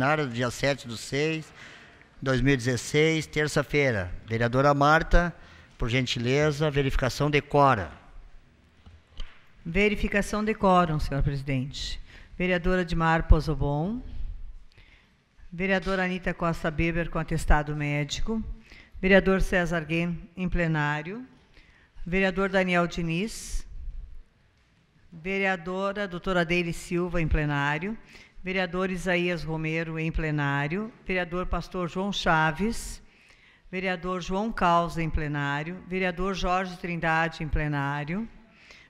ordinária do dia 7 do 6 2016, terça-feira. Vereadora Marta, por gentileza, verificação de Verificação de quórum, senhor presidente. Vereadora Dimar Pozobon. Vereadora Anitta Costa Beber com atestado médico. Vereador César Guem em plenário. Vereador Daniel Diniz. Vereadora doutora Deile Silva em plenário vereador Isaías Romero em plenário, vereador pastor João Chaves, vereador João Causa em plenário, vereador Jorge Trindade em plenário,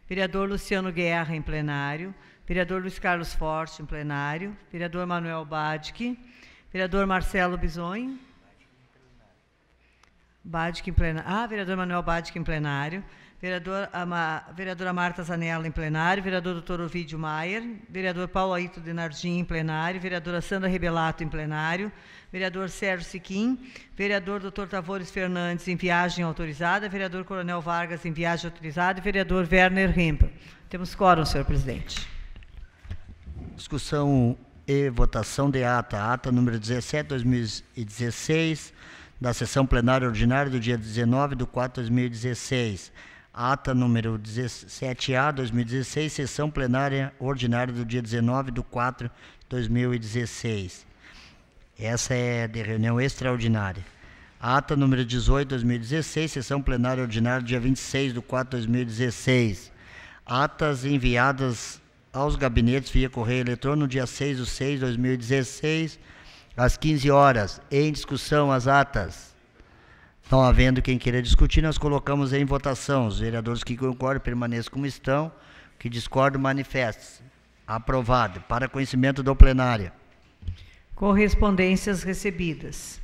vereador Luciano Guerra em plenário, vereador Luiz Carlos Forte em plenário, vereador Manuel Badic, vereador Marcelo Bisonho, Badic em plenário, ah, vereador Manuel Badic em plenário, Vereador, ama, vereadora Marta Zanella, em plenário. Vereador doutor Ovidio Maier. Vereador Paulo Aito de Nardim, em plenário. Vereadora Sandra Rebelato, em plenário. Vereador Sérgio Siquim. Vereador doutor Tavores Fernandes, em viagem autorizada. Vereador Coronel Vargas, em viagem autorizada. E vereador Werner Rimpel. Temos quórum, senhor presidente. Discussão e votação de ata. Ata número 17, 2016, da sessão plenária ordinária do dia 19 de 4 de 2016 ata número 7A 2016, sessão plenária ordinária do dia 19 de 4 de 2016. Essa é de reunião extraordinária. Ata número 18 2016, sessão plenária ordinária do dia 26 de 4 de 2016. Atas enviadas aos gabinetes via correio eletrônico no dia 6 de 6 de 2016, às 15 horas. Em discussão as atas. Não havendo quem queira discutir, nós colocamos em votação. Os vereadores que concordam permaneçam como estão, que discordam manifestem. Aprovado. Para conhecimento do plenário. Correspondências recebidas.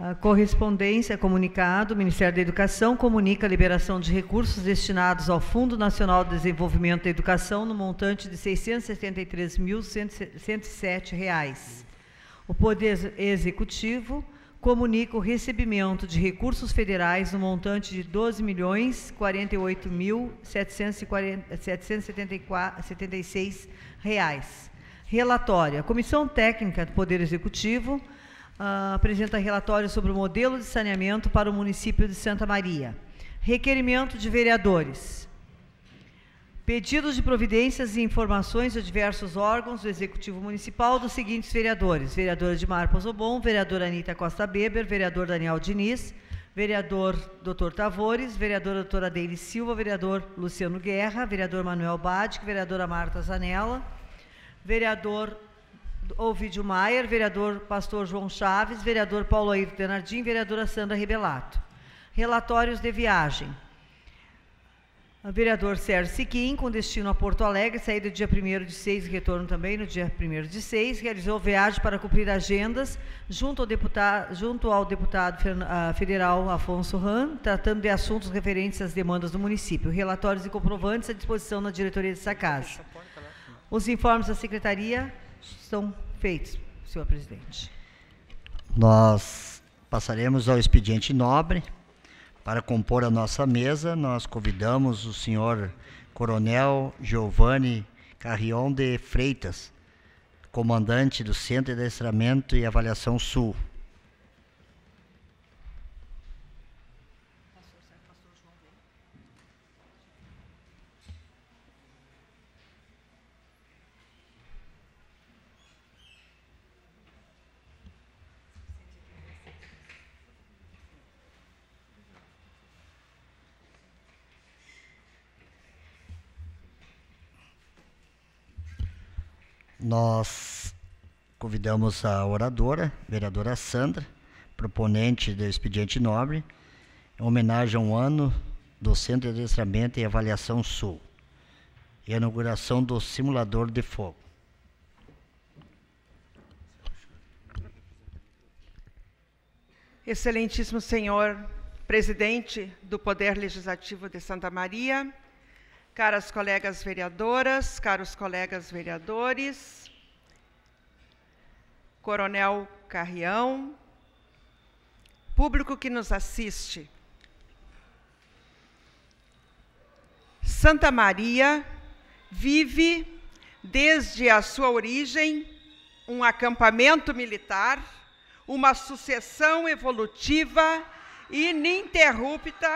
A correspondência é comunicado, o Ministério da Educação comunica a liberação de recursos destinados ao Fundo Nacional de Desenvolvimento da Educação no montante de R$ 673.107. O Poder Executivo comunica o recebimento de recursos federais no montante de 12 milhões 48 mil 776 reais. Relatório. A Comissão Técnica do Poder Executivo uh, apresenta relatório sobre o modelo de saneamento para o município de Santa Maria. Requerimento de vereadores. Pedidos de providências e informações a diversos órgãos do Executivo Municipal dos seguintes vereadores: vereadora de Marcos Obon, vereadora Anitta Costa Beber, vereador Daniel Diniz, vereador Dr. Tavores, vereadora doutora Deile Silva, vereador Luciano Guerra, vereador Manuel Badic, vereadora Marta Zanella, vereador Ovidio Maier, vereador Pastor João Chaves, vereador Paulo Ayrton Bernardim, vereadora Sandra Rebelato. Relatórios de viagem. Vereador Sérgio Siquim, com destino a Porto Alegre, saída dia 1 de 6 e retorno também no dia 1 de 6, realizou viagem para cumprir agendas junto ao deputado, junto ao deputado federal Afonso Ran, tratando de assuntos referentes às demandas do município. Relatórios e comprovantes à disposição na diretoria dessa casa. Os informes da secretaria estão feitos, senhor presidente. Nós passaremos ao expediente nobre. Para compor a nossa mesa, nós convidamos o senhor Coronel Giovanni Carrion de Freitas, comandante do Centro de Adestramento e Avaliação Sul, Nós convidamos a oradora, vereadora Sandra, proponente do expediente nobre, em homenagem a um ano do Centro de Adestramento e Avaliação Sul e a inauguração do simulador de fogo. Excelentíssimo senhor presidente do Poder Legislativo de Santa Maria, caras colegas vereadoras, caros colegas vereadores, Coronel Carrião, público que nos assiste. Santa Maria vive, desde a sua origem, um acampamento militar, uma sucessão evolutiva ininterrupta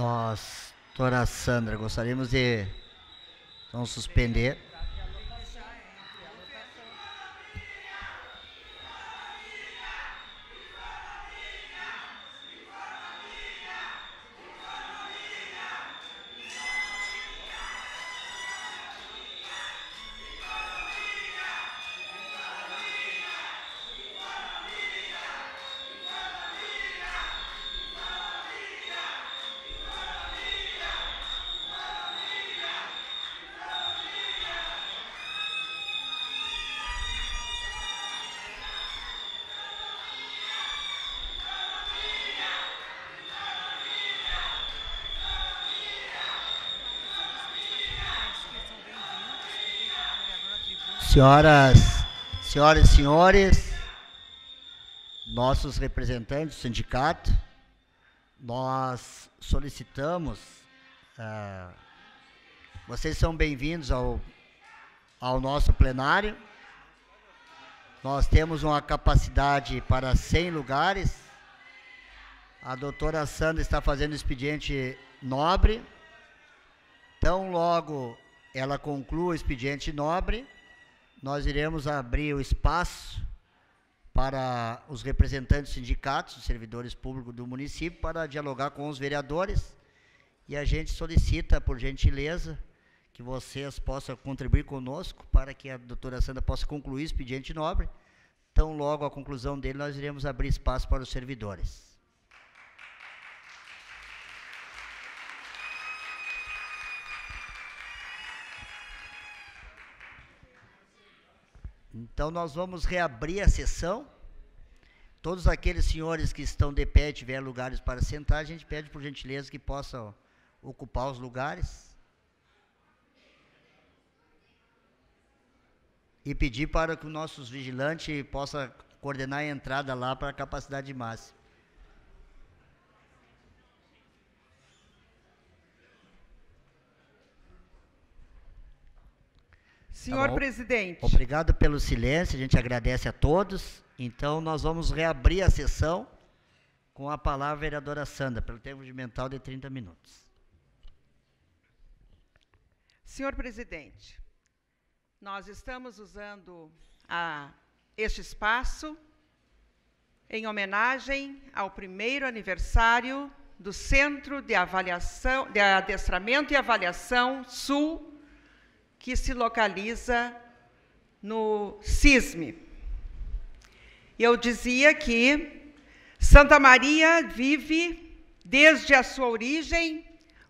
Nós, doutora Sandra, gostaríamos de então, suspender Senhoras, senhoras e senhores, nossos representantes do sindicato, nós solicitamos, uh, vocês são bem-vindos ao, ao nosso plenário. Nós temos uma capacidade para 100 lugares. A doutora Sandra está fazendo expediente nobre. Então, logo ela conclua o expediente nobre, nós iremos abrir o espaço para os representantes sindicatos, os servidores públicos do município, para dialogar com os vereadores. E a gente solicita, por gentileza, que vocês possam contribuir conosco para que a doutora Sandra possa concluir esse expediente nobre. Então, logo à conclusão dele, nós iremos abrir espaço para os servidores. Então nós vamos reabrir a sessão. Todos aqueles senhores que estão de pé e tiver lugares para sentar, a gente pede por gentileza que possam ocupar os lugares. E pedir para que os nossos vigilantes possam coordenar a entrada lá para a capacidade máxima. Tá Senhor tá presidente. Obrigado pelo silêncio, a gente agradece a todos. Então, nós vamos reabrir a sessão com a palavra a vereadora Sandra, pelo tempo de mental de 30 minutos. Senhor presidente, nós estamos usando a, este espaço em homenagem ao primeiro aniversário do Centro de Avaliação, de Adestramento e Avaliação Sul que se localiza no CISME. Eu dizia que Santa Maria vive, desde a sua origem,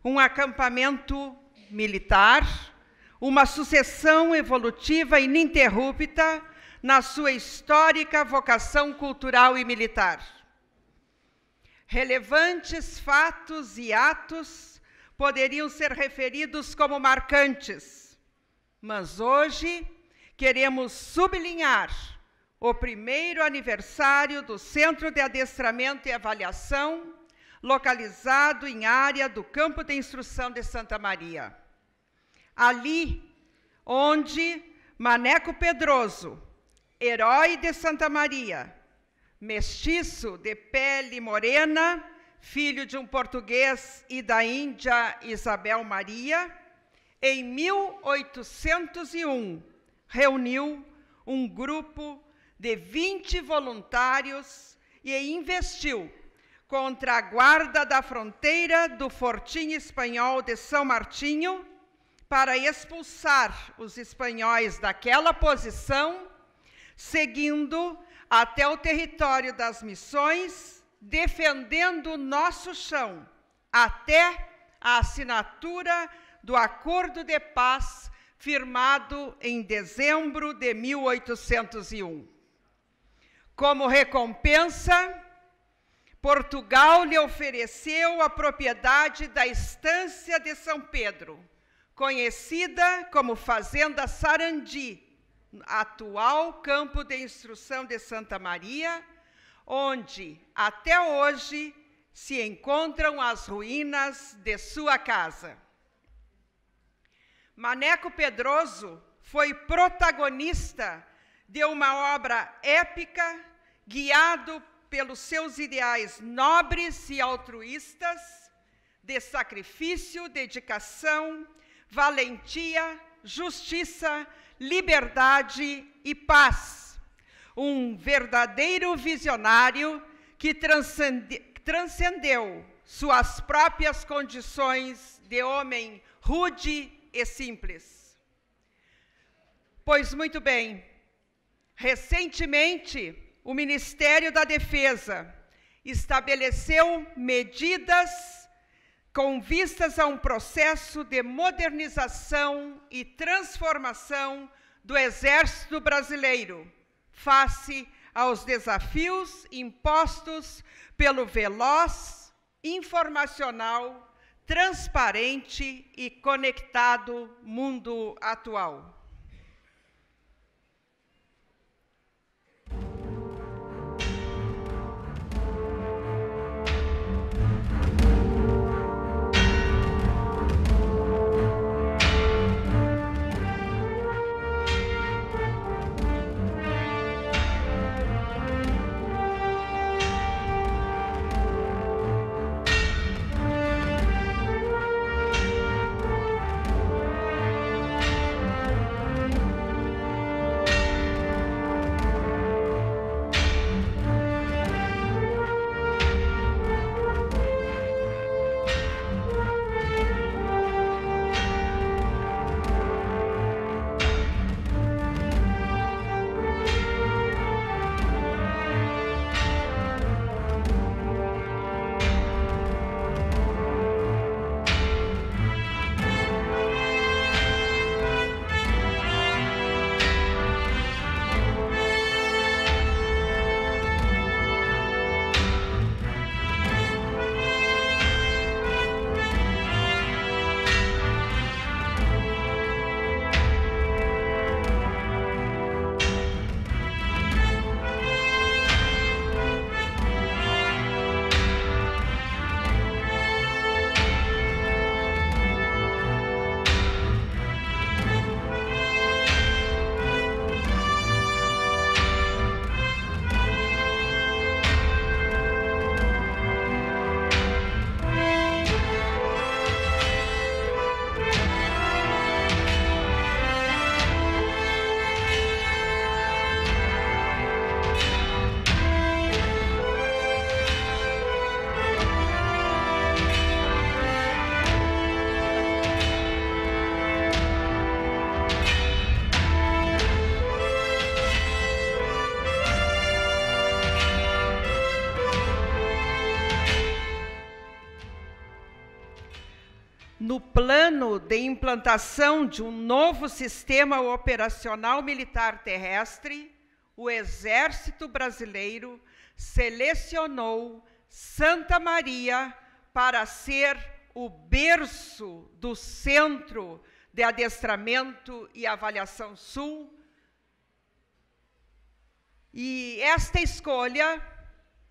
um acampamento militar, uma sucessão evolutiva ininterrupta na sua histórica vocação cultural e militar. Relevantes fatos e atos poderiam ser referidos como marcantes, mas hoje queremos sublinhar o primeiro aniversário do Centro de Adestramento e Avaliação, localizado em área do Campo de Instrução de Santa Maria. Ali, onde Maneco Pedroso, herói de Santa Maria, mestiço de pele morena, filho de um português e da Índia Isabel Maria, em 1801, reuniu um grupo de 20 voluntários e investiu contra a guarda da fronteira do Fortim Espanhol de São Martinho para expulsar os espanhóis daquela posição, seguindo até o território das missões, defendendo o nosso chão até a assinatura do Acordo de Paz firmado em dezembro de 1801. Como recompensa, Portugal lhe ofereceu a propriedade da Estância de São Pedro, conhecida como Fazenda Sarandi, atual campo de instrução de Santa Maria, onde até hoje se encontram as ruínas de sua casa. Maneco Pedroso foi protagonista de uma obra épica, guiado pelos seus ideais nobres e altruístas de sacrifício, dedicação, valentia, justiça, liberdade e paz. Um verdadeiro visionário que transcende, transcendeu suas próprias condições de homem rude e simples. Pois muito bem, recentemente o Ministério da Defesa estabeleceu medidas com vistas a um processo de modernização e transformação do Exército Brasileiro, face aos desafios impostos pelo veloz, informacional transparente e conectado mundo atual. de implantação de um novo sistema operacional militar terrestre, o Exército Brasileiro selecionou Santa Maria para ser o berço do Centro de Adestramento e Avaliação Sul. E esta escolha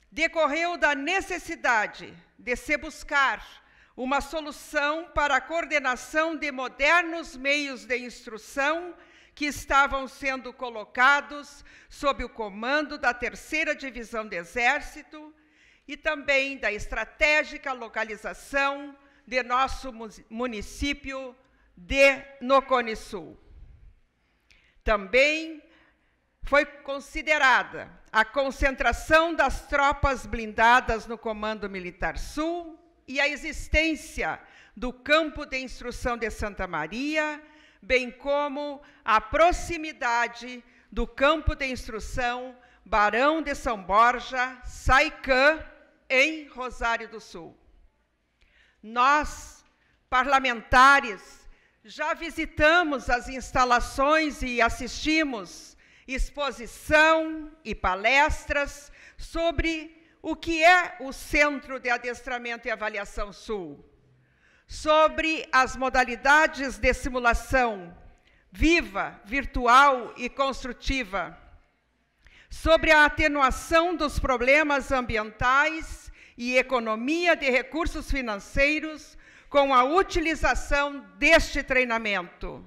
decorreu da necessidade de se buscar uma solução para a coordenação de modernos meios de instrução que estavam sendo colocados sob o comando da Terceira Divisão do Exército e também da estratégica localização de nosso município de Noconi Sul. Também foi considerada a concentração das tropas blindadas no Comando Militar Sul e a existência do campo de instrução de Santa Maria, bem como a proximidade do campo de instrução Barão de São Borja, Saicã, em Rosário do Sul. Nós, parlamentares, já visitamos as instalações e assistimos exposição e palestras sobre o que é o Centro de Adestramento e Avaliação Sul, sobre as modalidades de simulação viva, virtual e construtiva, sobre a atenuação dos problemas ambientais e economia de recursos financeiros com a utilização deste treinamento,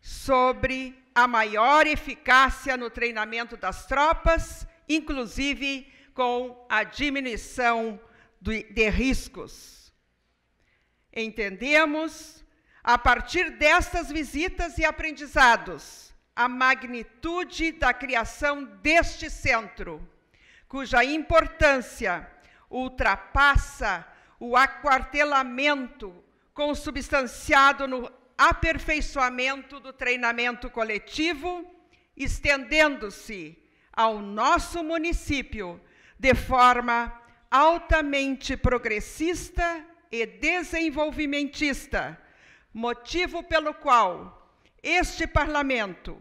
sobre a maior eficácia no treinamento das tropas, inclusive com a diminuição de riscos. Entendemos, a partir destas visitas e aprendizados, a magnitude da criação deste centro, cuja importância ultrapassa o aquartelamento consubstanciado no aperfeiçoamento do treinamento coletivo, estendendo-se ao nosso município de forma altamente progressista e desenvolvimentista, motivo pelo qual este parlamento,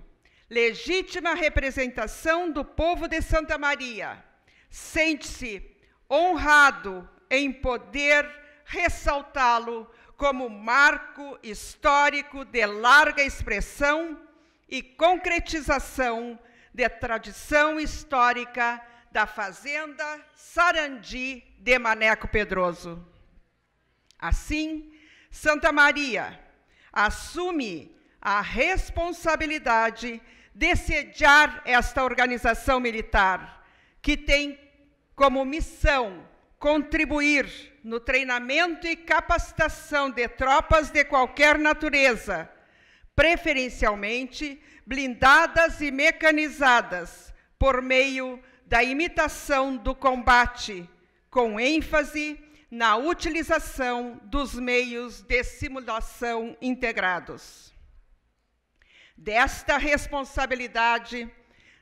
legítima representação do povo de Santa Maria, sente-se honrado em poder ressaltá-lo como marco histórico de larga expressão e concretização de tradição histórica da Fazenda Sarandi de Maneco Pedroso. Assim, Santa Maria assume a responsabilidade de sediar esta organização militar, que tem como missão contribuir no treinamento e capacitação de tropas de qualquer natureza, preferencialmente blindadas e mecanizadas, por meio da imitação do combate, com ênfase na utilização dos meios de simulação integrados. Desta responsabilidade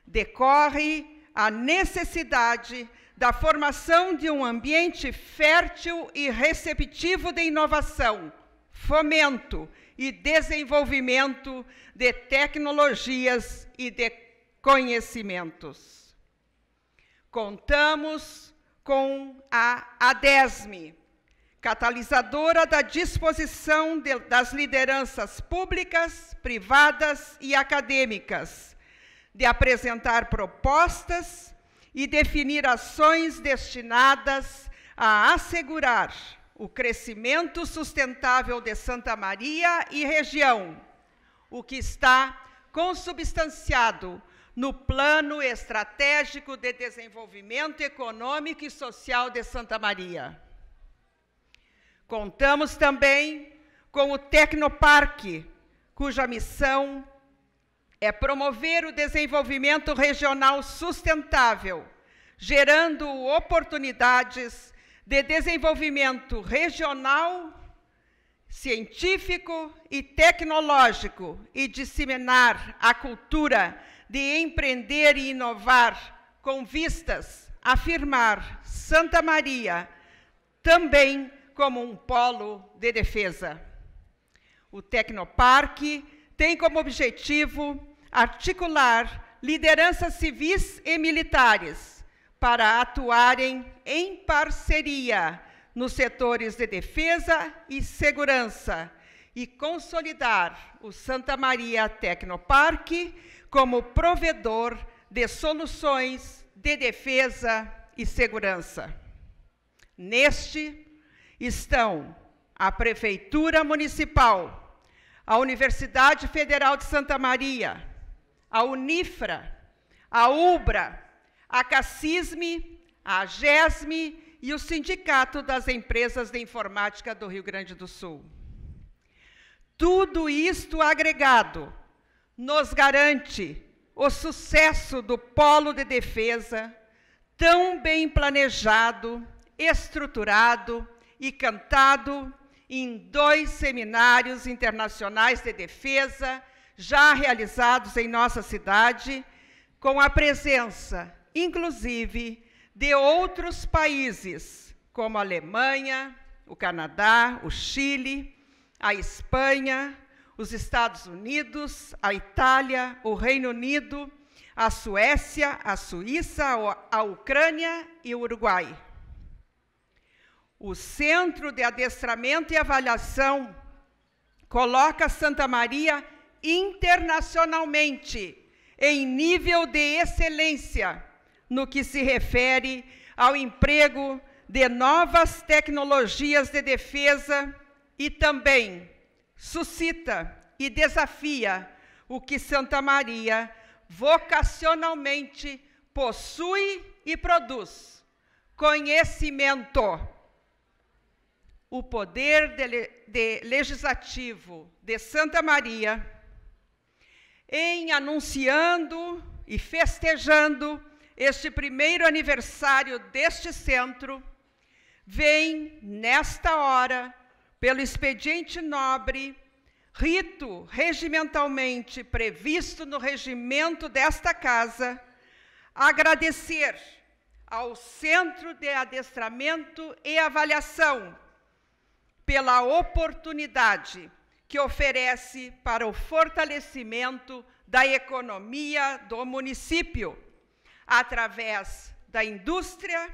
decorre a necessidade da formação de um ambiente fértil e receptivo de inovação, fomento e desenvolvimento de tecnologias e de conhecimentos. Contamos com a ADESME, catalisadora da disposição de, das lideranças públicas, privadas e acadêmicas, de apresentar propostas e definir ações destinadas a assegurar o crescimento sustentável de Santa Maria e região, o que está consubstanciado no Plano Estratégico de Desenvolvimento Econômico e Social de Santa Maria. Contamos também com o Tecnoparque, cuja missão é promover o desenvolvimento regional sustentável, gerando oportunidades de desenvolvimento regional, científico e tecnológico e disseminar a cultura de empreender e inovar com vistas a afirmar Santa Maria também como um polo de defesa. O Tecnoparque tem como objetivo articular lideranças civis e militares para atuarem em parceria nos setores de defesa e segurança e consolidar o Santa Maria Tecnoparque como provedor de soluções de defesa e segurança. Neste estão a Prefeitura Municipal, a Universidade Federal de Santa Maria, a Unifra, a Ubra, a Cacisme, a GESME e o Sindicato das Empresas de Informática do Rio Grande do Sul. Tudo isto agregado nos garante o sucesso do polo de defesa, tão bem planejado, estruturado e cantado em dois seminários internacionais de defesa já realizados em nossa cidade, com a presença, inclusive, de outros países, como a Alemanha, o Canadá, o Chile, a Espanha, os Estados Unidos, a Itália, o Reino Unido, a Suécia, a Suíça, a Ucrânia e o Uruguai. O Centro de Adestramento e Avaliação coloca Santa Maria internacionalmente em nível de excelência no que se refere ao emprego de novas tecnologias de defesa e também suscita e desafia o que Santa Maria vocacionalmente possui e produz: conhecimento. O poder de, de legislativo de Santa Maria, em anunciando e festejando este primeiro aniversário deste centro, vem, nesta hora, pelo expediente nobre, rito regimentalmente previsto no regimento desta casa, agradecer ao Centro de Adestramento e Avaliação pela oportunidade que oferece para o fortalecimento da economia do município, através da indústria,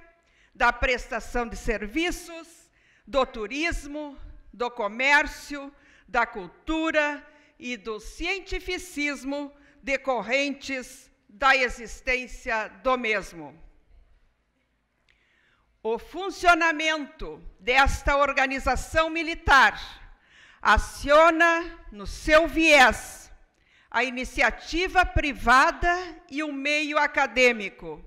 da prestação de serviços, do turismo, do comércio, da cultura e do cientificismo decorrentes da existência do mesmo. O funcionamento desta organização militar aciona no seu viés a iniciativa privada e o meio acadêmico,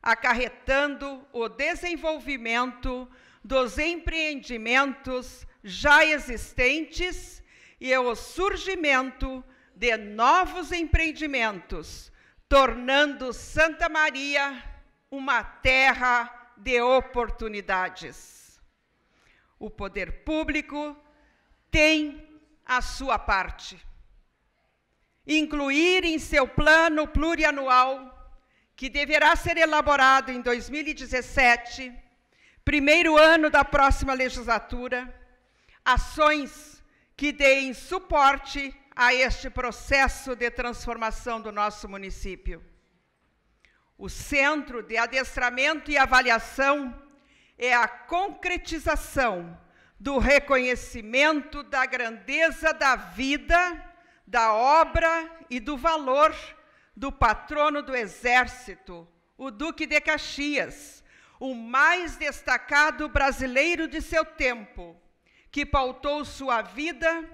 acarretando o desenvolvimento dos empreendimentos já existentes e é o surgimento de novos empreendimentos, tornando Santa Maria uma terra de oportunidades. O poder público tem a sua parte. Incluir em seu plano plurianual, que deverá ser elaborado em 2017, primeiro ano da próxima legislatura, ações que deem suporte a este processo de transformação do nosso município. O Centro de Adestramento e Avaliação é a concretização do reconhecimento da grandeza da vida, da obra e do valor do patrono do Exército, o Duque de Caxias, o mais destacado brasileiro de seu tempo que pautou sua vida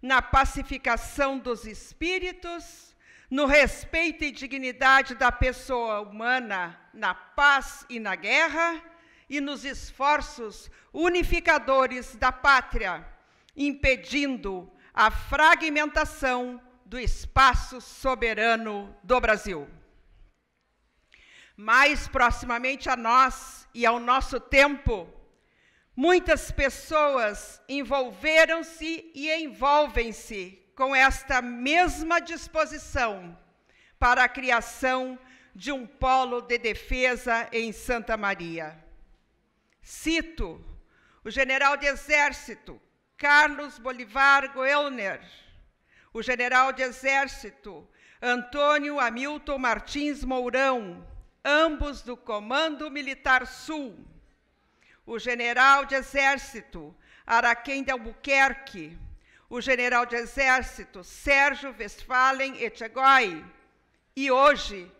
na pacificação dos espíritos, no respeito e dignidade da pessoa humana, na paz e na guerra, e nos esforços unificadores da pátria, impedindo a fragmentação do espaço soberano do Brasil. Mais proximamente a nós e ao nosso tempo, Muitas pessoas envolveram-se e envolvem-se com esta mesma disposição para a criação de um polo de defesa em Santa Maria. Cito o general de exército Carlos Bolivar Goelner, o general de exército Antônio Hamilton Martins Mourão, ambos do Comando Militar Sul o general de exército Araquém de Albuquerque, o general de exército Sérgio Westphalen Etchegói e hoje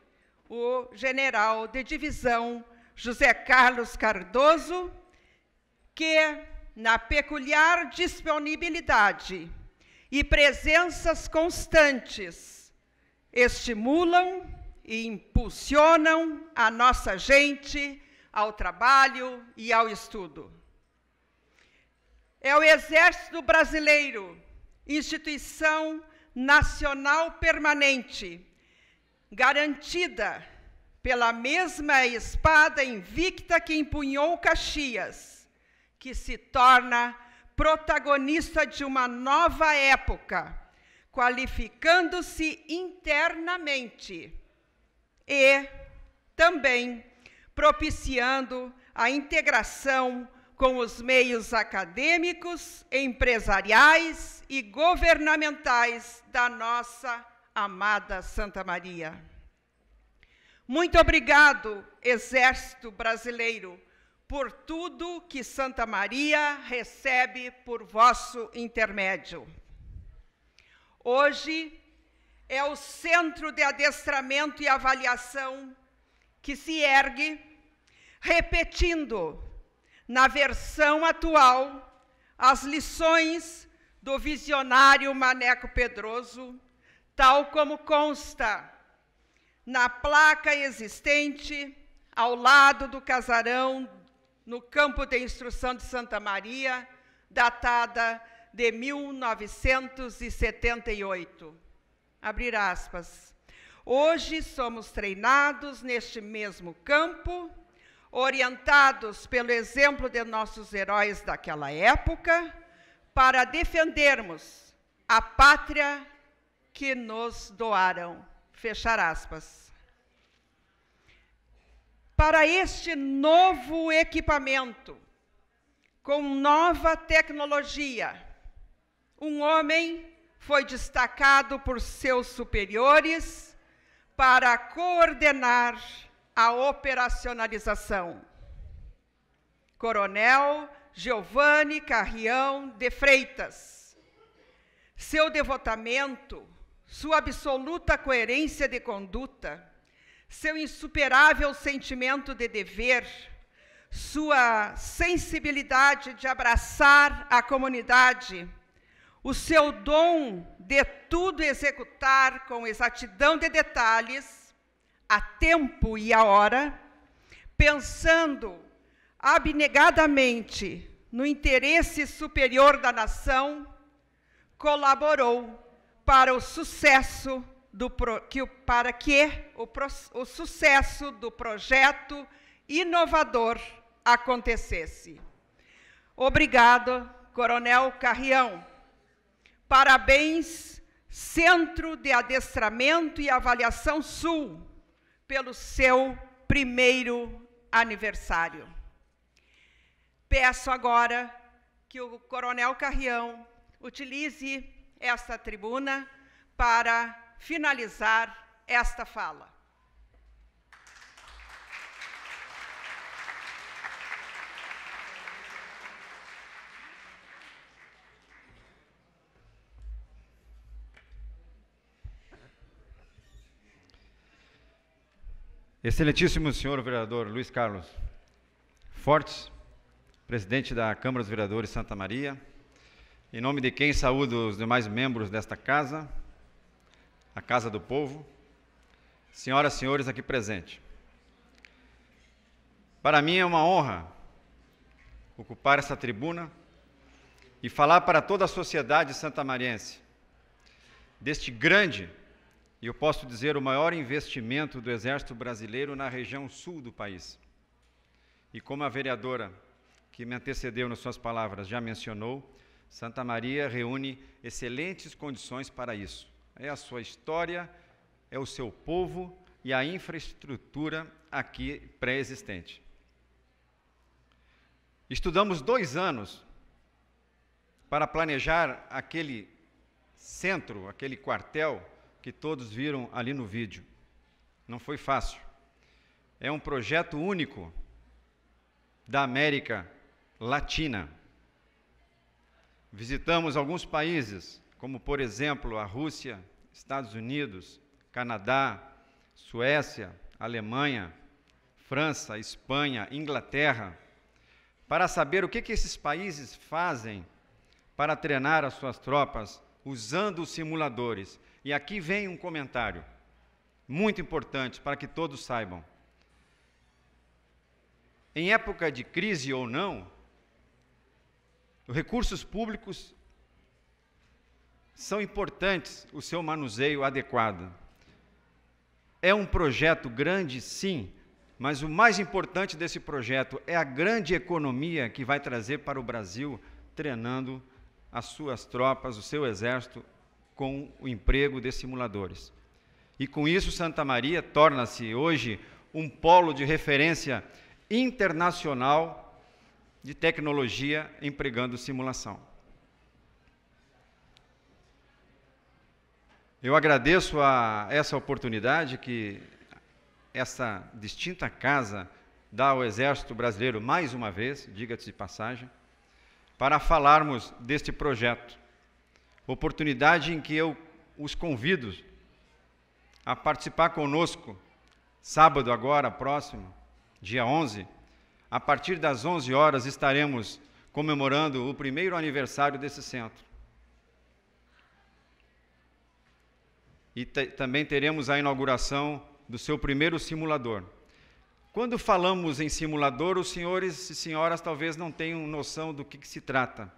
o general de divisão José Carlos Cardoso, que, na peculiar disponibilidade e presenças constantes, estimulam e impulsionam a nossa gente ao trabalho e ao estudo. É o Exército Brasileiro, instituição nacional permanente, garantida pela mesma espada invicta que empunhou Caxias, que se torna protagonista de uma nova época, qualificando-se internamente e também propiciando a integração com os meios acadêmicos, empresariais e governamentais da nossa amada Santa Maria. Muito obrigado, Exército Brasileiro, por tudo que Santa Maria recebe por vosso intermédio. Hoje é o Centro de Adestramento e Avaliação que se ergue repetindo, na versão atual, as lições do visionário Maneco Pedroso, tal como consta na placa existente ao lado do casarão no campo de instrução de Santa Maria, datada de 1978. Abrir aspas. Hoje somos treinados neste mesmo campo orientados pelo exemplo de nossos heróis daquela época, para defendermos a pátria que nos doaram. Fechar aspas. Para este novo equipamento, com nova tecnologia, um homem foi destacado por seus superiores para coordenar a operacionalização. Coronel Giovanni Carrião de Freitas. Seu devotamento, sua absoluta coerência de conduta, seu insuperável sentimento de dever, sua sensibilidade de abraçar a comunidade, o seu dom de tudo executar com exatidão de detalhes, a tempo e a hora, pensando abnegadamente no interesse superior da nação, colaborou para o sucesso do que, para que o, o sucesso do projeto inovador acontecesse. Obrigado, Coronel Carrião. Parabéns, Centro de Adestramento e Avaliação Sul, pelo seu primeiro aniversário. Peço agora que o Coronel Carrião utilize esta tribuna para finalizar esta fala. Excelentíssimo senhor vereador Luiz Carlos Fortes, presidente da Câmara dos Vereadores Santa Maria, em nome de quem saúdo os demais membros desta casa, a Casa do Povo, senhoras e senhores aqui presentes. Para mim é uma honra ocupar essa tribuna e falar para toda a sociedade santamariense deste grande e eu posso dizer o maior investimento do Exército Brasileiro na região sul do país. E como a vereadora que me antecedeu nas suas palavras já mencionou, Santa Maria reúne excelentes condições para isso. É a sua história, é o seu povo e a infraestrutura aqui pré-existente. Estudamos dois anos para planejar aquele centro, aquele quartel que todos viram ali no vídeo. Não foi fácil. É um projeto único da América Latina. Visitamos alguns países, como por exemplo a Rússia, Estados Unidos, Canadá, Suécia, Alemanha, França, Espanha, Inglaterra, para saber o que, que esses países fazem para treinar as suas tropas usando os simuladores e aqui vem um comentário muito importante para que todos saibam. Em época de crise ou não, recursos públicos são importantes o seu manuseio adequado. É um projeto grande, sim, mas o mais importante desse projeto é a grande economia que vai trazer para o Brasil, treinando as suas tropas, o seu exército com o emprego de simuladores. E com isso, Santa Maria torna-se hoje um polo de referência internacional de tecnologia empregando simulação. Eu agradeço a essa oportunidade que essa distinta casa dá ao Exército Brasileiro mais uma vez, diga-se de passagem, para falarmos deste projeto oportunidade em que eu os convido a participar conosco, sábado agora, próximo, dia 11. A partir das 11 horas estaremos comemorando o primeiro aniversário desse centro. E também teremos a inauguração do seu primeiro simulador. Quando falamos em simulador, os senhores e senhoras talvez não tenham noção do que, que se trata.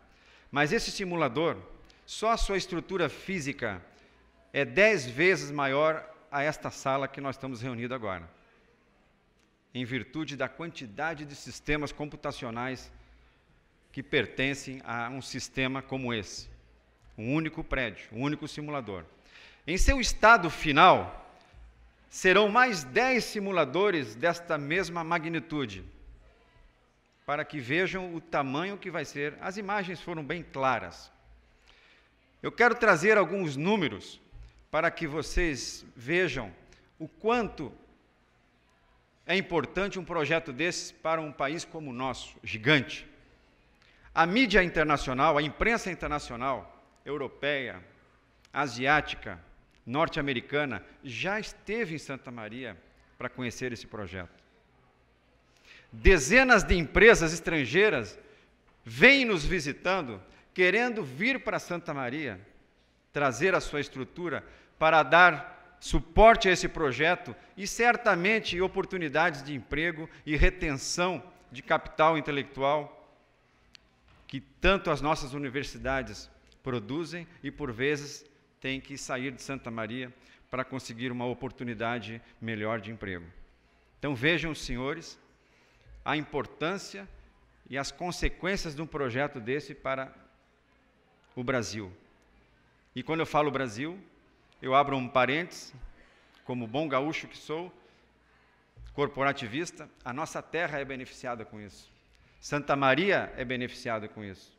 Mas esse simulador, só a sua estrutura física é dez vezes maior a esta sala que nós estamos reunidos agora, em virtude da quantidade de sistemas computacionais que pertencem a um sistema como esse, um único prédio, um único simulador. Em seu estado final, serão mais dez simuladores desta mesma magnitude, para que vejam o tamanho que vai ser. As imagens foram bem claras. Eu quero trazer alguns números para que vocês vejam o quanto é importante um projeto desses para um país como o nosso, gigante. A mídia internacional, a imprensa internacional, europeia, asiática, norte-americana, já esteve em Santa Maria para conhecer esse projeto. Dezenas de empresas estrangeiras vêm nos visitando querendo vir para Santa Maria, trazer a sua estrutura para dar suporte a esse projeto e certamente oportunidades de emprego e retenção de capital intelectual que tanto as nossas universidades produzem e por vezes têm que sair de Santa Maria para conseguir uma oportunidade melhor de emprego. Então vejam, senhores, a importância e as consequências de um projeto desse para o Brasil. E quando eu falo Brasil, eu abro um parênteses, como bom gaúcho que sou, corporativista, a nossa terra é beneficiada com isso. Santa Maria é beneficiada com isso.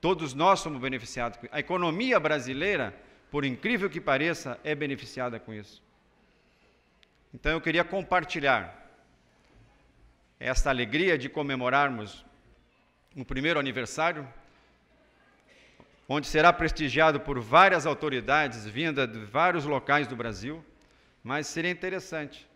Todos nós somos beneficiados com isso. A economia brasileira, por incrível que pareça, é beneficiada com isso. Então eu queria compartilhar esta alegria de comemorarmos o primeiro aniversário onde será prestigiado por várias autoridades vindas de vários locais do Brasil, mas seria interessante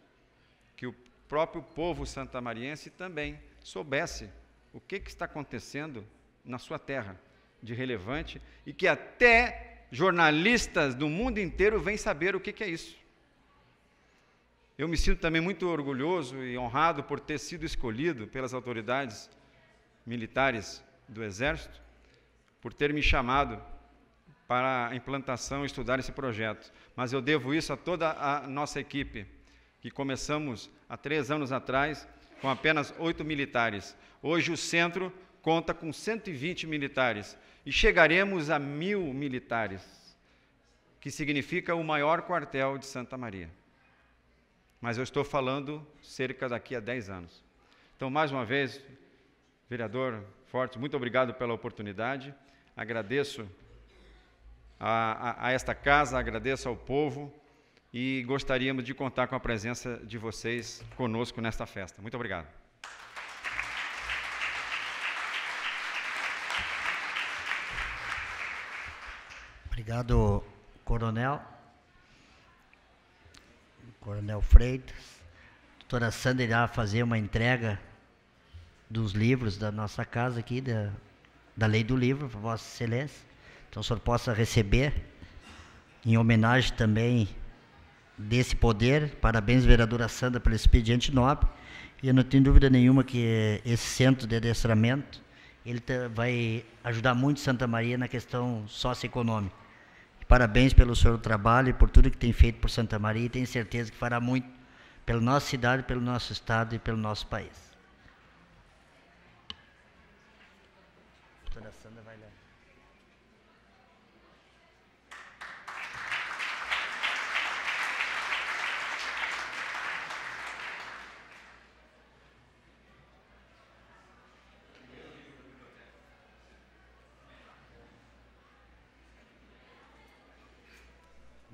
que o próprio povo santamariense também soubesse o que, que está acontecendo na sua terra de relevante e que até jornalistas do mundo inteiro vêm saber o que, que é isso. Eu me sinto também muito orgulhoso e honrado por ter sido escolhido pelas autoridades militares do Exército por ter me chamado para a implantação, estudar esse projeto. Mas eu devo isso a toda a nossa equipe, que começamos há três anos atrás com apenas oito militares. Hoje o centro conta com 120 militares e chegaremos a mil militares, que significa o maior quartel de Santa Maria. Mas eu estou falando cerca daqui a 10 anos. Então, mais uma vez, vereador forte muito obrigado pela oportunidade agradeço a, a, a esta casa, agradeço ao povo e gostaríamos de contar com a presença de vocês conosco nesta festa. Muito obrigado. Obrigado, Coronel. Coronel Freitas. A doutora Sandra irá fazer uma entrega dos livros da nossa casa aqui, da da lei do livro, Vossa Excelência. Então, o senhor possa receber, em homenagem também desse poder. Parabéns, vereadora Sandra, pelo expediente nobre. E eu não tenho dúvida nenhuma que esse centro de adestramento ele vai ajudar muito Santa Maria na questão socioeconômica. parabéns pelo seu trabalho e por tudo que tem feito por Santa Maria e tenho certeza que fará muito pela nossa cidade, pelo nosso estado e pelo nosso país.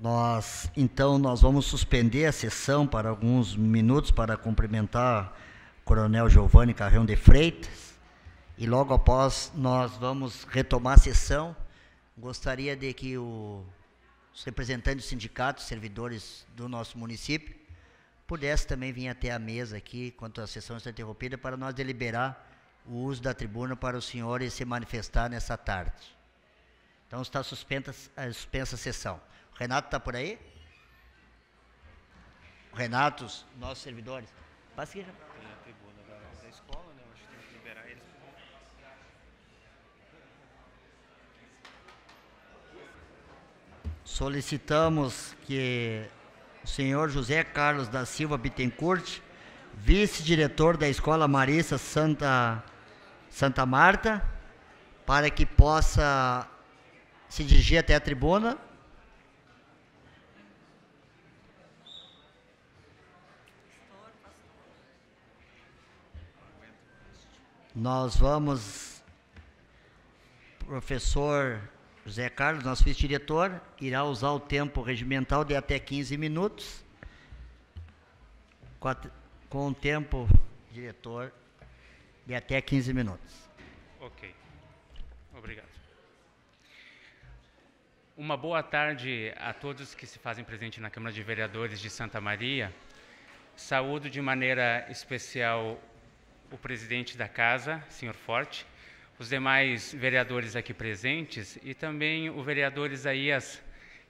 Nós, então, nós vamos suspender a sessão para alguns minutos para cumprimentar o Coronel Giovanni Carrão de Freitas e logo após nós vamos retomar a sessão. Gostaria de que o, os representantes do sindicato, servidores do nosso município, pudesse também vir até a mesa aqui, enquanto a sessão está interrompida, para nós deliberar o uso da tribuna para os senhores se manifestar nessa tarde. Então está suspensa, eh, suspensa a sessão. Renato está por aí? Renatos, nossos servidores. Passa aqui, Renato. Né? solicitamos que o senhor José Carlos da Silva Bittencourt, vice-diretor da Escola Marista Santa, Santa Marta, para que possa se dirigir até a tribuna nós vamos, professor José Carlos, nosso vice-diretor, irá usar o tempo regimental de até 15 minutos, com o tempo, diretor, de até 15 minutos. Ok. Obrigado. Uma boa tarde a todos que se fazem presente na Câmara de Vereadores de Santa Maria. Saúdo de maneira especial o presidente da casa, senhor Forte, os demais vereadores aqui presentes e também o vereador Isaías,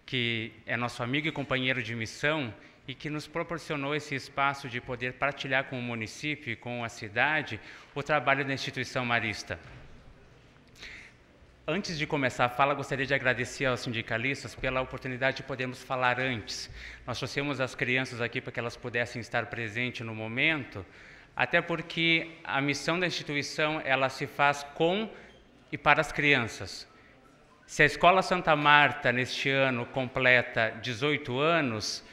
que é nosso amigo e companheiro de missão e que nos proporcionou esse espaço de poder partilhar com o município e com a cidade o trabalho da instituição marista. Antes de começar a fala, gostaria de agradecer aos sindicalistas pela oportunidade de podermos falar antes. Nós trouxemos as crianças aqui para que elas pudessem estar presentes no momento, até porque a missão da instituição ela se faz com e para as crianças. Se a Escola Santa Marta neste ano completa 18 anos,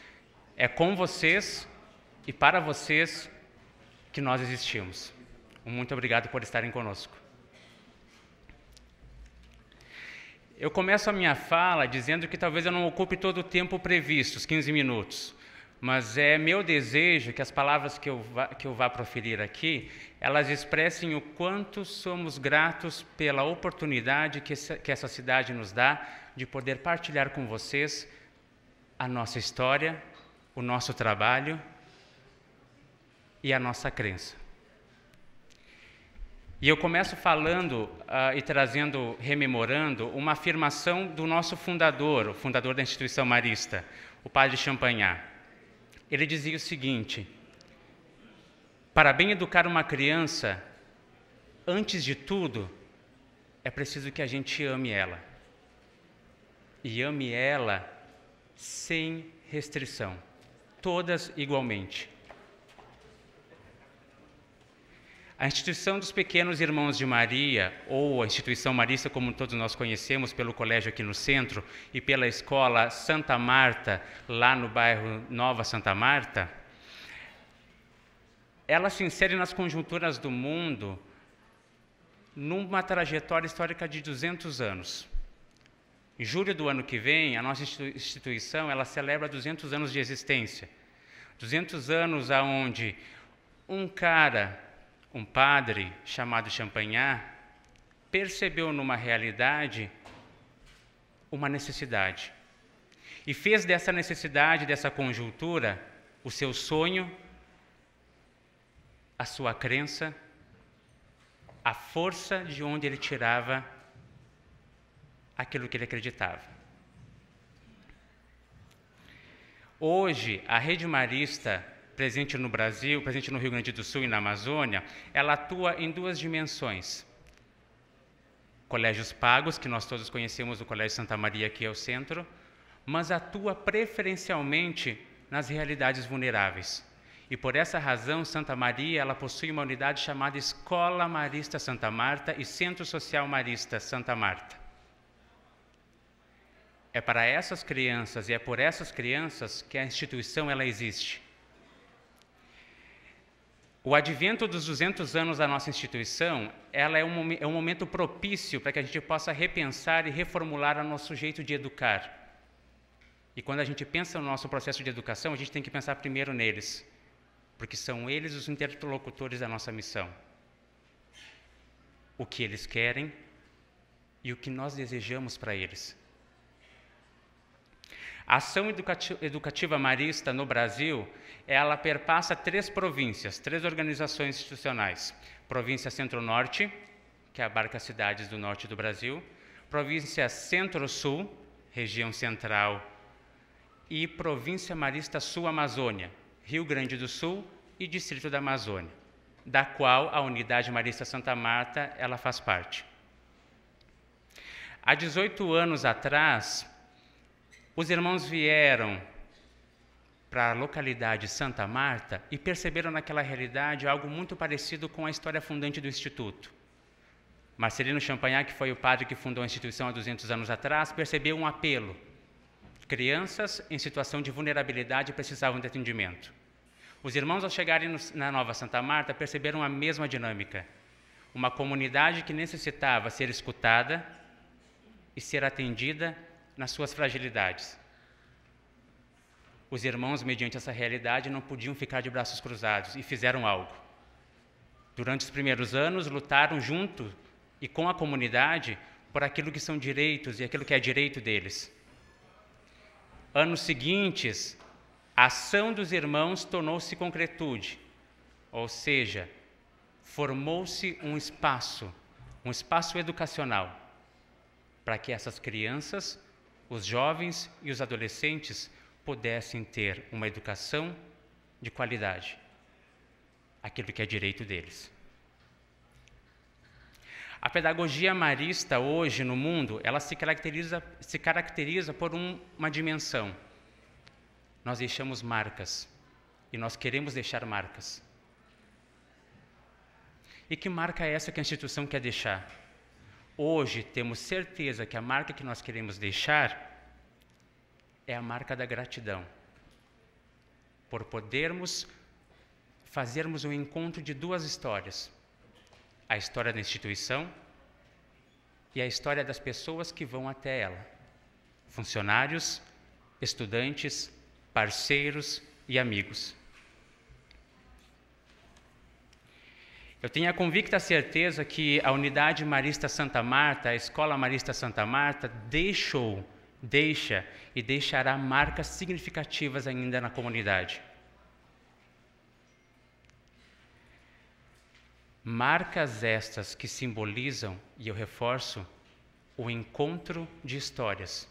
é com vocês e para vocês que nós existimos. Muito obrigado por estarem conosco. Eu começo a minha fala dizendo que talvez eu não ocupe todo o tempo previsto, os 15 minutos mas é meu desejo que as palavras que eu vá, que eu vá proferir aqui, elas expressem o quanto somos gratos pela oportunidade que essa, que essa cidade nos dá de poder partilhar com vocês a nossa história, o nosso trabalho e a nossa crença. E eu começo falando uh, e trazendo, rememorando, uma afirmação do nosso fundador, o fundador da instituição marista, o padre Champagnat. Ele dizia o seguinte: para bem educar uma criança, antes de tudo, é preciso que a gente ame ela. E ame ela sem restrição, todas igualmente. A instituição dos Pequenos Irmãos de Maria, ou a instituição marista como todos nós conhecemos pelo colégio aqui no centro e pela escola Santa Marta, lá no bairro Nova Santa Marta, ela se insere nas conjunturas do mundo numa trajetória histórica de 200 anos. Em julho do ano que vem, a nossa instituição ela celebra 200 anos de existência. 200 anos aonde um cara um padre chamado Champagnat percebeu numa realidade uma necessidade e fez dessa necessidade, dessa conjuntura, o seu sonho, a sua crença, a força de onde ele tirava aquilo que ele acreditava. Hoje, a rede marista presente no Brasil, presente no Rio Grande do Sul e na Amazônia, ela atua em duas dimensões. Colégios pagos, que nós todos conhecemos o Colégio Santa Maria, que é o centro, mas atua preferencialmente nas realidades vulneráveis. E por essa razão, Santa Maria, ela possui uma unidade chamada Escola Marista Santa Marta e Centro Social Marista Santa Marta. É para essas crianças e é por essas crianças que a instituição ela existe. O advento dos 200 anos da nossa instituição, ela é um, é um momento propício para que a gente possa repensar e reformular o nosso jeito de educar. E quando a gente pensa no nosso processo de educação, a gente tem que pensar primeiro neles, porque são eles os interlocutores da nossa missão. O que eles querem e o que nós desejamos para eles. A ação educativa marista no Brasil ela perpassa três províncias, três organizações institucionais. Província Centro-Norte, que abarca cidades do norte do Brasil, Província Centro-Sul, região central, e Província Marista Sul-Amazônia, Rio Grande do Sul e Distrito da Amazônia, da qual a Unidade Marista Santa Marta ela faz parte. Há 18 anos atrás, os irmãos vieram para a localidade Santa Marta e perceberam naquela realidade algo muito parecido com a história fundante do Instituto. Marcelino Champagnat, que foi o padre que fundou a instituição há 200 anos atrás, percebeu um apelo. Crianças em situação de vulnerabilidade precisavam de atendimento. Os irmãos, ao chegarem na Nova Santa Marta, perceberam a mesma dinâmica. Uma comunidade que necessitava ser escutada e ser atendida nas suas fragilidades. Os irmãos, mediante essa realidade, não podiam ficar de braços cruzados e fizeram algo. Durante os primeiros anos, lutaram junto e com a comunidade por aquilo que são direitos e aquilo que é direito deles. Anos seguintes, a ação dos irmãos tornou-se concretude, ou seja, formou-se um espaço, um espaço educacional, para que essas crianças, os jovens e os adolescentes pudessem ter uma educação de qualidade, aquilo que é direito deles. A pedagogia marista hoje no mundo, ela se caracteriza, se caracteriza por um, uma dimensão. Nós deixamos marcas e nós queremos deixar marcas. E que marca é essa que a instituição quer deixar? Hoje temos certeza que a marca que nós queremos deixar é a marca da gratidão. Por podermos fazermos o um encontro de duas histórias: a história da instituição e a história das pessoas que vão até ela. Funcionários, estudantes, parceiros e amigos. Eu tenho a convicta certeza que a Unidade Marista Santa Marta, a Escola Marista Santa Marta, deixou, deixa e deixará marcas significativas ainda na comunidade. Marcas estas que simbolizam, e eu reforço, o encontro de histórias.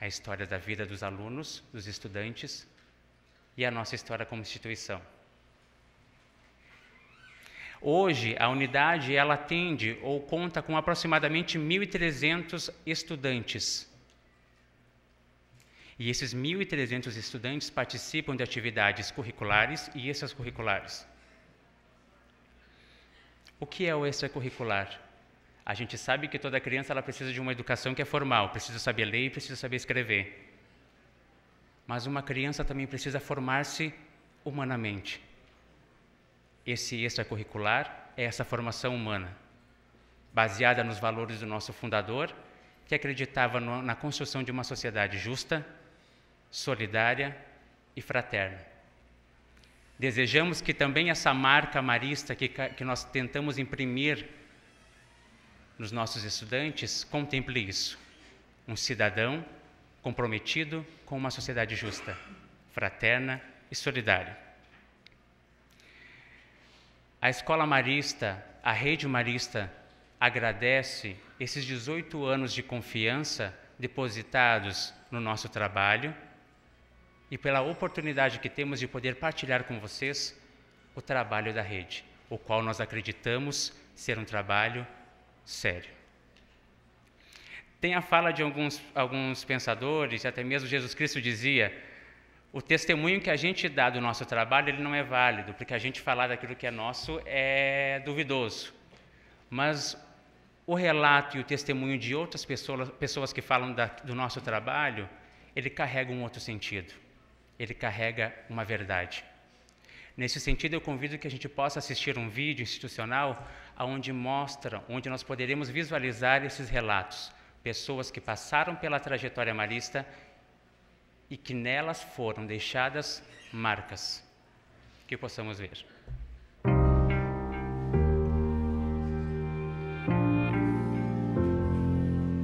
A história da vida dos alunos, dos estudantes e a nossa história como instituição. Hoje, a unidade ela atende ou conta com aproximadamente 1.300 estudantes e esses 1.300 estudantes participam de atividades curriculares e extracurriculares. O que é o extracurricular? A gente sabe que toda criança ela precisa de uma educação que é formal, precisa saber ler e precisa saber escrever. Mas uma criança também precisa formar-se humanamente. Esse extracurricular é essa formação humana, baseada nos valores do nosso fundador, que acreditava no, na construção de uma sociedade justa, solidária e fraterna. Desejamos que também essa marca marista que, que nós tentamos imprimir nos nossos estudantes contemple isso. Um cidadão comprometido com uma sociedade justa, fraterna e solidária. A escola marista, a rede marista, agradece esses 18 anos de confiança depositados no nosso trabalho e pela oportunidade que temos de poder partilhar com vocês o trabalho da rede, o qual nós acreditamos ser um trabalho sério. Tem a fala de alguns, alguns pensadores, até mesmo Jesus Cristo dizia: o testemunho que a gente dá do nosso trabalho ele não é válido, porque a gente falar daquilo que é nosso é duvidoso. Mas o relato e o testemunho de outras pessoas, pessoas que falam da, do nosso trabalho, ele carrega um outro sentido ele carrega uma verdade. Nesse sentido, eu convido que a gente possa assistir um vídeo institucional onde mostra, onde nós poderemos visualizar esses relatos, pessoas que passaram pela trajetória marista e que nelas foram deixadas marcas que possamos ver.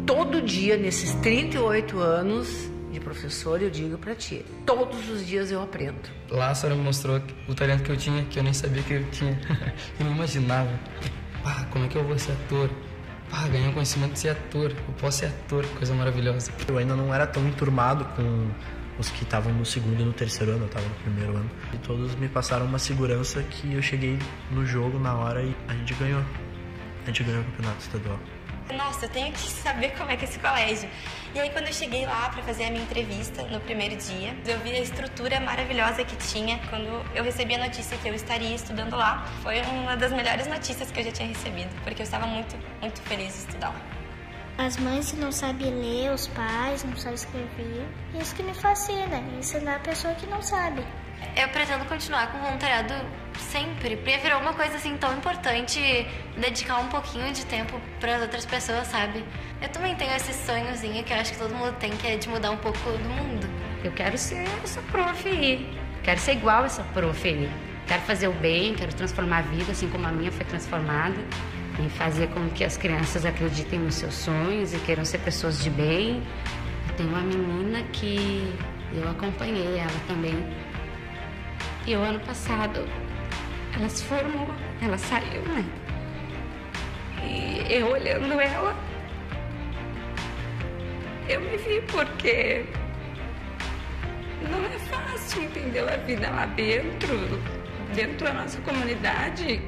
Todo dia, nesses 38 anos, de professor, eu digo para ti, todos os dias eu aprendo. Lá a senhora me mostrou o talento que eu tinha, que eu nem sabia que eu tinha, eu não imaginava. Pá, como é que eu vou ser ator? Pá, ganhei o conhecimento de ser ator, eu posso ser ator, coisa maravilhosa. Eu ainda não era tão enturmado com os que estavam no segundo e no terceiro ano, eu estava no primeiro ano. E todos me passaram uma segurança que eu cheguei no jogo na hora e a gente ganhou. A gente ganhou o campeonato estadual. Nossa, eu tenho que saber como é que é esse colégio. E aí quando eu cheguei lá para fazer a minha entrevista no primeiro dia, eu vi a estrutura maravilhosa que tinha. Quando eu recebi a notícia que eu estaria estudando lá, foi uma das melhores notícias que eu já tinha recebido, porque eu estava muito, muito feliz de estudar lá. As mães que não sabem ler, os pais não sabem escrever. Isso que me fascina, ensinar a pessoa que não sabe. Eu pretendo continuar com o voluntariado sempre. Porque virou uma coisa assim tão importante dedicar um pouquinho de tempo para as outras pessoas, sabe? Eu também tenho esse sonhozinho que eu acho que todo mundo tem, que é de mudar um pouco do mundo. Eu quero ser essa prof aí. Quero ser igual essa prof aí. Quero fazer o bem, quero transformar a vida assim como a minha foi transformada. E fazer com que as crianças acreditem nos seus sonhos e queiram ser pessoas de bem. Eu tenho uma menina que eu acompanhei ela também. E o ano passado elas foram, formou, ela saiu, né? E eu olhando ela, eu me vi porque não é fácil, entender A vida lá dentro, dentro da nossa comunidade.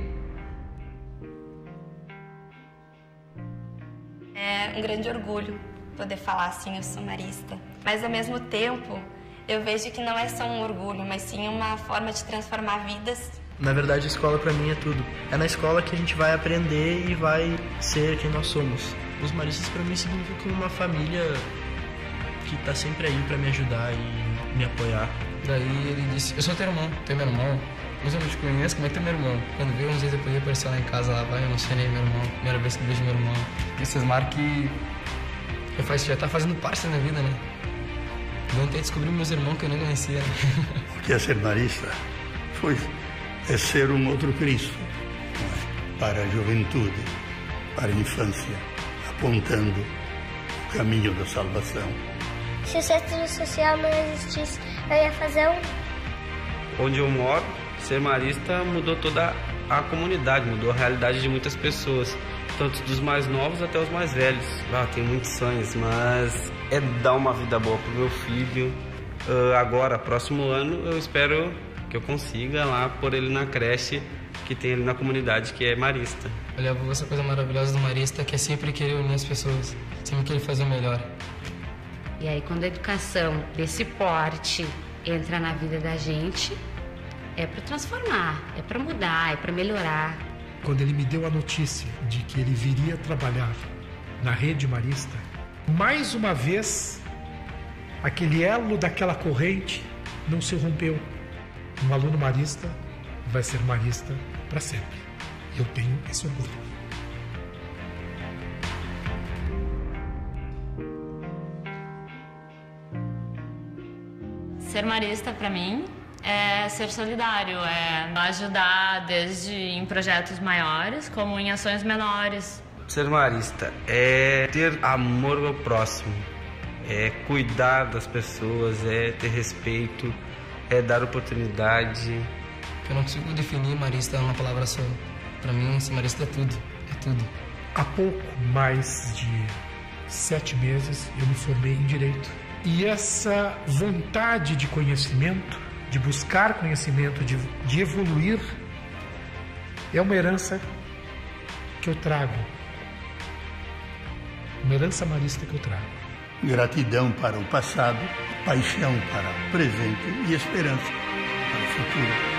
É um grande orgulho poder falar assim, eu sou marista. Mas ao mesmo tempo, eu vejo que não é só um orgulho, mas sim uma forma de transformar vidas na verdade, a escola para mim é tudo. É na escola que a gente vai aprender e vai ser quem nós somos. Os maristas para mim significam uma família que tá sempre aí para me ajudar e me apoiar. Daí ele disse: Eu sou teu irmão, teu meu irmão. Mas eu não te conheço, como é que é meu irmão? Quando veio, uns dias depois eu aparecer lá em casa, lá vai, eu não sei nem meu irmão. Primeira vez que vejo meu irmão. E vocês marcam que eu faço, já tá fazendo parte da minha vida, né? Eu até descobrir meus irmãos que eu nem conhecia. Né? O que é ser marista? Foi é ser um outro Cristo é? para a juventude, para a infância, apontando o caminho da salvação. Se o centro social não existisse, eu ia fazer um. Onde eu moro, ser marista mudou toda a comunidade, mudou a realidade de muitas pessoas, tanto dos mais novos até os mais velhos. Ah, tem muitos sonhos, mas é dar uma vida boa pro meu filho. Uh, agora, próximo ano, eu espero que eu consiga lá pôr ele na creche que tem ali na comunidade, que é marista. Eu essa coisa maravilhosa do marista, que é sempre querer unir as pessoas, sempre querer fazer o melhor. E aí, quando a educação desse porte entra na vida da gente, é para transformar, é para mudar, é para melhorar. Quando ele me deu a notícia de que ele viria trabalhar na rede marista, mais uma vez, aquele elo daquela corrente não se rompeu. Um aluno marista vai ser marista para sempre. Eu tenho esse orgulho. Ser marista para mim é ser solidário, é ajudar desde em projetos maiores como em ações menores. Ser marista é ter amor ao próximo, é cuidar das pessoas, é ter respeito é dar oportunidade. Eu não consigo definir marista numa palavra só. Para mim, ser marista é tudo, é tudo. Há pouco mais de sete meses eu me formei em direito e essa vontade de conhecimento, de buscar conhecimento, de, de evoluir, é uma herança que eu trago. Uma herança marista que eu trago gratidão para o passado, paixão para o presente e esperança para o futuro.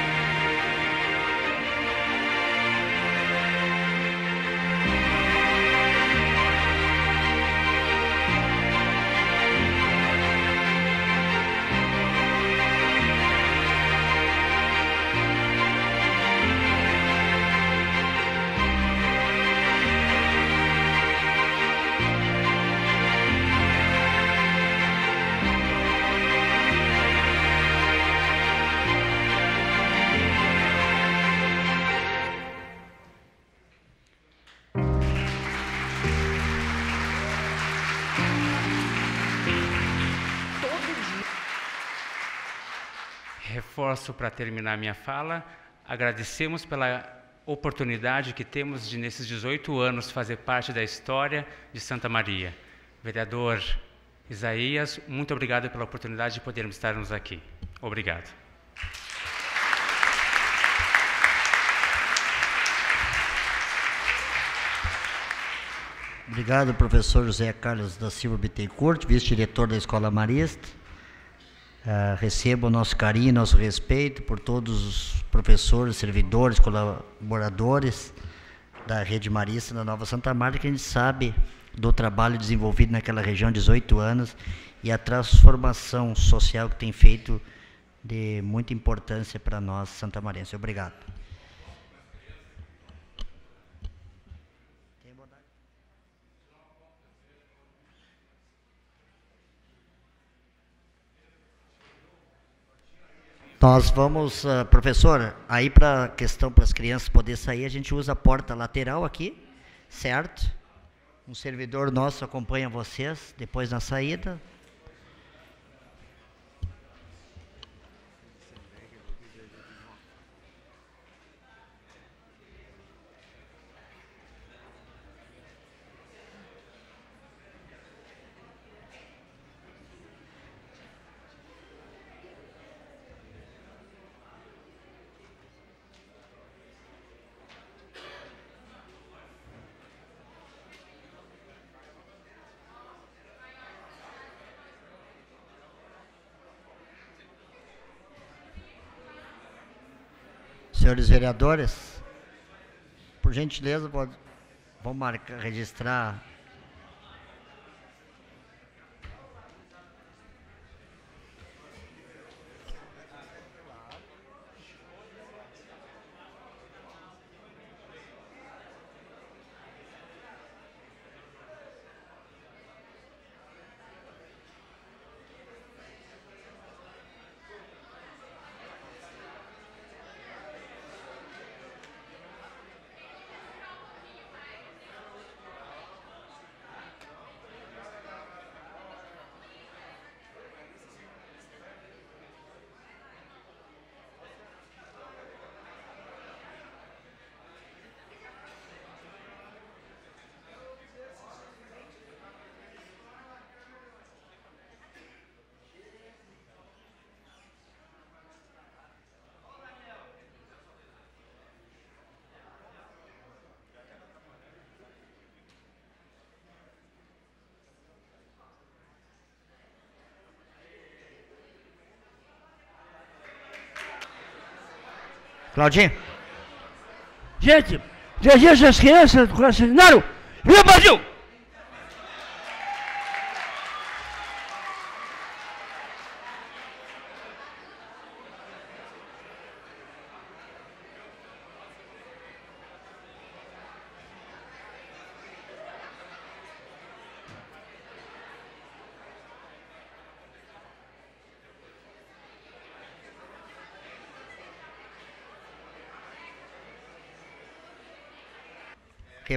posso, para terminar minha fala, agradecemos pela oportunidade que temos de, nesses 18 anos, fazer parte da história de Santa Maria. Vereador Isaías, muito obrigado pela oportunidade de podermos estarmos aqui. Obrigado. Obrigado, professor José Carlos da Silva Bittencourt, vice-diretor da Escola Marista. Uh, ah, receba o nosso carinho, nosso respeito por todos os professores, servidores, colaboradores da Rede Marista da Nova Santa Marta, que a gente sabe do trabalho desenvolvido naquela região, 18 anos, e a transformação social que tem feito de muita importância para nós, santamarenses. Obrigado. Nós vamos, uh, professor, aí para a questão para as crianças poder sair, a gente usa a porta lateral aqui, certo? Um servidor nosso acompanha vocês depois na saída. Senhores vereadores, por gentileza, pode, vou marcar, registrar Claudinho? Gente, desejos as crianças do coração. Naro, viva Brasil!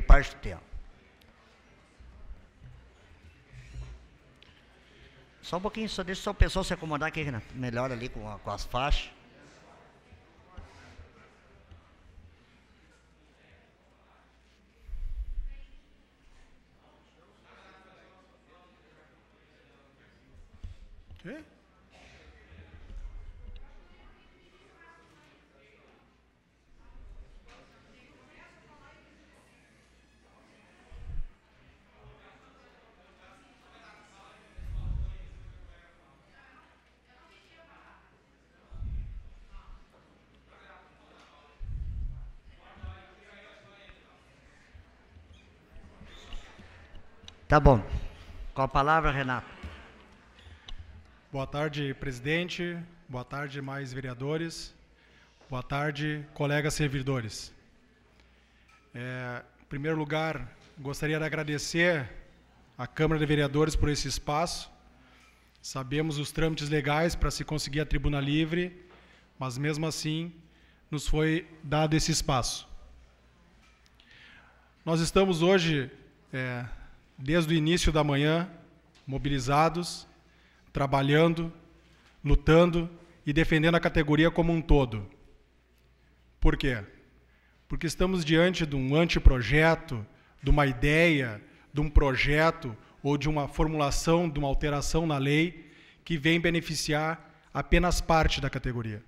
que é tempo. Só um pouquinho, só deixa só o pessoal se acomodar aqui, Melhor ali com, a, com as faixas. Tá bom. Com a palavra, Renato. Boa tarde, presidente. Boa tarde, mais vereadores. Boa tarde, colegas servidores. É, em primeiro lugar, gostaria de agradecer à Câmara de Vereadores por esse espaço. Sabemos os trâmites legais para se conseguir a tribuna livre, mas mesmo assim nos foi dado esse espaço. Nós estamos hoje é, desde o início da manhã, mobilizados, trabalhando, lutando e defendendo a categoria como um todo. Por quê? Porque estamos diante de um anteprojeto, de uma ideia, de um projeto ou de uma formulação, de uma alteração na lei que vem beneficiar apenas parte da categoria.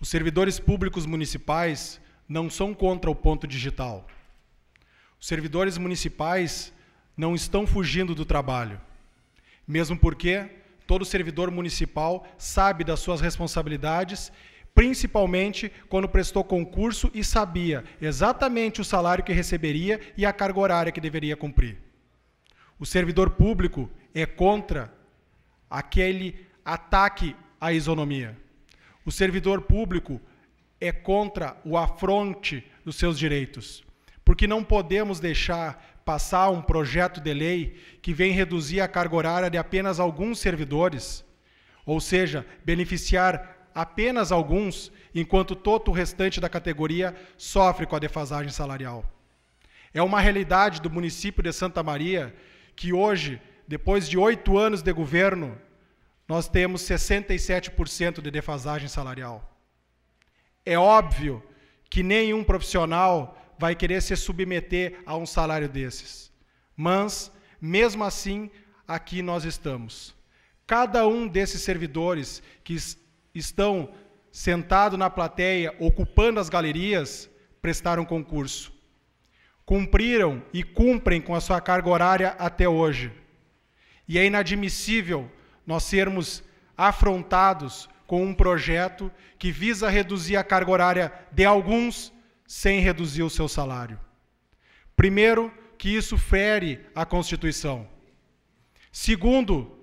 Os servidores públicos municipais não são contra o ponto digital os servidores municipais não estão fugindo do trabalho, mesmo porque todo servidor municipal sabe das suas responsabilidades, principalmente quando prestou concurso e sabia exatamente o salário que receberia e a carga horária que deveria cumprir. O servidor público é contra aquele ataque à isonomia. O servidor público é contra o afronte dos seus direitos porque não podemos deixar passar um projeto de lei que vem reduzir a carga horária de apenas alguns servidores, ou seja, beneficiar apenas alguns, enquanto todo o restante da categoria sofre com a defasagem salarial. É uma realidade do município de Santa Maria que hoje, depois de oito anos de governo, nós temos 67% de defasagem salarial. É óbvio que nenhum profissional vai querer se submeter a um salário desses. Mas, mesmo assim, aqui nós estamos. Cada um desses servidores que estão sentado na plateia, ocupando as galerias, prestaram concurso. Cumpriram e cumprem com a sua carga horária até hoje. E é inadmissível nós sermos afrontados com um projeto que visa reduzir a carga horária de alguns sem reduzir o seu salário. Primeiro, que isso fere a Constituição. Segundo,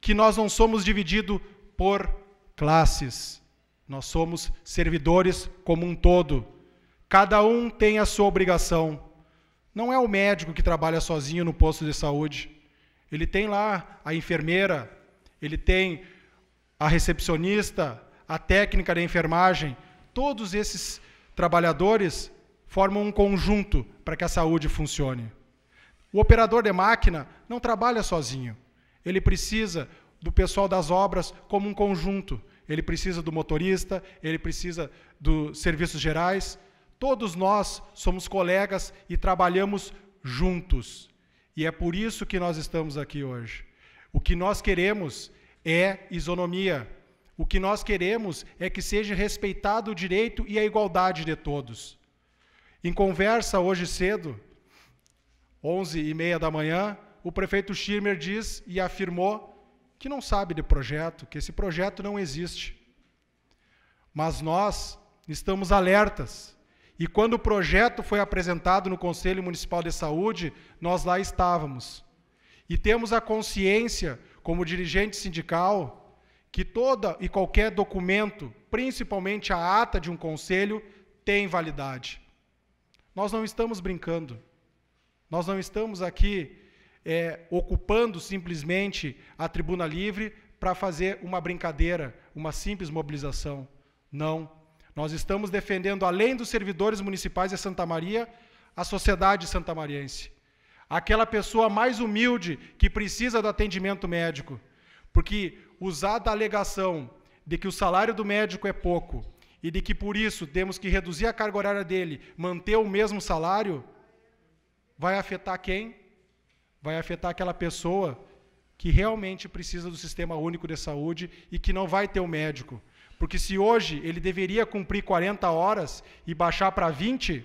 que nós não somos divididos por classes. Nós somos servidores como um todo. Cada um tem a sua obrigação. Não é o médico que trabalha sozinho no posto de saúde. Ele tem lá a enfermeira, ele tem a recepcionista, a técnica de enfermagem. Todos esses trabalhadores formam um conjunto para que a saúde funcione. O operador de máquina não trabalha sozinho. Ele precisa do pessoal das obras como um conjunto. Ele precisa do motorista, ele precisa dos serviços gerais. Todos nós somos colegas e trabalhamos juntos. E é por isso que nós estamos aqui hoje. O que nós queremos é isonomia, o que nós queremos é que seja respeitado o direito e a igualdade de todos. Em conversa hoje cedo, 11 e meia da manhã, o prefeito Schirmer diz e afirmou que não sabe de projeto, que esse projeto não existe. Mas nós estamos alertas. E quando o projeto foi apresentado no Conselho Municipal de Saúde, nós lá estávamos. E temos a consciência, como dirigente sindical, que toda e qualquer documento, principalmente a ata de um conselho, tem validade. Nós não estamos brincando. Nós não estamos aqui é, ocupando simplesmente a tribuna livre para fazer uma brincadeira, uma simples mobilização. Não. Nós estamos defendendo, além dos servidores municipais de Santa Maria, a sociedade santamariense. Aquela pessoa mais humilde que precisa do atendimento médico. Porque usar da alegação de que o salário do médico é pouco e de que por isso temos que reduzir a carga horária dele, manter o mesmo salário, vai afetar quem? Vai afetar aquela pessoa que realmente precisa do sistema único de saúde e que não vai ter o médico. Porque se hoje ele deveria cumprir 40 horas e baixar para 20,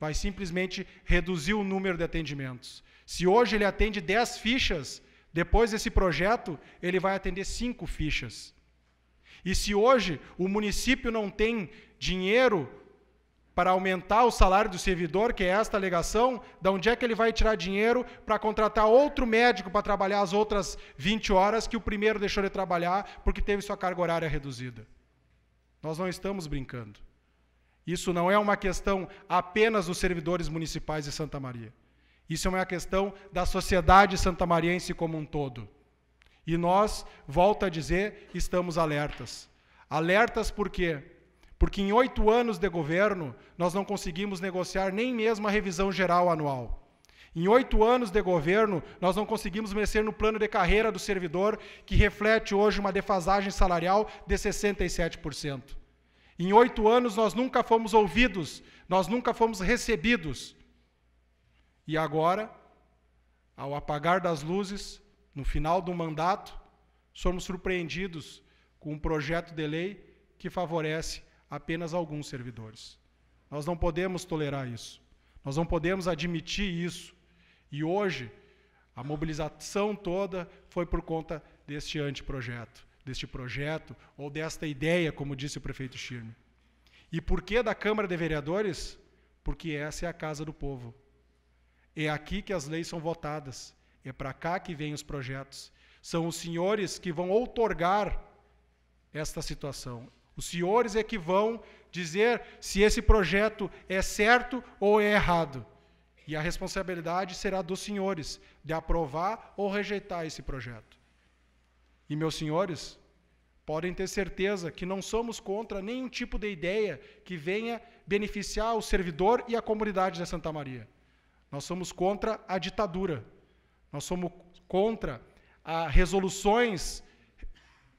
vai simplesmente reduzir o número de atendimentos. Se hoje ele atende 10 fichas, depois desse projeto, ele vai atender cinco fichas. E se hoje o município não tem dinheiro para aumentar o salário do servidor, que é esta alegação, de onde é que ele vai tirar dinheiro para contratar outro médico para trabalhar as outras 20 horas que o primeiro deixou de trabalhar porque teve sua carga horária reduzida? Nós não estamos brincando. Isso não é uma questão apenas dos servidores municipais de Santa Maria. Isso é uma questão da sociedade santamariense como um todo. E nós, volto a dizer, estamos alertas. Alertas por quê? Porque em oito anos de governo, nós não conseguimos negociar nem mesmo a revisão geral anual. Em oito anos de governo, nós não conseguimos mexer no plano de carreira do servidor, que reflete hoje uma defasagem salarial de 67%. Em oito anos, nós nunca fomos ouvidos, nós nunca fomos recebidos. E agora, ao apagar das luzes, no final do mandato, somos surpreendidos com um projeto de lei que favorece apenas alguns servidores. Nós não podemos tolerar isso. Nós não podemos admitir isso. E hoje, a mobilização toda foi por conta deste anteprojeto, deste projeto ou desta ideia, como disse o prefeito Schirme. E por que da Câmara de Vereadores? Porque essa é a casa do povo. É aqui que as leis são votadas, é para cá que vêm os projetos. São os senhores que vão outorgar esta situação. Os senhores é que vão dizer se esse projeto é certo ou é errado. E a responsabilidade será dos senhores de aprovar ou rejeitar esse projeto. E, meus senhores, podem ter certeza que não somos contra nenhum tipo de ideia que venha beneficiar o servidor e a comunidade de Santa Maria. Nós somos contra a ditadura. Nós somos contra a resoluções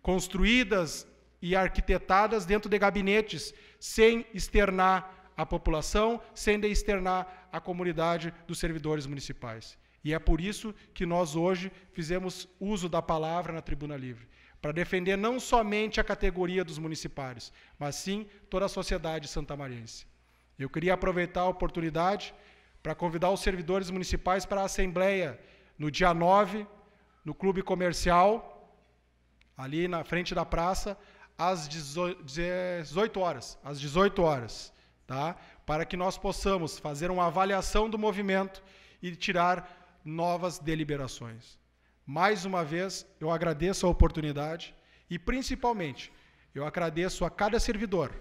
construídas e arquitetadas dentro de gabinetes, sem externar a população, sem externar a comunidade dos servidores municipais. E é por isso que nós hoje fizemos uso da palavra na Tribuna Livre, para defender não somente a categoria dos municipais, mas sim toda a sociedade santamariense. Eu queria aproveitar a oportunidade para convidar os servidores municipais para a Assembleia no dia 9, no Clube Comercial, ali na frente da praça, às 18 horas. Às 18 horas tá? para que nós possamos fazer uma avaliação do movimento e tirar novas deliberações. Mais uma vez, eu agradeço a oportunidade e, principalmente, eu agradeço a cada servidor,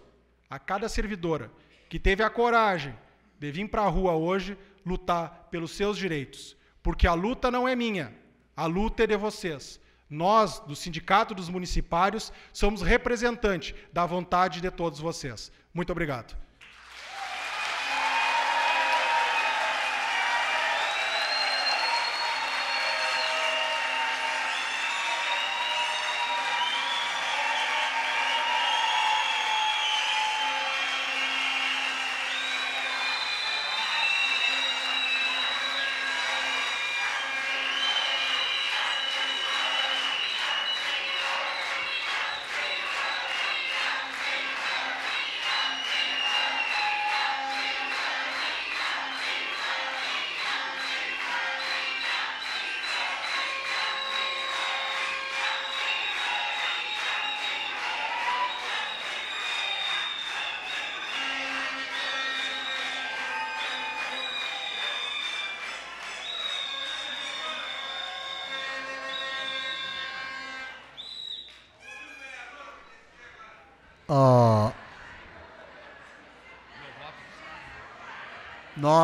a cada servidora que teve a coragem, de vir para a rua hoje lutar pelos seus direitos, porque a luta não é minha, a luta é de vocês. Nós, do Sindicato dos Municipários, somos representante da vontade de todos vocês. Muito obrigado.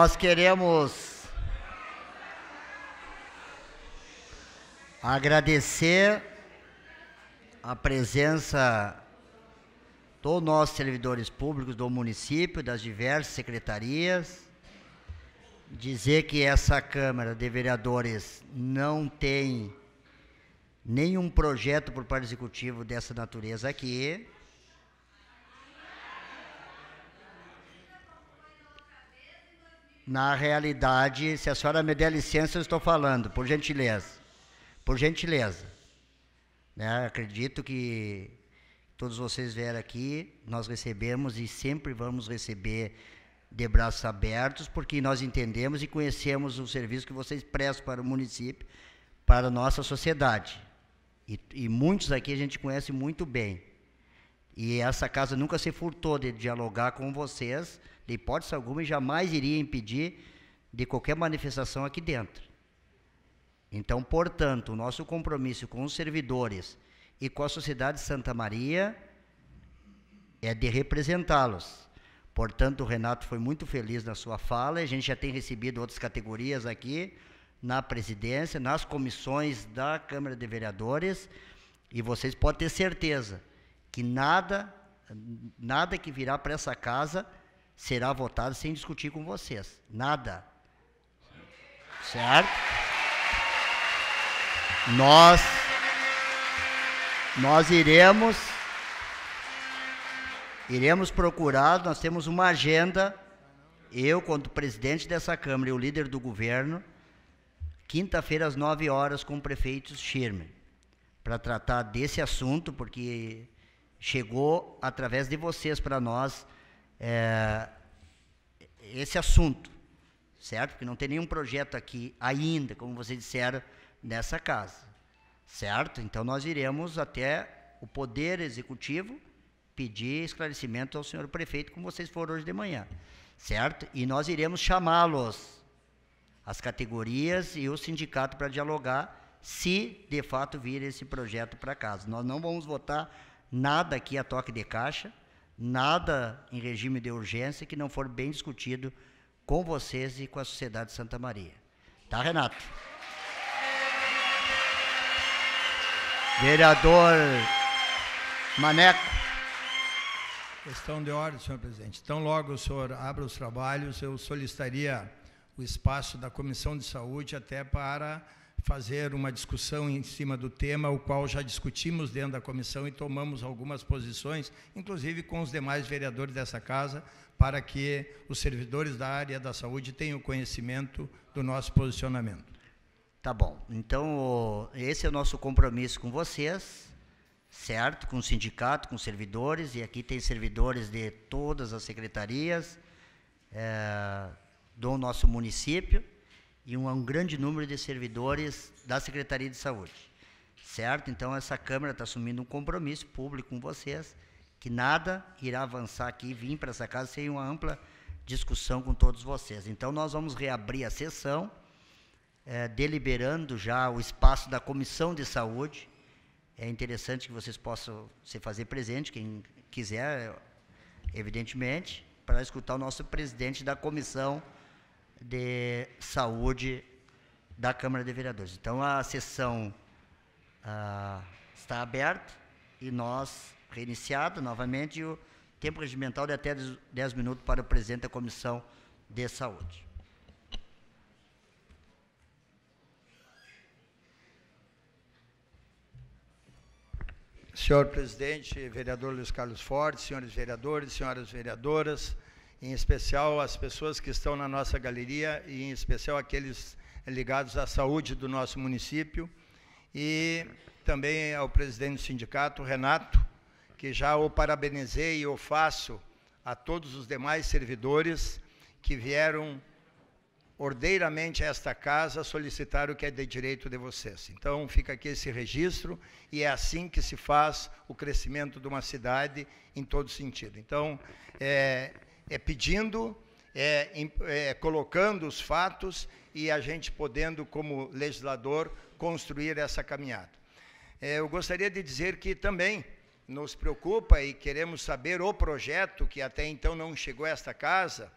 Nós queremos agradecer a presença dos nossos servidores públicos do município, das diversas secretarias. Dizer que essa Câmara de Vereadores não tem nenhum projeto por parte do executivo dessa natureza aqui. na realidade, se a senhora me der licença, eu estou falando, por gentileza. Por gentileza. Né? Acredito que todos vocês vieram aqui, nós recebemos e sempre vamos receber de braços abertos, porque nós entendemos e conhecemos o serviço que vocês prestam para o município, para a nossa sociedade. E, e muitos aqui a gente conhece muito bem. E essa casa nunca se furtou de dialogar com vocês, de hipótese alguma, e jamais iria impedir de qualquer manifestação aqui dentro. Então, portanto, o nosso compromisso com os servidores e com a Sociedade Santa Maria é de representá-los. Portanto, o Renato foi muito feliz na sua fala, a gente já tem recebido outras categorias aqui na presidência, nas comissões da Câmara de Vereadores, e vocês podem ter certeza que nada, nada que virá para essa casa será votado sem discutir com vocês. Nada. Certo? Nós nós iremos iremos procurar, nós temos uma agenda eu, como presidente dessa Câmara e o líder do governo, quinta-feira às 9 horas com o prefeito Schirmer, para tratar desse assunto, porque chegou através de vocês para nós é, esse assunto, certo? Porque não tem nenhum projeto aqui ainda, como vocês disseram, nessa casa, certo? Então nós iremos até o Poder Executivo pedir esclarecimento ao senhor prefeito, como vocês foram hoje de manhã, certo? E nós iremos chamá-los, as categorias e o sindicato, para dialogar se de fato vir esse projeto para casa. Nós não vamos votar nada aqui a toque de caixa, nada em regime de urgência que não for bem discutido com vocês e com a Sociedade de Santa Maria. Tá, Renato? Vereador Maneco. Questão de ordem, senhor presidente. Então, logo o senhor abra os trabalhos, eu solicitaria o espaço da Comissão de Saúde até para fazer uma discussão em cima do tema, o qual já discutimos dentro da comissão e tomamos algumas posições, inclusive com os demais vereadores dessa casa, para que os servidores da área da saúde tenham conhecimento do nosso posicionamento. Tá bom. Então, esse é o nosso compromisso com vocês, certo? Com o sindicato, com os servidores, e aqui tem servidores de todas as secretarias é, do nosso município e um, um grande número de servidores da Secretaria de Saúde. Certo? Então, essa Câmara está assumindo um compromisso público com vocês, que nada irá avançar aqui e vir para essa casa sem uma ampla discussão com todos vocês. Então, nós vamos reabrir a sessão, é, deliberando já o espaço da Comissão de Saúde. É interessante que vocês possam se fazer presente, quem quiser, evidentemente, para escutar o nosso presidente da comissão de Saúde da Câmara de Vereadores. Então, a sessão ah, está aberta e nós, reiniciado novamente, o tempo regimental de até 10 minutos para o presidente da Comissão de Saúde. Senhor presidente, vereador Luiz Carlos Forte, senhores vereadores, senhoras vereadoras, em especial as pessoas que estão na nossa galeria e em especial aqueles ligados à saúde do nosso município e também ao presidente do sindicato, Renato, que já o parabenizei e o faço a todos os demais servidores que vieram ordeiramente a esta casa solicitar o que é de direito de vocês. Então, fica aqui esse registro e é assim que se faz o crescimento de uma cidade em todo sentido. Então, é, é pedindo, é, é, colocando os fatos e a gente podendo, como legislador, construir essa caminhada. É, eu gostaria de dizer que também nos preocupa e queremos saber o projeto, que até então não chegou a esta casa,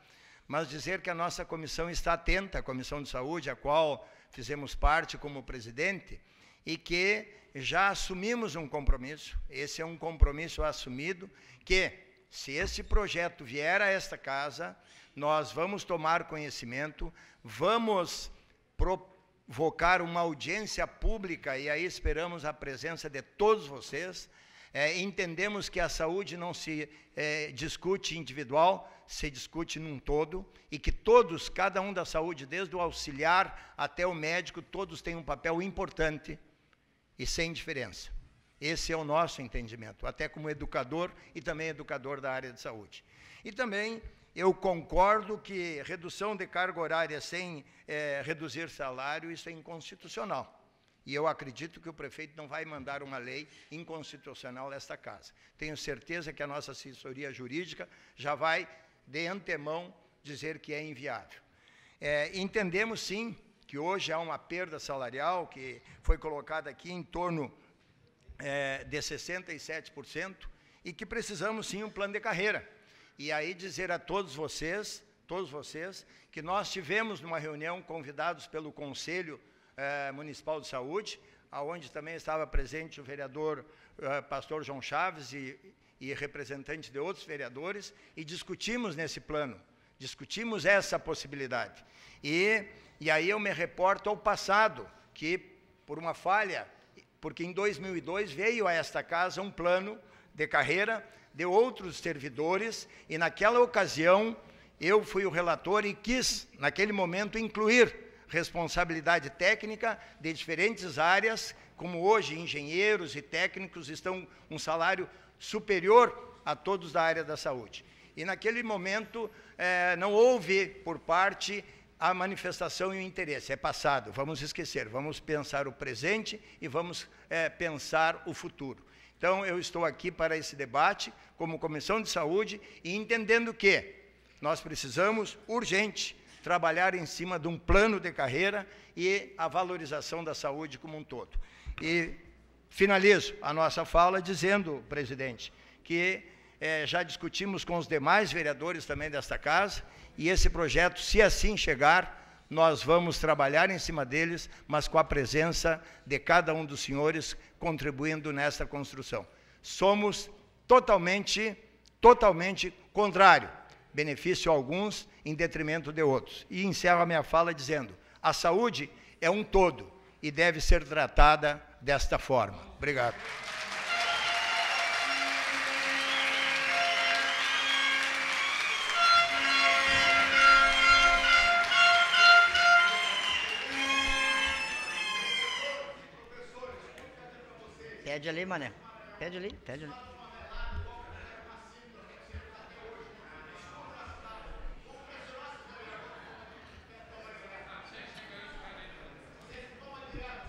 mas dizer que a nossa comissão está atenta, a Comissão de Saúde, a qual fizemos parte como presidente, e que já assumimos um compromisso, esse é um compromisso assumido, que se esse projeto vier a esta casa, nós vamos tomar conhecimento, vamos provocar uma audiência pública e aí esperamos a presença de todos vocês. É, entendemos que a saúde não se é, discute individual, se discute num todo, e que todos, cada um da saúde, desde o auxiliar até o médico, todos têm um papel importante e sem diferença. Esse é o nosso entendimento, até como educador e também educador da área de saúde. E também eu concordo que redução de carga horária sem é, reduzir salário, isso é inconstitucional. E eu acredito que o prefeito não vai mandar uma lei inconstitucional nesta casa. Tenho certeza que a nossa assessoria jurídica já vai, de antemão, dizer que é inviável. É, entendemos, sim, que hoje há uma perda salarial que foi colocada aqui em torno é, de 67% e que precisamos sim um plano de carreira. E aí dizer a todos vocês, todos vocês, que nós tivemos numa reunião convidados pelo Conselho é, Municipal de Saúde, aonde também estava presente o vereador é, Pastor João Chaves e, e representante de outros vereadores, e discutimos nesse plano, discutimos essa possibilidade. E, e aí eu me reporto ao passado, que por uma falha porque em 2002 veio a esta casa um plano de carreira de outros servidores e naquela ocasião eu fui o relator e quis naquele momento incluir responsabilidade técnica de diferentes áreas, como hoje engenheiros e técnicos estão um salário superior a todos da área da saúde. E naquele momento eh, não houve por parte a manifestação e o interesse. É passado, vamos esquecer, vamos pensar o presente e vamos é, pensar o futuro. Então, eu estou aqui para esse debate, como Comissão de Saúde, e entendendo que nós precisamos, urgente, trabalhar em cima de um plano de carreira e a valorização da saúde como um todo. E finalizo a nossa fala dizendo, presidente, que é, já discutimos com os demais vereadores também desta casa, e esse projeto, se assim chegar, nós vamos trabalhar em cima deles, mas com a presença de cada um dos senhores contribuindo nesta construção. Somos totalmente, totalmente contrário. Benefício a alguns em detrimento de outros. E encerro a minha fala dizendo: a saúde é um todo e deve ser tratada desta forma. Obrigado. Pede ali, mané. Pede ali, pede ali.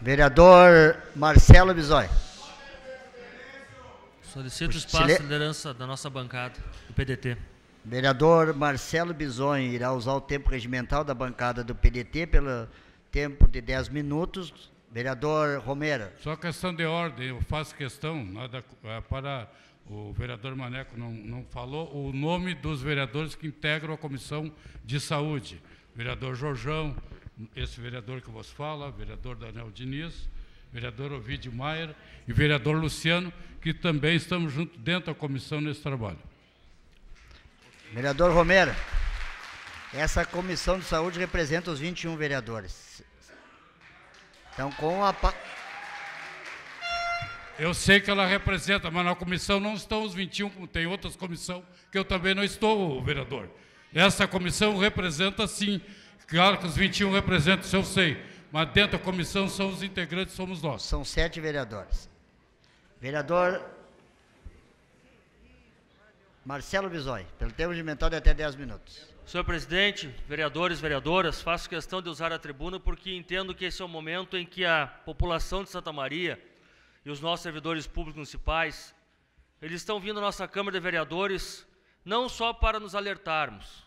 Vereador Marcelo Bisoi. Solicito o espaço de liderança da nossa bancada, do PDT. Vereador Marcelo Bisonho irá usar o tempo regimental da bancada do PDT pelo tempo de 10 minutos Vereador Romero. Só questão de ordem, eu faço questão, nada é, para o vereador Maneco não, não falou, o nome dos vereadores que integram a comissão de saúde. Vereador Jorjão, esse vereador que vos fala, vereador Daniel Diniz, vereador Ovidio Maier e vereador Luciano, que também estamos junto dentro da comissão nesse trabalho. Vereador Romero, essa comissão de saúde representa os 21 vereadores. Então, com a. Pa... Eu sei que ela representa, mas na comissão não estão os 21, como tem outras comissões que eu também não estou, vereador. Essa comissão representa sim. Claro que os 21 representam, isso eu sei. Mas dentro da comissão são os integrantes, somos nós. São sete vereadores. Vereador Marcelo Bisoy, pelo tempo de mental de é até 10 minutos. Senhor presidente, vereadores, vereadoras, faço questão de usar a tribuna porque entendo que esse é o momento em que a população de Santa Maria e os nossos servidores públicos municipais, eles estão vindo à nossa Câmara de Vereadores não só para nos alertarmos,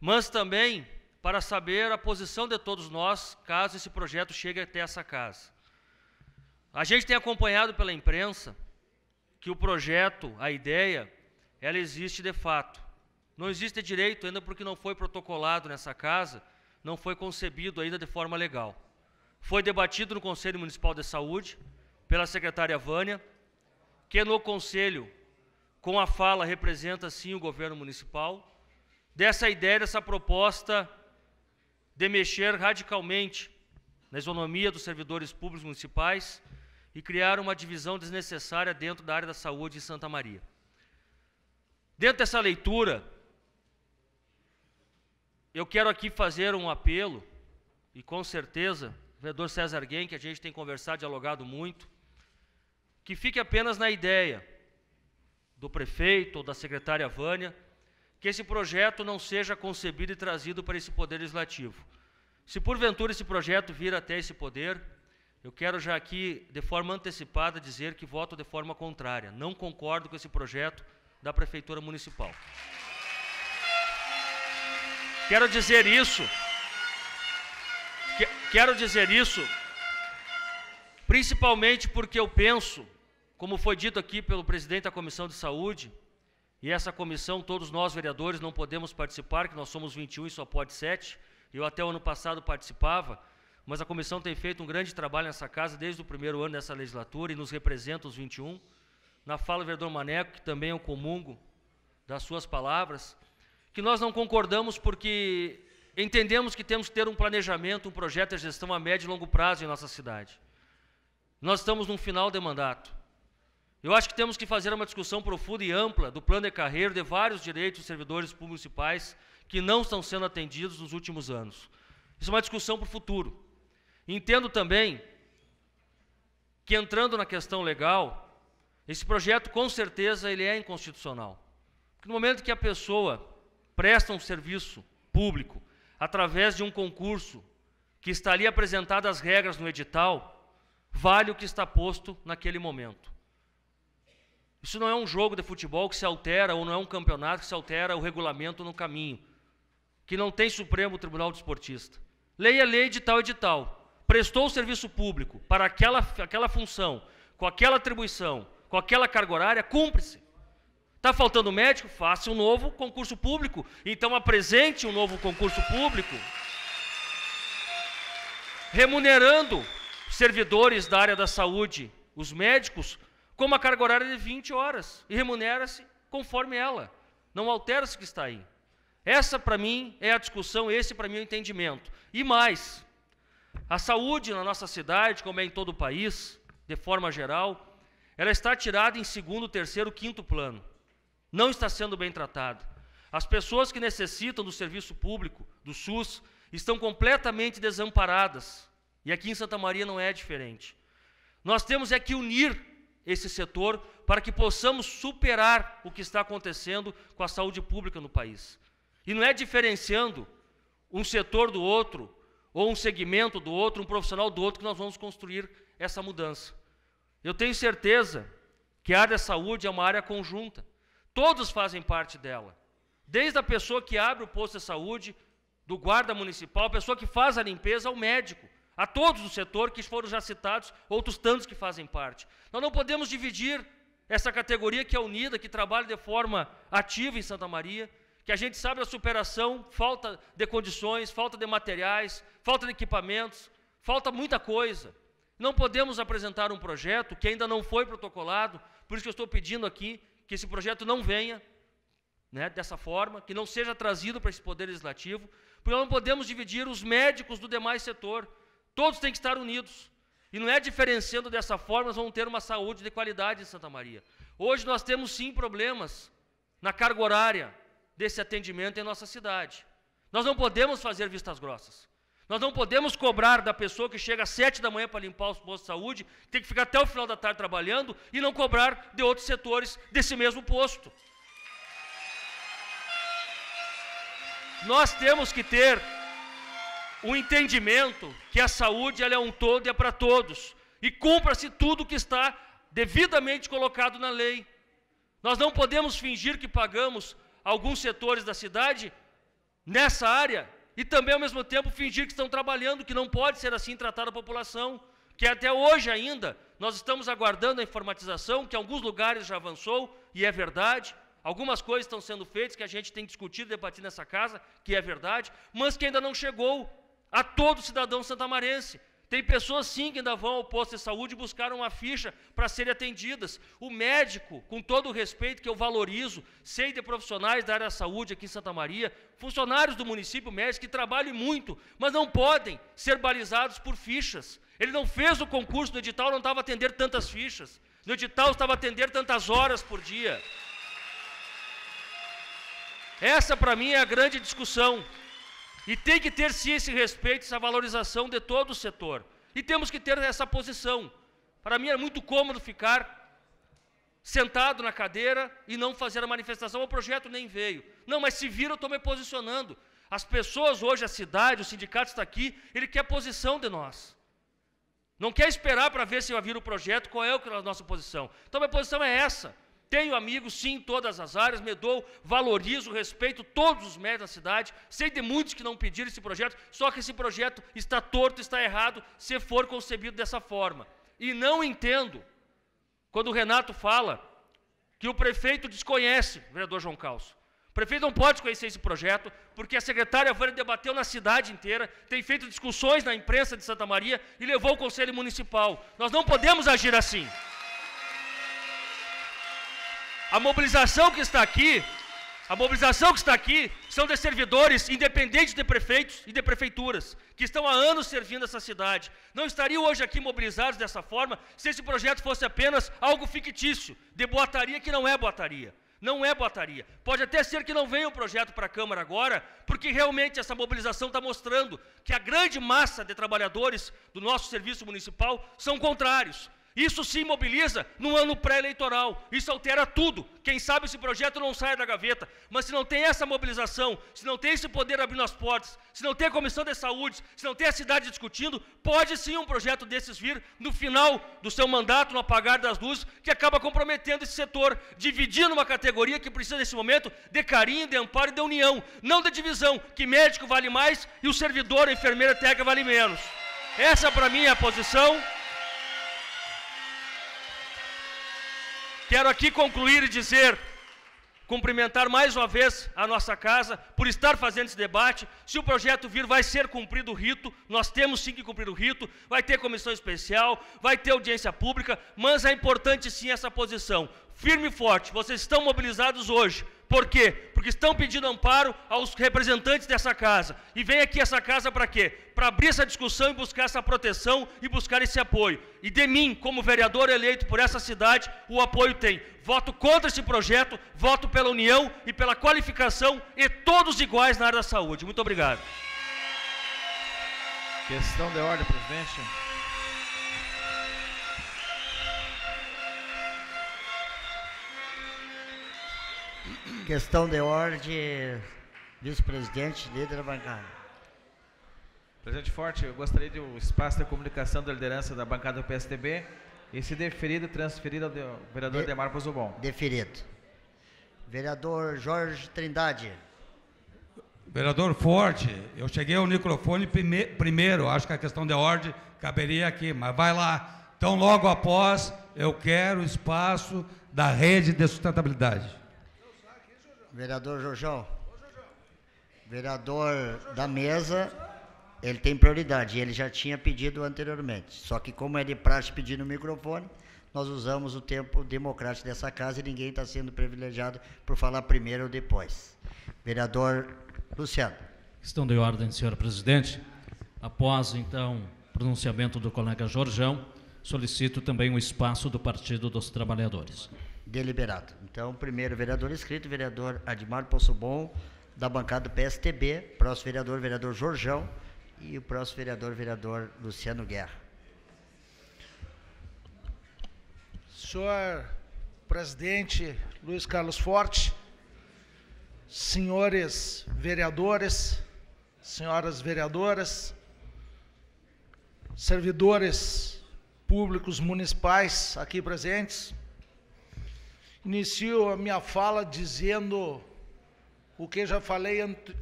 mas também para saber a posição de todos nós, caso esse projeto chegue até essa casa. A gente tem acompanhado pela imprensa que o projeto, a ideia, ela existe de fato. Não existe direito ainda porque não foi protocolado nessa casa, não foi concebido ainda de forma legal. Foi debatido no Conselho Municipal de Saúde pela secretária Vânia, que no conselho com a fala representa sim o governo municipal, dessa ideia, dessa proposta de mexer radicalmente na isonomia dos servidores públicos municipais e criar uma divisão desnecessária dentro da área da saúde em Santa Maria. Dentro dessa leitura, eu quero aqui fazer um apelo, e com certeza, o vereador César Guen, que a gente tem conversado, dialogado muito, que fique apenas na ideia do prefeito ou da secretária Vânia, que esse projeto não seja concebido e trazido para esse poder legislativo. Se porventura esse projeto vir até esse poder, eu quero já aqui, de forma antecipada, dizer que voto de forma contrária. Não concordo com esse projeto da Prefeitura Municipal. Quero dizer isso. quero dizer isso, principalmente porque eu penso, como foi dito aqui pelo presidente da Comissão de Saúde, e essa comissão, todos nós vereadores não podemos participar, que nós somos 21 e só pode 7. Eu até o ano passado participava, mas a comissão tem feito um grande trabalho nessa casa desde o primeiro ano dessa legislatura e nos representa os 21. Na fala do vereador Maneco, que também eu é comungo das suas palavras, que nós não concordamos porque entendemos que temos que ter um planejamento, um projeto de gestão a médio e longo prazo em nossa cidade. Nós estamos num final de mandato. Eu acho que temos que fazer uma discussão profunda e ampla do plano de carreira de vários direitos dos servidores municipais que não estão sendo atendidos nos últimos anos. Isso é uma discussão para o futuro. Entendo também que, entrando na questão legal, esse projeto, com certeza, ele é inconstitucional. Porque no momento que a pessoa prestam serviço público através de um concurso que estaria apresentado as regras no edital, vale o que está posto naquele momento. Isso não é um jogo de futebol que se altera, ou não é um campeonato que se altera o regulamento no caminho, que não tem Supremo Tribunal Desportista. Leia a lei, é edital tal edital. Prestou o serviço público para aquela, aquela função, com aquela atribuição, com aquela carga horária, cumpre-se. Está faltando médico? Faça um novo concurso público. Então apresente um novo concurso público. Remunerando servidores da área da saúde, os médicos, com uma carga horária de 20 horas. E remunera-se conforme ela. Não altera-se o que está aí. Essa, para mim, é a discussão, esse, para mim, é o entendimento. E mais, a saúde na nossa cidade, como é em todo o país, de forma geral, ela está tirada em segundo, terceiro, quinto plano não está sendo bem tratado. As pessoas que necessitam do serviço público, do SUS, estão completamente desamparadas. E aqui em Santa Maria não é diferente. Nós temos é que unir esse setor para que possamos superar o que está acontecendo com a saúde pública no país. E não é diferenciando um setor do outro, ou um segmento do outro, um profissional do outro, que nós vamos construir essa mudança. Eu tenho certeza que a área da saúde é uma área conjunta. Todos fazem parte dela. Desde a pessoa que abre o posto de saúde, do guarda municipal, a pessoa que faz a limpeza, ao médico, a todos do setor que foram já citados, outros tantos que fazem parte. Nós não podemos dividir essa categoria que é unida, que trabalha de forma ativa em Santa Maria, que a gente sabe a superação, falta de condições, falta de materiais, falta de equipamentos, falta muita coisa. Não podemos apresentar um projeto que ainda não foi protocolado, por isso que eu estou pedindo aqui que esse projeto não venha né, dessa forma, que não seja trazido para esse poder legislativo, porque não podemos dividir os médicos do demais setor. Todos têm que estar unidos. E não é diferenciando dessa forma, nós vamos ter uma saúde de qualidade em Santa Maria. Hoje nós temos sim problemas na carga horária desse atendimento em nossa cidade. Nós não podemos fazer vistas grossas. Nós não podemos cobrar da pessoa que chega às sete da manhã para limpar os postos de saúde, tem que ficar até o final da tarde trabalhando, e não cobrar de outros setores desse mesmo posto. Nós temos que ter o entendimento que a saúde é um todo e é para todos. E cumpra-se tudo o que está devidamente colocado na lei. Nós não podemos fingir que pagamos alguns setores da cidade nessa área e também, ao mesmo tempo, fingir que estão trabalhando, que não pode ser assim tratada a população, que até hoje ainda nós estamos aguardando a informatização, que em alguns lugares já avançou, e é verdade, Algumas coisas estão sendo feitas que a gente tem discutido, debatido nessa casa, que é verdade, mas que ainda não chegou a todo cidadão santamarense. Tem pessoas sim que ainda vão ao posto de saúde buscar uma ficha para serem atendidas. O médico, com todo o respeito que eu valorizo, sei de profissionais da área da saúde aqui em Santa Maria, funcionários do município médico que trabalham muito, mas não podem ser balizados por fichas. Ele não fez o concurso no edital, não estava atender tantas fichas. No edital estava atender tantas horas por dia. Essa para mim é a grande discussão. E tem que ter sim esse respeito, essa valorização de todo o setor. E temos que ter essa posição. Para mim é muito cômodo ficar sentado na cadeira e não fazer a manifestação. O projeto nem veio. Não, mas se vira, eu estou me posicionando. As pessoas hoje, a cidade, o sindicato está aqui, ele quer posição de nós. Não quer esperar para ver se vai vir o projeto, qual é, é a nossa posição. Então, a minha posição é essa. Tenho amigos, sim, em todas as áreas, me dou, valorizo, respeito todos os médicos da cidade. Sei de muitos que não pediram esse projeto, só que esse projeto está torto, está errado, se for concebido dessa forma. E não entendo quando o Renato fala que o prefeito desconhece, vereador João Calço. O prefeito não pode conhecer esse projeto, porque a secretária Vânia debateu na cidade inteira, tem feito discussões na imprensa de Santa Maria e levou o Conselho Municipal. Nós não podemos agir assim. A mobilização que está aqui, a mobilização que está aqui são de servidores independentes de prefeitos e de prefeituras, que estão há anos servindo essa cidade. Não estariam hoje aqui mobilizados dessa forma se esse projeto fosse apenas algo fictício, de boataria que não é boataria não é botaria. Pode até ser que não venha o projeto para a Câmara agora, porque realmente essa mobilização está mostrando que a grande massa de trabalhadores do nosso serviço municipal são contrários. Isso se imobiliza no ano pré-eleitoral. Isso altera tudo. Quem sabe esse projeto não sai da gaveta. Mas se não tem essa mobilização, se não tem esse poder abrindo as portas, se não tem a comissão de saúde, se não tem a cidade discutindo, pode sim um projeto desses vir no final do seu mandato, no apagar das luzes, que acaba comprometendo esse setor, dividindo uma categoria que precisa nesse momento de carinho, de amparo e de união, não de divisão, que médico vale mais e o servidor, a enfermeira técnica vale menos. Essa para mim é a posição. Quero aqui concluir e dizer, cumprimentar mais uma vez a nossa casa por estar fazendo esse debate. Se o projeto vir, vai ser cumprido o rito, nós temos sim que cumprir o rito, vai ter comissão especial, vai ter audiência pública, mas é importante sim essa posição, firme e forte. Vocês estão mobilizados hoje por quê? Porque estão pedindo amparo aos representantes dessa casa. E vem aqui essa casa para quê? Para abrir essa discussão e buscar essa proteção e buscar esse apoio. E de mim, como vereador eleito por essa cidade, o apoio tem. Voto contra esse projeto, voto pela união e pela qualificação e todos iguais na área da saúde. Muito obrigado. Questão de ordem, presidente. Questão de ordem, vice-presidente Líder Bancário. Presidente Forte, eu gostaria de um espaço de comunicação da liderança da bancada do PSDB e, se deferido, transferido ao vereador de, Demar Pozobon. Deferido. Vereador Jorge Trindade. Vereador Forte, eu cheguei ao microfone prime primeiro, acho que a questão de ordem caberia aqui, mas vai lá. Então, logo após, eu quero espaço da rede de sustentabilidade. Vereador Jojão. Vereador da mesa, ele tem prioridade. Ele já tinha pedido anteriormente. Só que como é de praxe pedir no microfone, nós usamos o tempo democrático dessa casa e ninguém está sendo privilegiado por falar primeiro ou depois. Vereador Luciano. Questão de ordem, senhor presidente. Após, então, pronunciamento do colega Jorjão, solicito também o espaço do Partido dos Trabalhadores deliberado. Então, primeiro vereador inscrito, vereador Admar Possobon, da bancada do PSTB, próximo vereador, vereador Jorjão, e o próximo vereador, vereador Luciano Guerra. Senhor presidente Luiz Carlos Forte, senhores vereadores, senhoras vereadoras, servidores públicos municipais aqui presentes, Inicio a minha fala dizendo o que já falei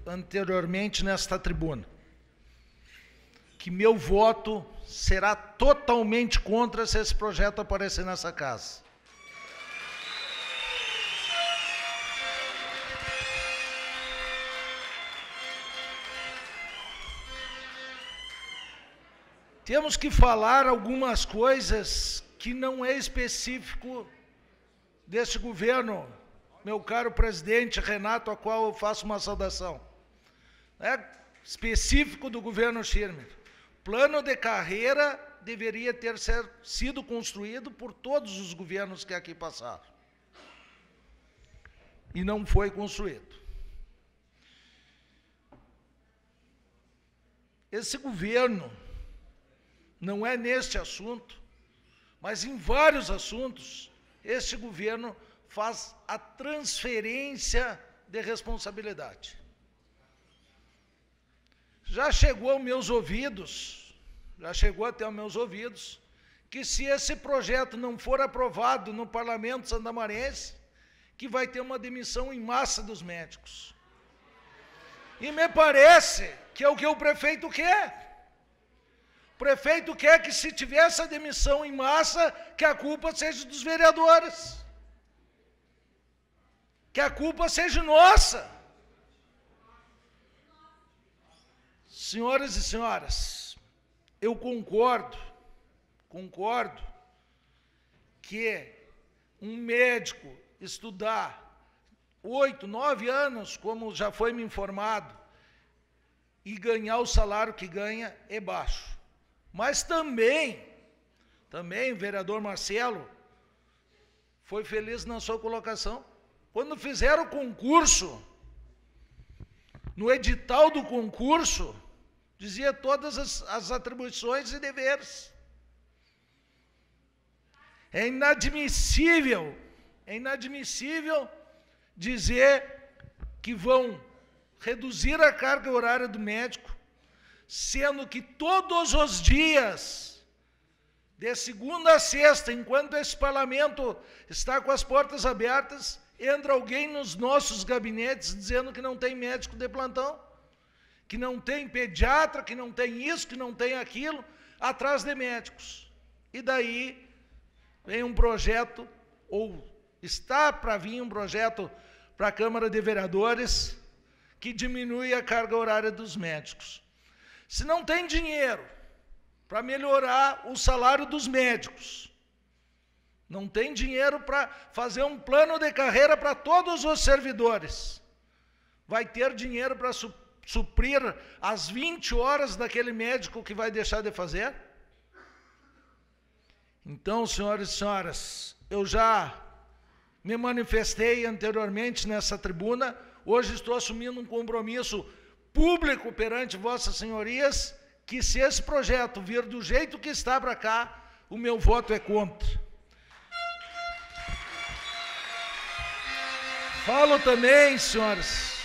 anteriormente nesta tribuna: que meu voto será totalmente contra se esse projeto aparecer nessa casa. Temos que falar algumas coisas que não é específico deste governo, meu caro presidente Renato, a qual eu faço uma saudação, É específico do governo Schirmer. Plano de carreira deveria ter ser, sido construído por todos os governos que aqui passaram. E não foi construído. Esse governo não é neste assunto, mas em vários assuntos, este governo faz a transferência de responsabilidade. Já chegou aos meus ouvidos, já chegou até aos meus ouvidos, que se esse projeto não for aprovado no parlamento sandamarense, que vai ter uma demissão em massa dos médicos. E me parece que é o que o prefeito quer prefeito quer que se tiver essa demissão em massa, que a culpa seja dos vereadores. Que a culpa seja nossa. Senhoras e senhores, eu concordo, concordo que um médico estudar oito, nove anos, como já foi me informado, e ganhar o salário que ganha é baixo. Mas também, também o vereador Marcelo foi feliz na sua colocação. Quando fizeram o concurso, no edital do concurso, dizia todas as, as atribuições e deveres. É inadmissível, é inadmissível dizer que vão reduzir a carga horária do médico, sendo que todos os dias, de segunda a sexta, enquanto esse parlamento está com as portas abertas, entra alguém nos nossos gabinetes dizendo que não tem médico de plantão, que não tem pediatra, que não tem isso, que não tem aquilo, atrás de médicos. E daí vem um projeto, ou está para vir um projeto para a Câmara de Vereadores que diminui a carga horária dos médicos. Se não tem dinheiro para melhorar o salário dos médicos, não tem dinheiro para fazer um plano de carreira para todos os servidores, vai ter dinheiro para su suprir as 20 horas daquele médico que vai deixar de fazer? Então, senhores e senhoras, eu já me manifestei anteriormente nessa tribuna, hoje estou assumindo um compromisso público perante vossas senhorias que se esse projeto vir do jeito que está para cá, o meu voto é contra. Falo também, senhores,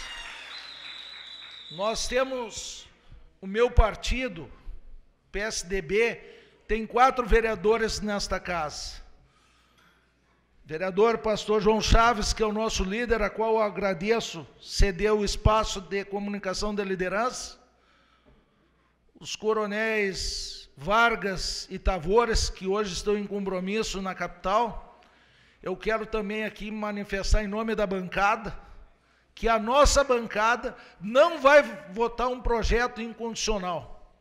nós temos o meu partido, PSDB, tem quatro vereadores nesta casa. Vereador pastor João Chaves, que é o nosso líder, a qual eu agradeço, cedeu o espaço de comunicação da liderança. Os coronéis Vargas e Tavores, que hoje estão em compromisso na capital. Eu quero também aqui manifestar em nome da bancada que a nossa bancada não vai votar um projeto incondicional.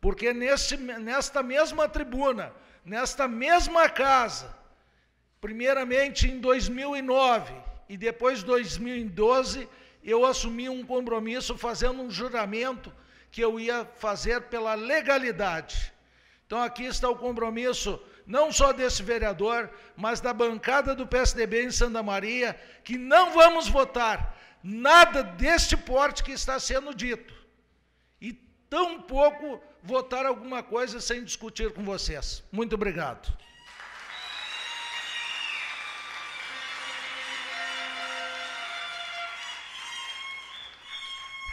Porque nesse, nesta mesma tribuna, nesta mesma casa, Primeiramente em 2009 e depois 2012 eu assumi um compromisso fazendo um juramento que eu ia fazer pela legalidade. Então aqui está o compromisso não só desse vereador, mas da bancada do PSDB em Santa Maria, que não vamos votar nada deste porte que está sendo dito. E tampouco votar alguma coisa sem discutir com vocês. Muito obrigado.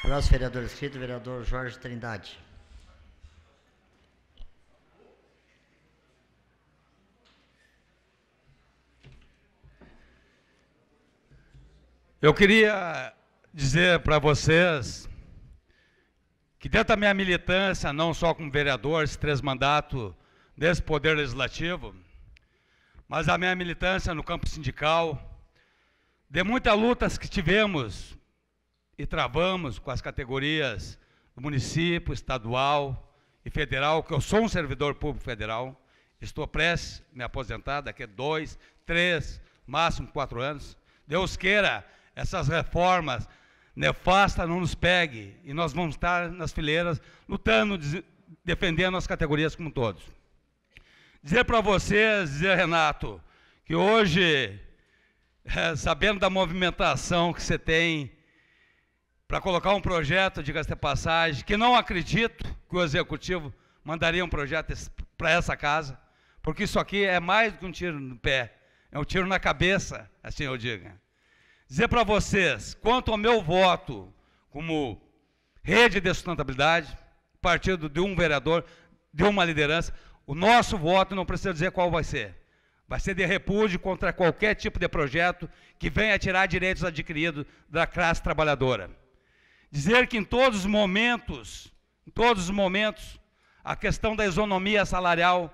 Próximo vereador escrito, vereador Jorge Trindade. Eu queria dizer para vocês que dentro da minha militância, não só como vereador, esses três mandatos desse Poder Legislativo, mas a minha militância no campo sindical, de muitas lutas que tivemos e travamos com as categorias do município, estadual e federal, que eu sou um servidor público federal, estou prestes a me aposentar daqui a dois, três, máximo quatro anos. Deus queira essas reformas nefastas não nos pegue e nós vamos estar nas fileiras lutando, defendendo as categorias como todos. Dizer para vocês, dizer Renato, que hoje, é, sabendo da movimentação que você tem para colocar um projeto, diga-se de passagem, que não acredito que o executivo mandaria um projeto para essa casa, porque isso aqui é mais do que um tiro no pé, é um tiro na cabeça, assim eu digo. Dizer para vocês, quanto ao meu voto como rede de sustentabilidade, partido de um vereador, de uma liderança, o nosso voto, não precisa dizer qual vai ser, vai ser de repúdio contra qualquer tipo de projeto que venha tirar direitos adquiridos da classe trabalhadora. Dizer que em todos os momentos, em todos os momentos, a questão da isonomia salarial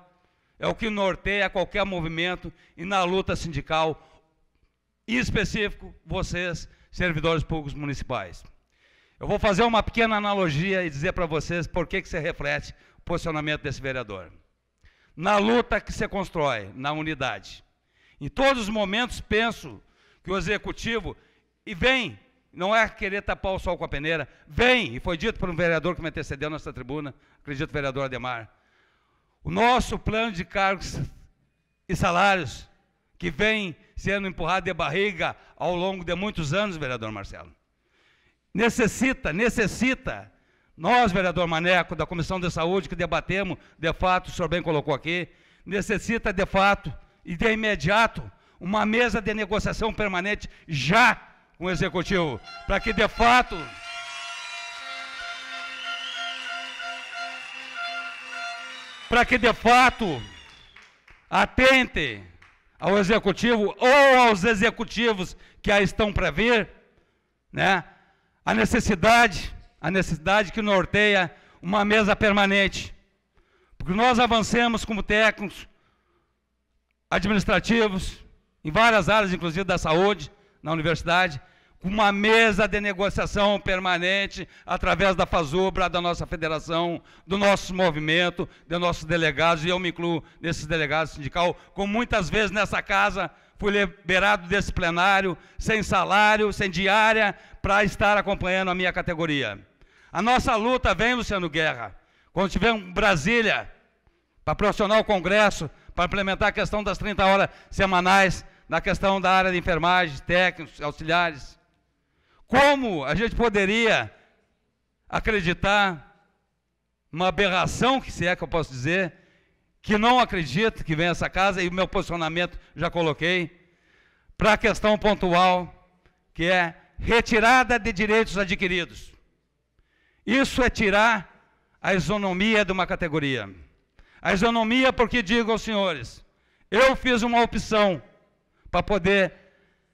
é o que norteia qualquer movimento e na luta sindical, em específico, vocês, servidores públicos municipais. Eu vou fazer uma pequena analogia e dizer para vocês por que, que se reflete o posicionamento desse vereador. Na luta que se constrói, na unidade. Em todos os momentos penso que o executivo, e vem não é querer tapar o sol com a peneira. Vem! E foi dito por um vereador que me antecedeu nessa tribuna, acredito, vereador Ademar. O nosso plano de cargos e salários, que vem sendo empurrado de barriga ao longo de muitos anos, vereador Marcelo. Necessita, necessita. Nós, vereador Maneco, da Comissão de Saúde, que debatemos, de fato, o senhor bem colocou aqui, necessita de fato e de imediato uma mesa de negociação permanente já um executivo, para que de fato para que de fato atente ao executivo ou aos executivos que aí estão para vir, né? A necessidade, a necessidade que norteia uma mesa permanente. Porque nós avancemos como técnicos administrativos em várias áreas, inclusive da saúde, na universidade, uma mesa de negociação permanente através da FASUBRA, da nossa federação, do nosso movimento, de nossos delegados, e eu me incluo nesses delegados sindical, como muitas vezes nessa casa fui liberado desse plenário, sem salário, sem diária, para estar acompanhando a minha categoria. A nossa luta vem, Luciano Guerra, quando estivermos em Brasília, para profissional o Congresso, para implementar a questão das 30 horas semanais, na questão da área de enfermagem, técnicos, auxiliares, como a gente poderia acreditar uma aberração, que se é que eu posso dizer, que não acredito que vem essa casa, e o meu posicionamento já coloquei, para a questão pontual, que é retirada de direitos adquiridos. Isso é tirar a isonomia de uma categoria. A isonomia, porque digo aos senhores, eu fiz uma opção para poder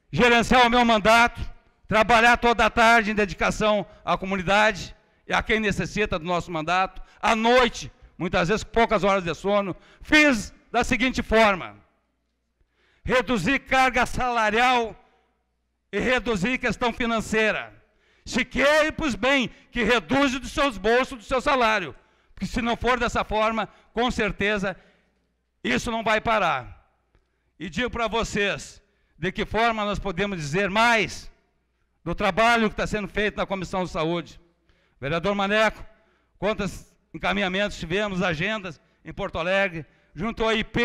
gerenciar o meu mandato, trabalhar toda a tarde em dedicação à comunidade e a quem necessita do nosso mandato, à noite, muitas vezes com poucas horas de sono, fiz da seguinte forma: reduzir carga salarial e reduzir questão financeira. se quer pois bem, que reduze dos seus bolsos, do seu salário. Porque se não for dessa forma, com certeza, isso não vai parar. E digo para vocês de que forma nós podemos dizer mais do trabalho que está sendo feito na Comissão de Saúde. Vereador Maneco, quantos encaminhamentos tivemos, agendas em Porto Alegre, junto ao IP,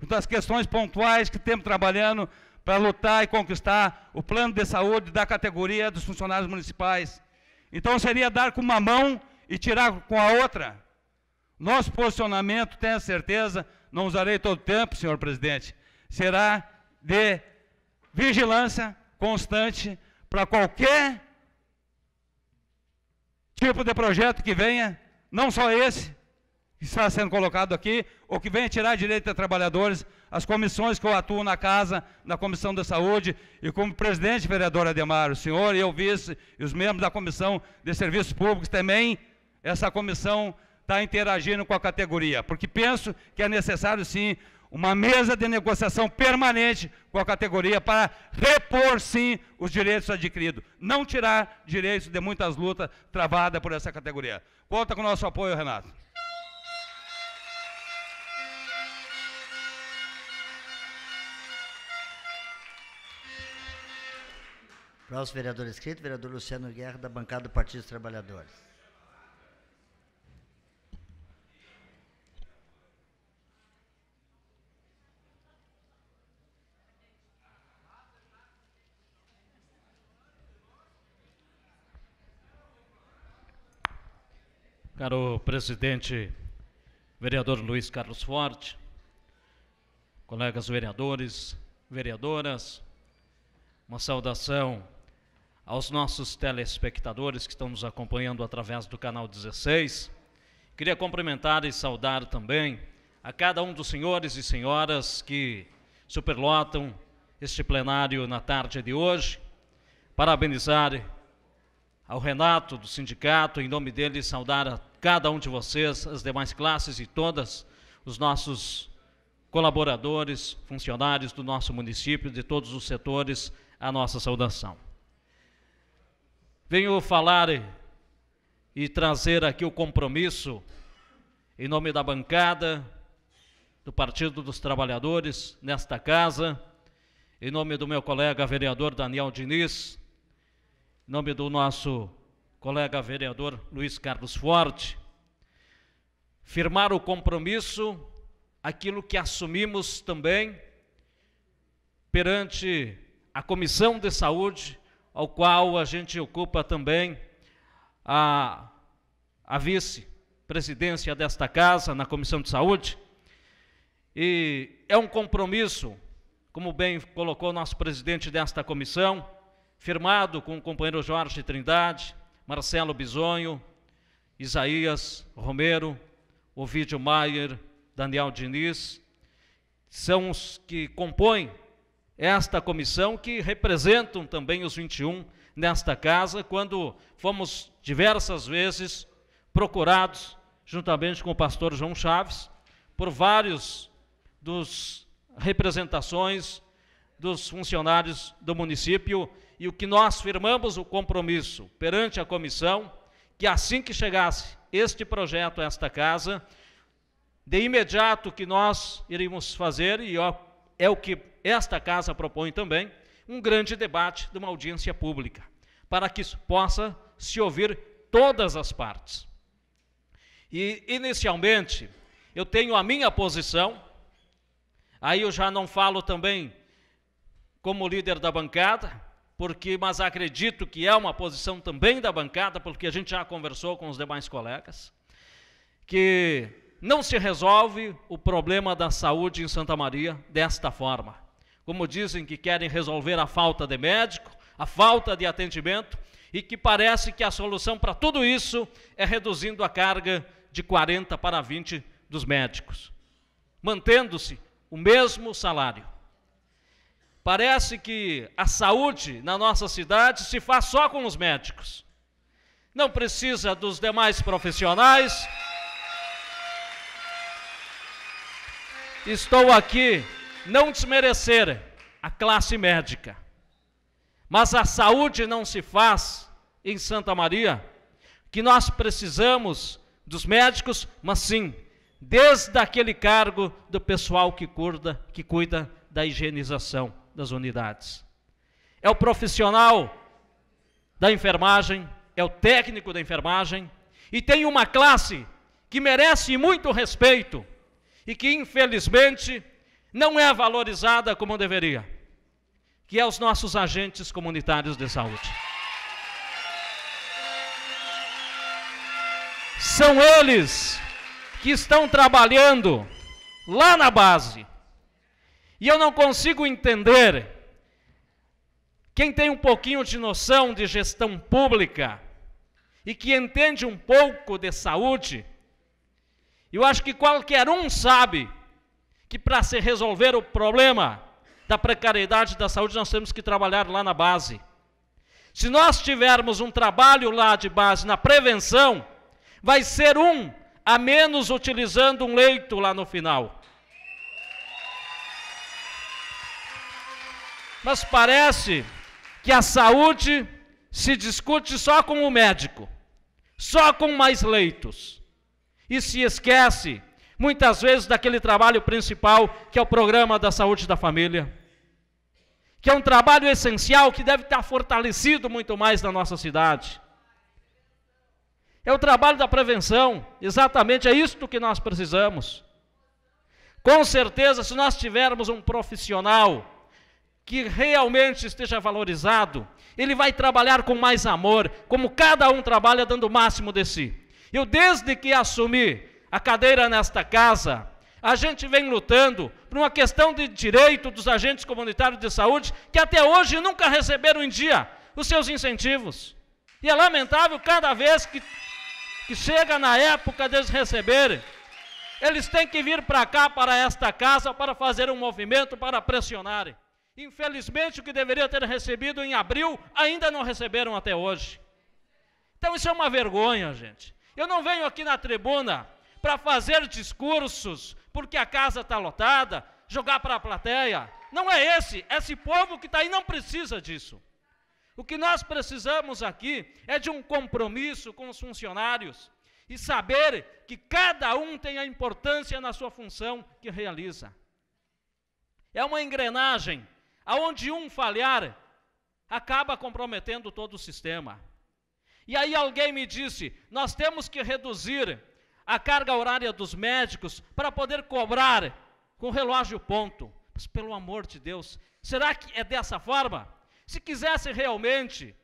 junto às questões pontuais que temos trabalhando para lutar e conquistar o plano de saúde da categoria dos funcionários municipais. Então seria dar com uma mão e tirar com a outra. Nosso posicionamento, tenha certeza, não usarei todo o tempo, senhor presidente, será de vigilância constante para qualquer tipo de projeto que venha, não só esse que está sendo colocado aqui, ou que venha tirar direito a trabalhadores, as comissões que eu atuo na casa, na Comissão da Saúde, e como presidente vereador Ademar, o senhor e eu vice, e os membros da Comissão de Serviços Públicos também, essa comissão está interagindo com a categoria, porque penso que é necessário sim uma mesa de negociação permanente com a categoria para repor, sim, os direitos adquiridos. Não tirar direitos de muitas lutas travadas por essa categoria. Conta com o nosso apoio, Renato. Próximo vereador inscrito, vereador Luciano Guerra, da bancada do Partido dos Trabalhadores. Caro presidente, vereador Luiz Carlos Forte, colegas vereadores, vereadoras, uma saudação aos nossos telespectadores que estão nos acompanhando através do canal 16. Queria cumprimentar e saudar também a cada um dos senhores e senhoras que superlotam este plenário na tarde de hoje. Parabenizar ao Renato do sindicato, em nome dele, saudar a cada um de vocês, as demais classes e todas os nossos colaboradores, funcionários do nosso município, de todos os setores, a nossa saudação. Venho falar e trazer aqui o compromisso, em nome da bancada, do Partido dos Trabalhadores, nesta casa, em nome do meu colega vereador Daniel Diniz, em nome do nosso colega vereador Luiz Carlos Forte, firmar o compromisso, aquilo que assumimos também perante a Comissão de Saúde, ao qual a gente ocupa também a, a vice-presidência desta casa, na Comissão de Saúde. E é um compromisso, como bem colocou nosso presidente desta comissão, firmado com o companheiro Jorge Trindade, Marcelo Bisonho, Isaías Romero, Ovidio Maier, Daniel Diniz, são os que compõem esta comissão que representam também os 21 nesta casa, quando fomos diversas vezes procurados, juntamente com o pastor João Chaves, por vários dos representações dos funcionários do município e o que nós firmamos o compromisso perante a comissão, que assim que chegasse este projeto a esta casa, de imediato que nós iríamos fazer, e é o que esta casa propõe também, um grande debate de uma audiência pública, para que possa se ouvir todas as partes. E, inicialmente, eu tenho a minha posição, aí eu já não falo também como líder da bancada, porque mas acredito que é uma posição também da bancada, porque a gente já conversou com os demais colegas, que não se resolve o problema da saúde em Santa Maria desta forma. Como dizem que querem resolver a falta de médico, a falta de atendimento, e que parece que a solução para tudo isso é reduzindo a carga de 40 para 20 dos médicos, mantendo-se o mesmo salário. Parece que a saúde na nossa cidade se faz só com os médicos. Não precisa dos demais profissionais. Estou aqui não desmerecer a classe médica. Mas a saúde não se faz em Santa Maria, que nós precisamos dos médicos, mas sim, desde aquele cargo do pessoal que cuida, que cuida da higienização das unidades. É o profissional da enfermagem, é o técnico da enfermagem, e tem uma classe que merece muito respeito e que, infelizmente, não é valorizada como deveria, que é os nossos agentes comunitários de saúde. São eles que estão trabalhando lá na base, e eu não consigo entender. Quem tem um pouquinho de noção de gestão pública e que entende um pouco de saúde, eu acho que qualquer um sabe que para se resolver o problema da precariedade da saúde nós temos que trabalhar lá na base. Se nós tivermos um trabalho lá de base na prevenção, vai ser um a menos utilizando um leito lá no final. Mas parece que a saúde se discute só com o médico, só com mais leitos. E se esquece, muitas vezes, daquele trabalho principal, que é o programa da saúde da família, que é um trabalho essencial que deve estar fortalecido muito mais na nossa cidade. É o trabalho da prevenção, exatamente é isto que nós precisamos. Com certeza, se nós tivermos um profissional que realmente esteja valorizado, ele vai trabalhar com mais amor, como cada um trabalha dando o máximo de si. Eu, desde que assumi a cadeira nesta casa, a gente vem lutando por uma questão de direito dos agentes comunitários de saúde que até hoje nunca receberam em dia os seus incentivos. E é lamentável cada vez que, que chega na época deles receberem, eles têm que vir para cá, para esta casa, para fazer um movimento, para pressionarem. Infelizmente, o que deveria ter recebido em abril, ainda não receberam até hoje. Então, isso é uma vergonha, gente. Eu não venho aqui na tribuna para fazer discursos porque a casa está lotada, jogar para a plateia. Não é esse. Esse povo que está aí não precisa disso. O que nós precisamos aqui é de um compromisso com os funcionários e saber que cada um tem a importância na sua função que realiza. É uma engrenagem aonde um falhar, acaba comprometendo todo o sistema. E aí alguém me disse: nós temos que reduzir a carga horária dos médicos para poder cobrar com relógio ponto. Mas pelo amor de Deus, será que é dessa forma? Se quisesse realmente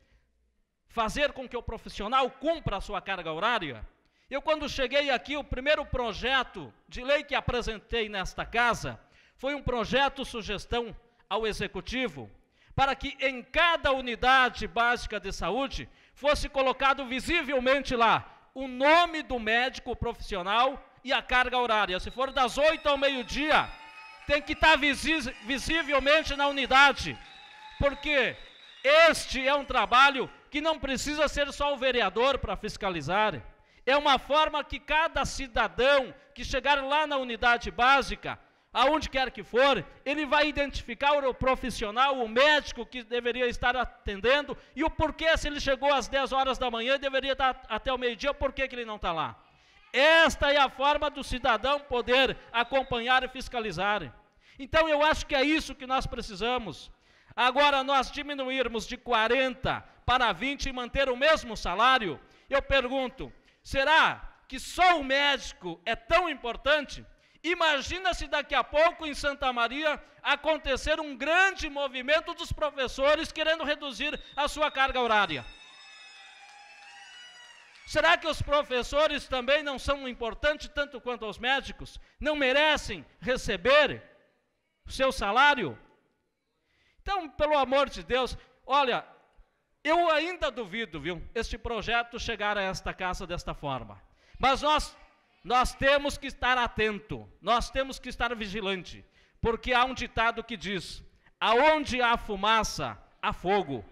fazer com que o profissional cumpra a sua carga horária, eu quando cheguei aqui, o primeiro projeto de lei que apresentei nesta casa foi um projeto sugestão ao executivo para que em cada unidade básica de saúde fosse colocado visivelmente lá o nome do médico profissional e a carga horária. Se for das 8 ao meio-dia, tem que estar tá visivelmente na unidade, porque este é um trabalho que não precisa ser só o vereador para fiscalizar. É uma forma que cada cidadão que chegar lá na unidade básica aonde quer que for, ele vai identificar o profissional, o médico que deveria estar atendendo e o porquê, se ele chegou às 10 horas da manhã e deveria estar até o meio-dia, por que, que ele não está lá? Esta é a forma do cidadão poder acompanhar e fiscalizar. Então eu acho que é isso que nós precisamos. Agora, nós diminuirmos de 40 para 20 e manter o mesmo salário, eu pergunto: será que só o médico é tão importante? Imagina se daqui a pouco em Santa Maria acontecer um grande movimento dos professores querendo reduzir a sua carga horária. Será que os professores também não são importantes tanto quanto os médicos? Não merecem receber o seu salário? Então, pelo amor de Deus, olha, eu ainda duvido, viu, este projeto chegar a esta casa desta forma. Mas nós nós temos que estar atento, nós temos que estar vigilante, porque há um ditado que diz: aonde há fumaça, há fogo.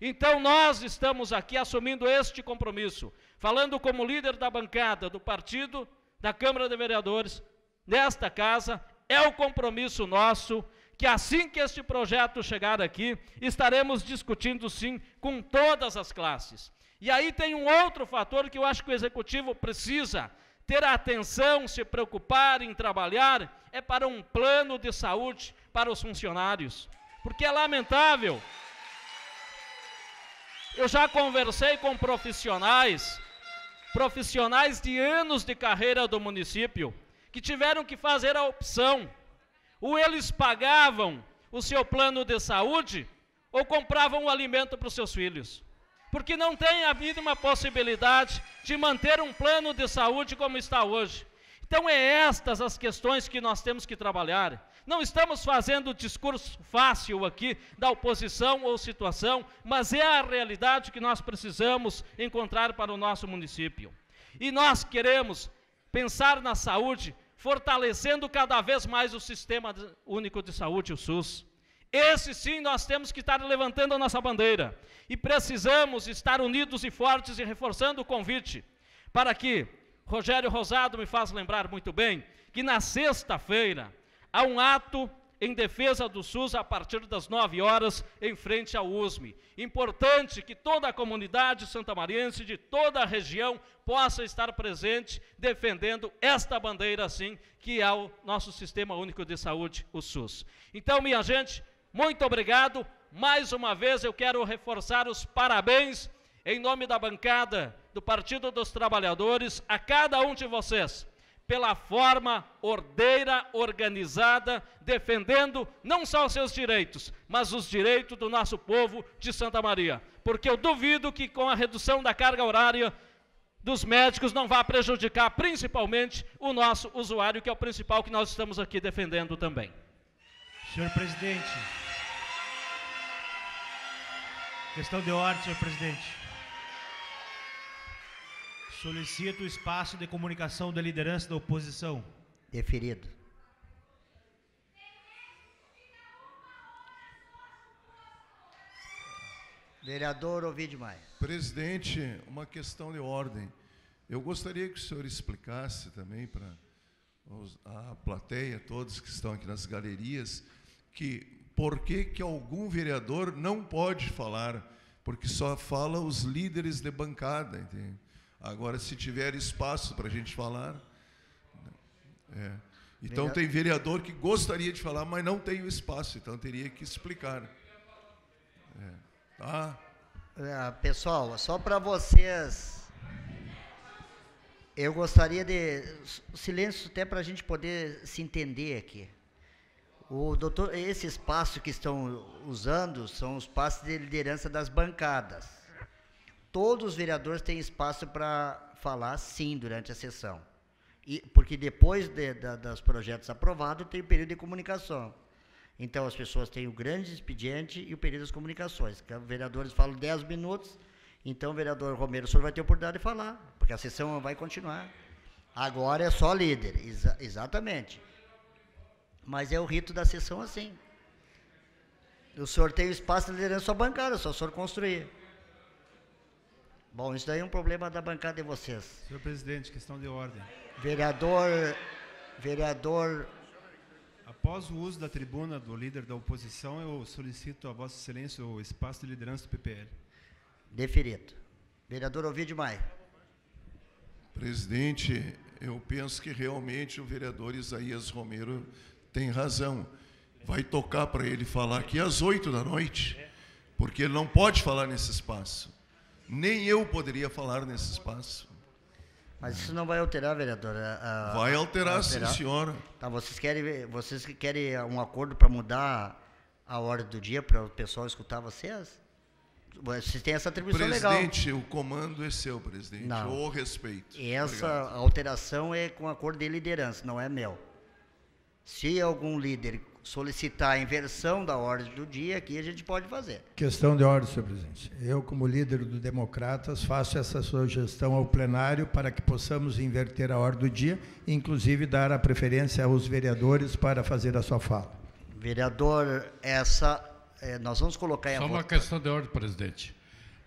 Então nós estamos aqui assumindo este compromisso, falando como líder da bancada, do partido, da Câmara de Vereadores, nesta casa, é o compromisso nosso que assim que este projeto chegar aqui, estaremos discutindo sim com todas as classes. E aí tem um outro fator que eu acho que o executivo precisa ter atenção, se preocupar em trabalhar, é para um plano de saúde para os funcionários. Porque é lamentável. Eu já conversei com profissionais, profissionais de anos de carreira do município, que tiveram que fazer a opção: ou eles pagavam o seu plano de saúde, ou compravam o alimento para os seus filhos porque não tem havido uma possibilidade de manter um plano de saúde como está hoje. Então, é estas as questões que nós temos que trabalhar. Não estamos fazendo discurso fácil aqui da oposição ou situação, mas é a realidade que nós precisamos encontrar para o nosso município. E nós queremos pensar na saúde, fortalecendo cada vez mais o Sistema Único de Saúde, o SUS. Esse sim nós temos que estar levantando a nossa bandeira. E precisamos estar unidos e fortes e reforçando o convite para que Rogério Rosado me faz lembrar muito bem que na sexta-feira há um ato em defesa do SUS a partir das 9 horas em frente ao USME. Importante que toda a comunidade santamariense de toda a região possa estar presente defendendo esta bandeira assim que é o nosso Sistema Único de Saúde, o SUS. Então, minha gente, muito obrigado. Mais uma vez eu quero reforçar os parabéns em nome da bancada do Partido dos Trabalhadores a cada um de vocês pela forma ordeira, organizada, defendendo não só os seus direitos, mas os direitos do nosso povo de Santa Maria. Porque eu duvido que com a redução da carga horária dos médicos não vá prejudicar principalmente o nosso usuário, que é o principal que nós estamos aqui defendendo também. Senhor presidente, Questão de ordem, senhor presidente. Solicito o espaço de comunicação da liderança da oposição. Deferido. Vereador Ovidio Maia. Presidente, uma questão de ordem. Eu gostaria que o senhor explicasse também para a plateia, todos que estão aqui nas galerias, que por que, que algum vereador não pode falar, porque só fala os líderes de bancada. Entende? Agora, se tiver espaço para a gente falar. É. Então, tem vereador que gostaria de falar, mas não tem o espaço, então teria que explicar. É. Tá? É, pessoal, só para vocês. Eu gostaria de. Silêncio até para a gente poder se entender aqui. O doutor, esse espaço que estão usando são os passos de liderança das bancadas. Todos os vereadores têm espaço para falar sim durante a sessão. E, porque depois de, da, dos projetos aprovados tem o período de comunicação. Então as pessoas têm o grande expediente e o período das comunicações. Que então, os vereadores falam 10 minutos, então o vereador Romero o vai ter a oportunidade de falar, porque a sessão vai continuar. Agora é só líder, exa exatamente. Mas é o rito da sessão assim. Eu sorteio espaço de liderança só bancária, só o senhor construir. Bom, isso daí é um problema da bancada de vocês. Senhor presidente, questão de ordem. Vereador, vereador. Após o uso da tribuna do líder da oposição, eu solicito a Vossa Excelência o espaço de liderança do PPL. Deferido. Vereador Ovidio Maia. Presidente, eu penso que realmente o vereador Isaías Romero tem razão. Vai tocar para ele falar aqui às oito da noite, porque ele não pode falar nesse espaço. Nem eu poderia falar nesse espaço. Mas isso não vai alterar, vereador? A, vai alterar, vai alterar, sim, senhora. Tá, vocês querem, vocês querem um acordo para mudar a hora do dia para o pessoal escutar vocês? Vocês têm essa atribuição presidente, legal. Presidente, o comando é seu, presidente. Não. O respeito. Essa Obrigado. alteração é com acordo de liderança, não é meu. Se algum líder solicitar a inversão da ordem do dia, aqui a gente pode fazer. Questão de ordem, senhor presidente. Eu, como líder do Democratas, faço essa sugestão ao plenário para que possamos inverter a ordem do dia, inclusive dar a preferência aos vereadores para fazer a sua fala. Vereador, essa é, nós vamos colocar em Só uma questão de ordem, presidente.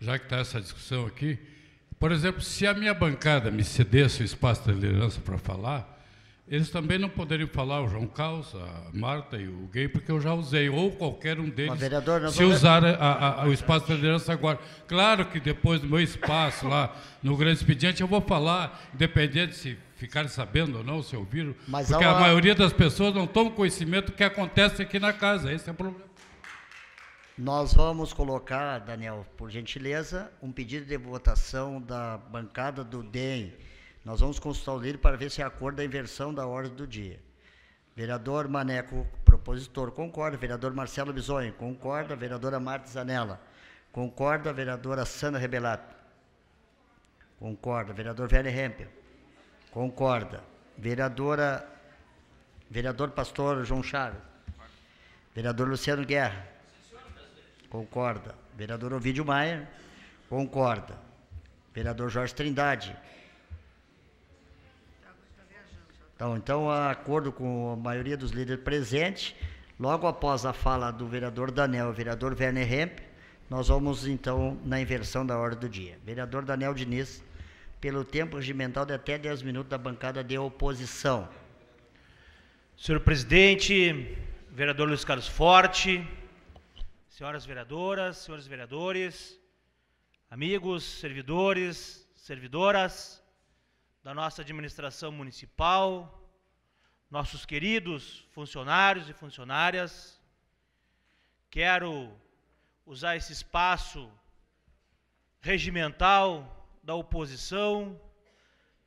Já que está essa discussão aqui, por exemplo, se a minha bancada me cedesse o espaço da liderança para falar, eles também não poderiam falar o João Caos, a Marta e o Gay, porque eu já usei, ou qualquer um deles, vereador, se vamos... usar a, a, a, o espaço da liderança agora. Claro que depois do meu espaço lá no Grande Expediente, eu vou falar, independente se ficarem sabendo ou não, se ouviram, Mas porque uma... a maioria das pessoas não toma conhecimento do que acontece aqui na casa, esse é o problema. Nós vamos colocar, Daniel, por gentileza, um pedido de votação da bancada do DEM nós vamos consultar o líder para ver se é acordo da inversão da ordem do dia. Vereador Maneco, propositor, concorda. Vereador Marcelo Bisonho, concorda. Vereadora Marta Zanella, concorda. Vereadora Sandra Rebelato, concorda. Vereador Werner Hempel, concorda. Vereadora, vereador Pastor João Chaves, vereador Luciano Guerra, concorda. Vereador Ovidio Maia, concorda. Vereador Jorge Trindade, concorda. Então, então, acordo com a maioria dos líderes presentes, logo após a fala do vereador Daniel vereador Werner Hemp, nós vamos então na inversão da ordem do dia. Vereador Daniel Diniz, pelo tempo regimental de é até 10 minutos da bancada de oposição. Senhor presidente, vereador Luiz Carlos Forte, senhoras vereadoras, senhores vereadores, amigos, servidores, servidoras, da nossa administração municipal, nossos queridos funcionários e funcionárias. Quero usar esse espaço regimental da oposição,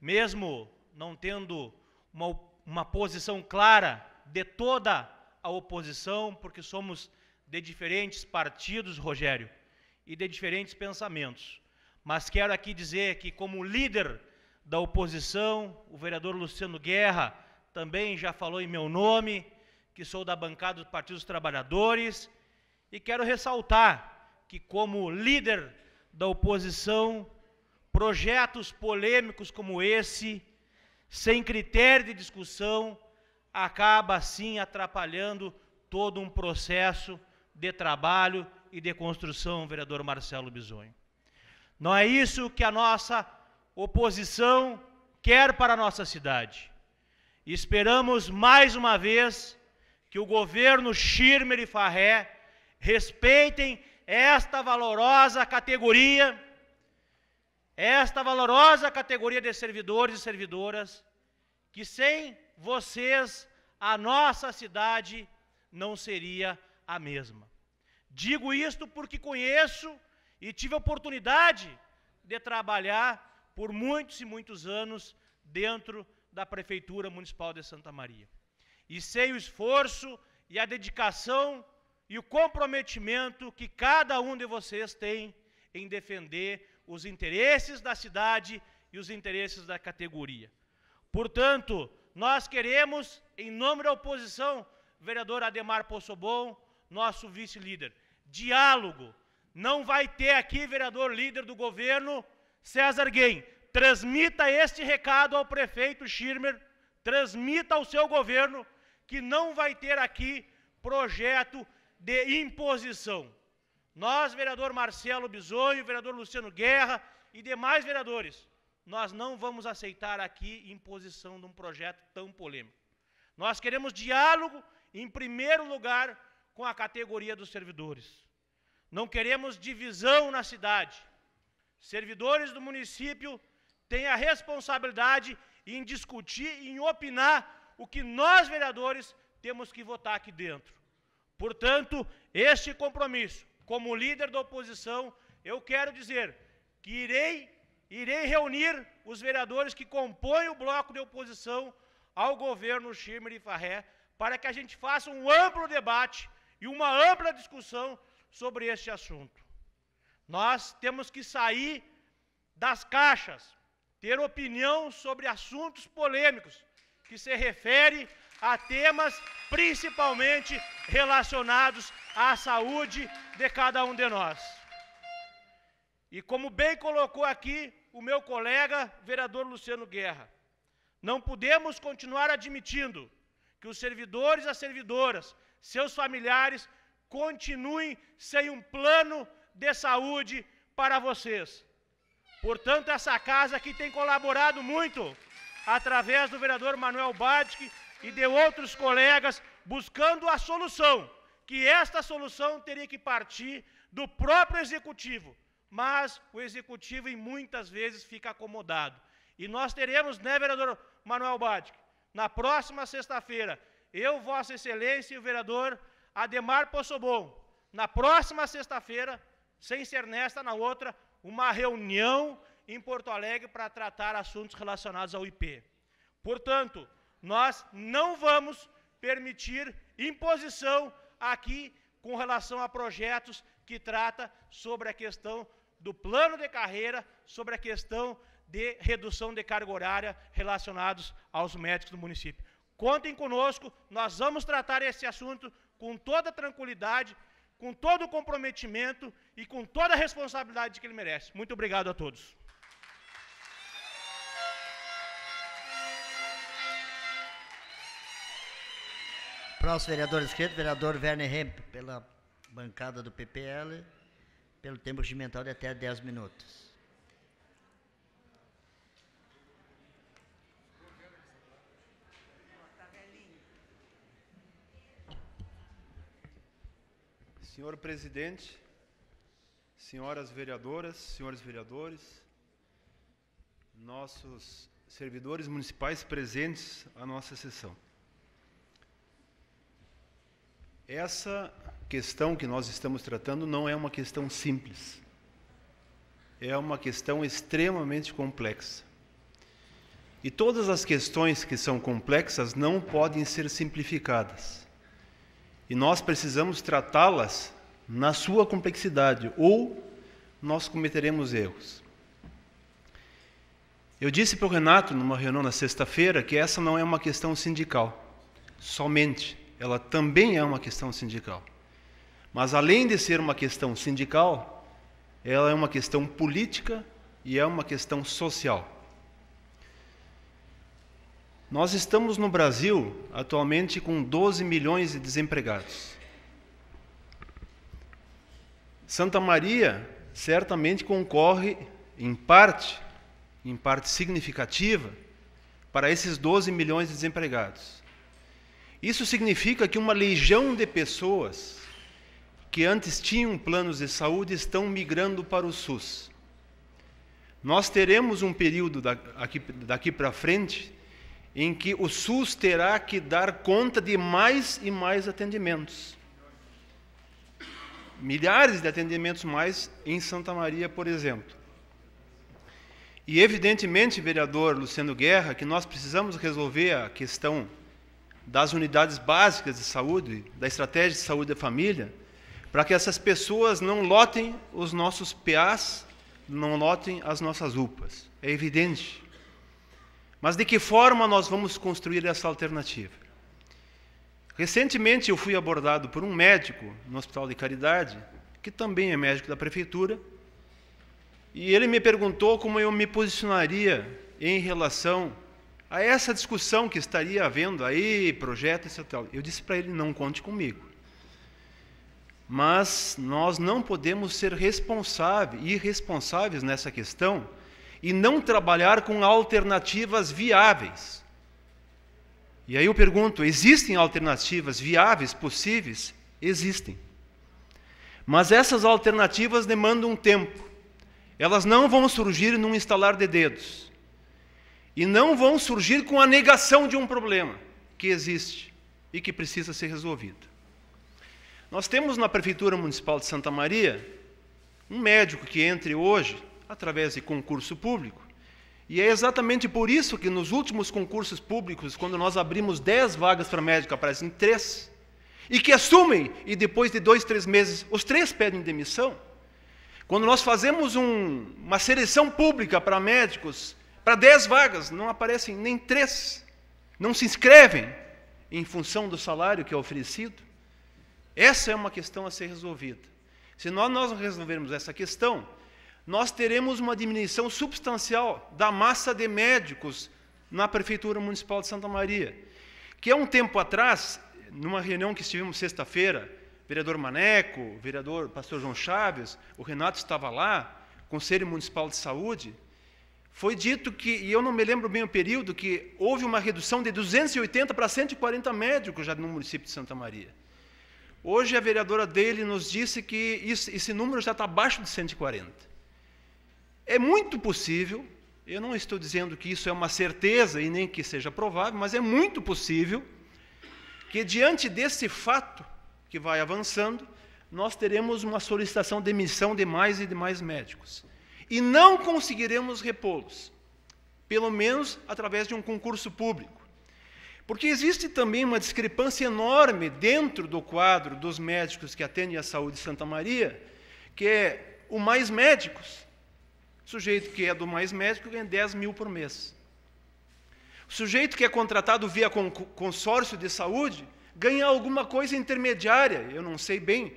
mesmo não tendo uma, uma posição clara de toda a oposição, porque somos de diferentes partidos, Rogério, e de diferentes pensamentos. Mas quero aqui dizer que, como líder da oposição, o vereador Luciano Guerra também já falou em meu nome, que sou da bancada do Partido dos Trabalhadores, e quero ressaltar que, como líder da oposição, projetos polêmicos como esse, sem critério de discussão, acaba assim atrapalhando todo um processo de trabalho e de construção, vereador Marcelo Bisonho. Não é isso que a nossa oposição quer para a nossa cidade. E esperamos mais uma vez que o governo Schirmer e Farré respeitem esta valorosa categoria, esta valorosa categoria de servidores e servidoras, que sem vocês a nossa cidade não seria a mesma. Digo isto porque conheço e tive a oportunidade de trabalhar por muitos e muitos anos dentro da Prefeitura Municipal de Santa Maria. E sei o esforço e a dedicação e o comprometimento que cada um de vocês tem em defender os interesses da cidade e os interesses da categoria. Portanto, nós queremos, em nome da oposição, vereador Ademar Possobon, nosso vice-líder, diálogo. Não vai ter aqui vereador líder do governo César Guem, transmita este recado ao prefeito Schirmer, transmita ao seu governo que não vai ter aqui projeto de imposição. Nós, vereador Marcelo Bisonho, vereador Luciano Guerra e demais vereadores, nós não vamos aceitar aqui imposição de um projeto tão polêmico. Nós queremos diálogo, em primeiro lugar, com a categoria dos servidores. Não queremos divisão na cidade servidores do município têm a responsabilidade em discutir, em opinar o que nós, vereadores, temos que votar aqui dentro. Portanto, este compromisso, como líder da oposição, eu quero dizer que irei, irei reunir os vereadores que compõem o bloco de oposição ao governo Schirmer e Farré para que a gente faça um amplo debate e uma ampla discussão sobre este assunto. Nós temos que sair das caixas, ter opinião sobre assuntos polêmicos que se refere a temas principalmente relacionados à saúde de cada um de nós. E como bem colocou aqui o meu colega, vereador Luciano Guerra, não podemos continuar admitindo que os servidores e as servidoras, seus familiares, continuem sem um plano de saúde para vocês. Portanto, essa casa aqui tem colaborado muito através do vereador Manuel Badic e de outros colegas buscando a solução, que esta solução teria que partir do próprio executivo, mas o executivo em muitas vezes fica acomodado. E nós teremos, né, vereador Manuel Badic, na próxima sexta-feira, eu, Vossa Excelência e o vereador Ademar Possobon, na próxima sexta-feira, sem ser nesta, na outra, uma reunião em Porto Alegre para tratar assuntos relacionados ao IP. Portanto, nós não vamos permitir imposição aqui com relação a projetos que trata sobre a questão do plano de carreira, sobre a questão de redução de carga horária relacionados aos médicos do município. Contem conosco, nós vamos tratar esse assunto com toda tranquilidade com todo o comprometimento e com toda a responsabilidade que ele merece. Muito obrigado a todos. Próximo vereador inscrito, vereador Werner Hemp, pela bancada do PPL, pelo tempo regimental de até 10 minutos. Senhor presidente, senhoras vereadoras, senhores vereadores, nossos servidores municipais presentes à nossa sessão. Essa questão que nós estamos tratando não é uma questão simples. É uma questão extremamente complexa. E todas as questões que são complexas não podem ser simplificadas. E nós precisamos tratá-las na sua complexidade, ou nós cometeremos erros. Eu disse para o Renato, numa reunião na sexta-feira, que essa não é uma questão sindical somente, ela também é uma questão sindical. Mas, além de ser uma questão sindical, ela é uma questão política e é uma questão social. Nós estamos no Brasil atualmente com 12 milhões de desempregados. Santa Maria certamente concorre em parte, em parte significativa, para esses 12 milhões de desempregados. Isso significa que uma legião de pessoas que antes tinham planos de saúde estão migrando para o SUS. Nós teremos um período daqui, daqui para frente em que o SUS terá que dar conta de mais e mais atendimentos. Milhares de atendimentos mais em Santa Maria, por exemplo. E evidentemente, vereador Luciano Guerra, que nós precisamos resolver a questão das unidades básicas de saúde, da estratégia de saúde da família, para que essas pessoas não lotem os nossos PAs, não lotem as nossas UPAs. É evidente. Mas de que forma nós vamos construir essa alternativa? Recentemente eu fui abordado por um médico no Hospital de Caridade, que também é médico da prefeitura, e ele me perguntou como eu me posicionaria em relação a essa discussão que estaria havendo aí, projeto, etc. Eu disse para ele: não conte comigo. Mas nós não podemos ser responsáveis, irresponsáveis nessa questão, e não trabalhar com alternativas viáveis. E aí eu pergunto: existem alternativas viáveis, possíveis? Existem. Mas essas alternativas demandam um tempo. Elas não vão surgir num instalar de dedos. E não vão surgir com a negação de um problema que existe e que precisa ser resolvido. Nós temos na Prefeitura Municipal de Santa Maria um médico que entre hoje através de concurso público. E é exatamente por isso que nos últimos concursos públicos, quando nós abrimos 10 vagas para médico, aparecem três. E que assumem, e depois de dois, três meses, os três pedem demissão. Quando nós fazemos um, uma seleção pública para médicos, para 10 vagas, não aparecem nem três. Não se inscrevem em função do salário que é oferecido. Essa é uma questão a ser resolvida. Se nós não resolvermos essa questão, nós teremos uma diminuição substancial da massa de médicos na Prefeitura Municipal de Santa Maria. Que há um tempo atrás, numa reunião que estivemos sexta-feira, vereador Maneco, vereador pastor João Chaves, o Renato estava lá, Conselho Municipal de Saúde, foi dito que, e eu não me lembro bem o período, que houve uma redução de 280 para 140 médicos já no município de Santa Maria. Hoje a vereadora dele nos disse que esse número já está abaixo de 140. É muito possível, eu não estou dizendo que isso é uma certeza e nem que seja provável, mas é muito possível que, diante desse fato que vai avançando, nós teremos uma solicitação de emissão de mais e de mais médicos. E não conseguiremos repô-los, pelo menos através de um concurso público. Porque existe também uma discrepância enorme dentro do quadro dos médicos que atendem à saúde de Santa Maria, que é o mais médicos o sujeito que é do mais médico ganha 10 mil por mês. O sujeito que é contratado via consórcio de saúde ganha alguma coisa intermediária, eu não sei bem,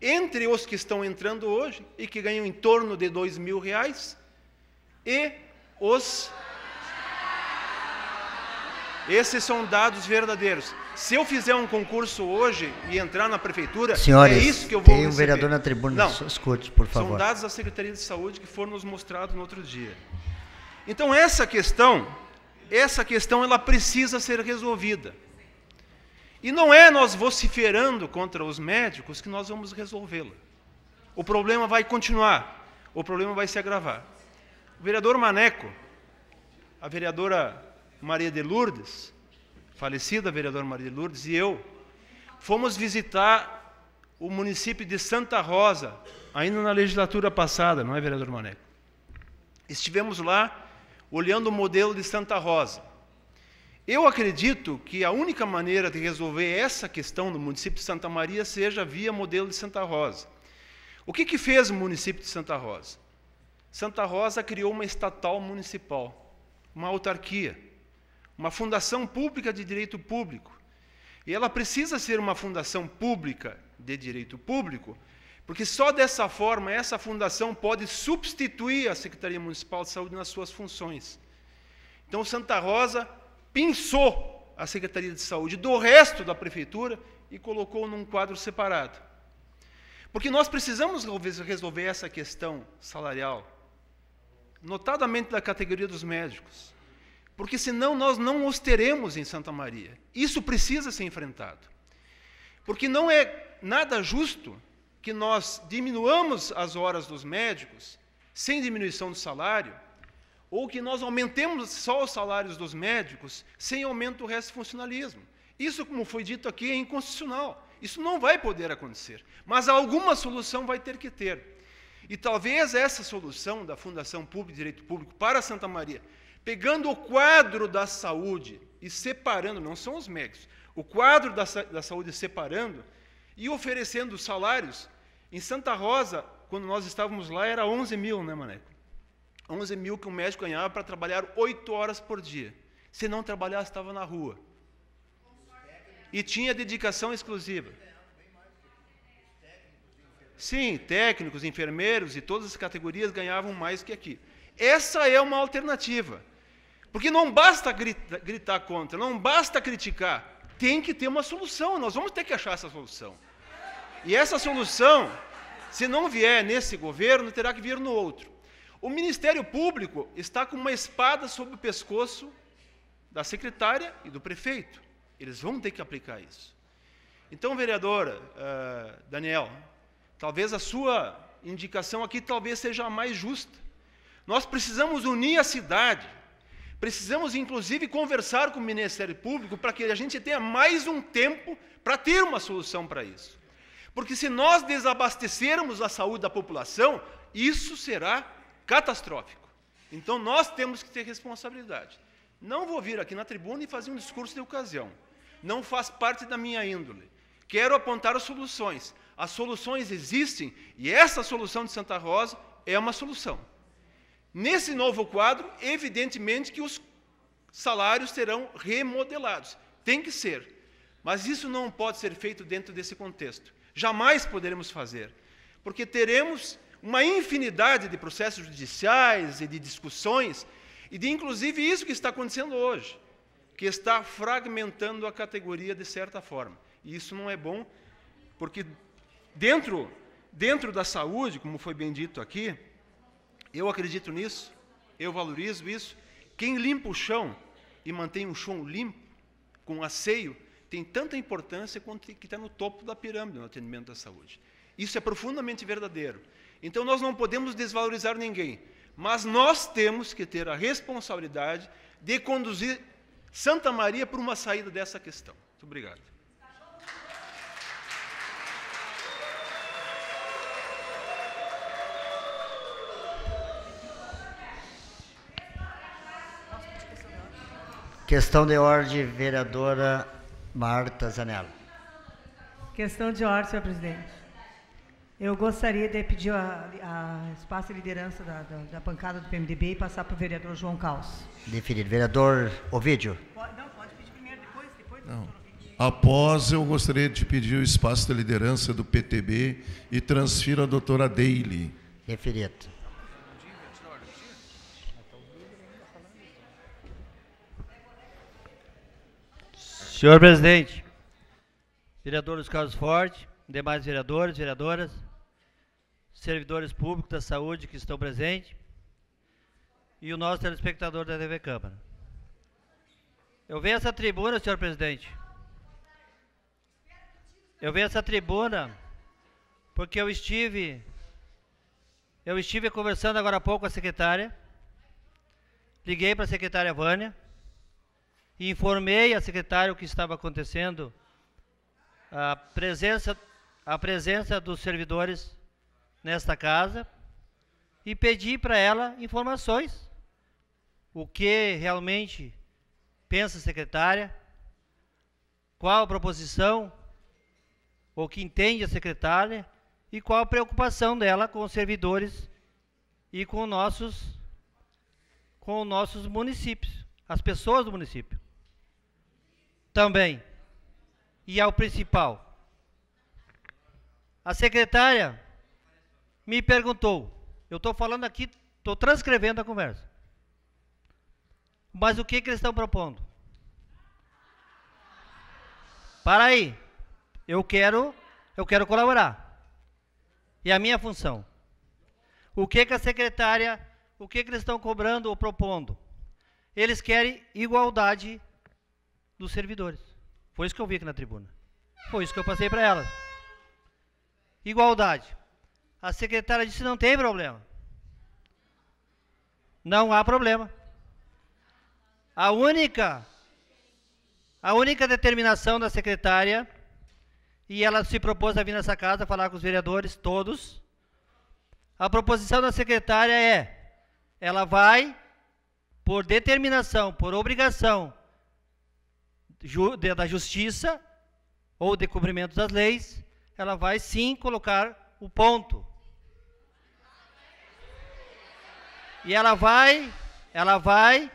entre os que estão entrando hoje e que ganham em torno de 2 mil reais e os. Esses são dados verdadeiros. Se eu fizer um concurso hoje e entrar na prefeitura, Senhores, é isso que eu vou tem um vereador na tribuna, Não, escute, por favor. São dados da Secretaria de Saúde que foram nos mostrados no outro dia. Então essa questão, essa questão ela precisa ser resolvida. E não é nós vociferando contra os médicos que nós vamos resolvê-la. O problema vai continuar, o problema vai se agravar. O vereador Maneco, a vereadora Maria de Lourdes, falecida vereadora Maria Lourdes, e eu, fomos visitar o município de Santa Rosa, ainda na legislatura passada, não é, vereador Maneco? Estivemos lá olhando o modelo de Santa Rosa. Eu acredito que a única maneira de resolver essa questão do município de Santa Maria seja via modelo de Santa Rosa. O que, que fez o município de Santa Rosa? Santa Rosa criou uma estatal municipal, uma autarquia uma fundação pública de direito público. E ela precisa ser uma fundação pública de direito público, porque só dessa forma essa fundação pode substituir a Secretaria Municipal de Saúde nas suas funções. Então Santa Rosa pinçou a Secretaria de Saúde do resto da prefeitura e colocou num quadro separado. Porque nós precisamos resolver essa questão salarial, notadamente da categoria dos médicos porque senão nós não os teremos em Santa Maria. Isso precisa ser enfrentado. Porque não é nada justo que nós diminuamos as horas dos médicos sem diminuição do salário, ou que nós aumentemos só os salários dos médicos sem aumento do resto do funcionalismo. Isso, como foi dito aqui, é inconstitucional. Isso não vai poder acontecer. Mas alguma solução vai ter que ter. E talvez essa solução da Fundação Pública de Direito Público para Santa Maria, pegando o quadro da saúde e separando, não são os médicos, o quadro da, da saúde separando e oferecendo salários. Em Santa Rosa, quando nós estávamos lá, era 11 mil, né, Maneco? 11 mil que um médico ganhava para trabalhar oito horas por dia. Se não trabalhasse, estava na rua. E tinha dedicação exclusiva. Sim, técnicos, enfermeiros e todas as categorias ganhavam mais que aqui. Essa é uma alternativa. Porque não basta gritar contra, não basta criticar, tem que ter uma solução, nós vamos ter que achar essa solução. E essa solução, se não vier nesse governo, terá que vir no outro. O Ministério Público está com uma espada sobre o pescoço da secretária e do prefeito. Eles vão ter que aplicar isso. Então, vereadora uh, Daniel, talvez a sua indicação aqui talvez seja a mais justa. Nós precisamos unir a cidade Precisamos, inclusive, conversar com o Ministério Público para que a gente tenha mais um tempo para ter uma solução para isso. Porque se nós desabastecermos a saúde da população, isso será catastrófico. Então nós temos que ter responsabilidade. Não vou vir aqui na tribuna e fazer um discurso de ocasião. Não faz parte da minha índole. Quero apontar as soluções. As soluções existem e essa solução de Santa Rosa é uma solução. Nesse novo quadro, evidentemente que os salários serão remodelados. Tem que ser. Mas isso não pode ser feito dentro desse contexto. Jamais poderemos fazer. Porque teremos uma infinidade de processos judiciais e de discussões, e de inclusive isso que está acontecendo hoje, que está fragmentando a categoria de certa forma. E isso não é bom, porque dentro, dentro da saúde, como foi bem dito aqui, eu acredito nisso, eu valorizo isso. Quem limpa o chão e mantém o chão limpo, com asseio, tem tanta importância quanto que está no topo da pirâmide no atendimento da saúde. Isso é profundamente verdadeiro. Então nós não podemos desvalorizar ninguém, mas nós temos que ter a responsabilidade de conduzir Santa Maria por uma saída dessa questão. Muito obrigado. Questão de ordem, vereadora Marta Zanella. Questão de ordem, senhor presidente. Eu gostaria de pedir a, a espaço e liderança da, da, da, bancada do PMDB e passar para o vereador João Caos. Definido. Vereador Ovidio. Pode, não, pode pedir primeiro, depois, depois. Não. Após, eu gostaria de pedir o espaço de liderança do PTB e transfiro a doutora Deile. Referido. Senhor presidente, vereador Luiz Carlos Forte, demais vereadores, vereadoras, servidores públicos da saúde que estão presentes e o nosso telespectador da TV Câmara. Eu venho essa tribuna, senhor presidente. Eu venho essa tribuna porque eu estive eu estive conversando agora há pouco com a secretária. Liguei para a secretária Vânia e informei a secretária o que estava acontecendo, a presença, a presença dos servidores nesta casa e pedi para ela informações. O que realmente pensa a secretária, qual a proposição, o que entende a secretária e qual a preocupação dela com os servidores e com nossos com nossos municípios, as pessoas do município também e ao principal. A secretária me perguntou, eu estou falando aqui, estou transcrevendo a conversa. Mas o que, que eles estão propondo? Para aí, eu quero, eu quero colaborar. E a minha função. O que, que a secretária, o que, que eles estão cobrando ou propondo? Eles querem igualdade dos servidores. Foi isso que eu vi aqui na tribuna. Foi isso que eu passei para ela. Igualdade. A secretária disse: não tem problema. Não há problema. A única, a única determinação da secretária, e ela se propôs a vir nessa casa falar com os vereadores todos. A proposição da secretária é: ela vai, por determinação, por obrigação, da justiça ou de cumprimento das leis, ela vai sim colocar o ponto. E ela vai, ela vai,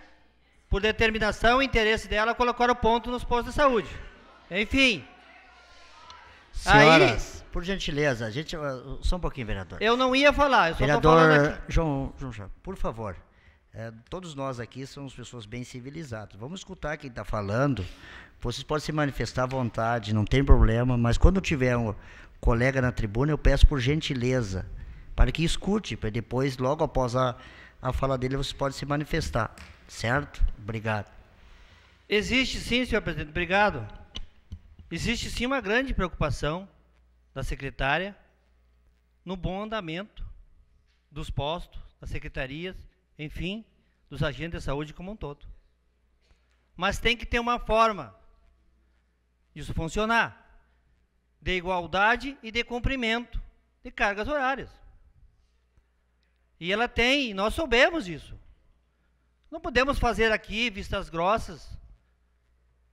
por determinação e interesse dela, colocar o ponto nos postos de saúde. Enfim. Senhoras, aí, por gentileza, a gente, ah, só um pouquinho, vereador. Eu não ia falar, eu só vereador João, João, por favor. É, todos nós aqui somos pessoas bem civilizadas. Vamos escutar quem está falando. Vocês podem se manifestar à vontade, não tem problema, mas quando tiver um colega na tribuna, eu peço por gentileza para que escute, para depois, logo após a, a fala dele, você pode se manifestar. Certo? Obrigado. Existe sim, senhor presidente, obrigado. Existe sim uma grande preocupação da secretária no bom andamento dos postos, das secretarias, enfim, dos agentes de saúde como um todo. Mas tem que ter uma forma disso funcionar de igualdade e de cumprimento de cargas horárias. E ela tem, e nós soubemos isso. Não podemos fazer aqui vistas grossas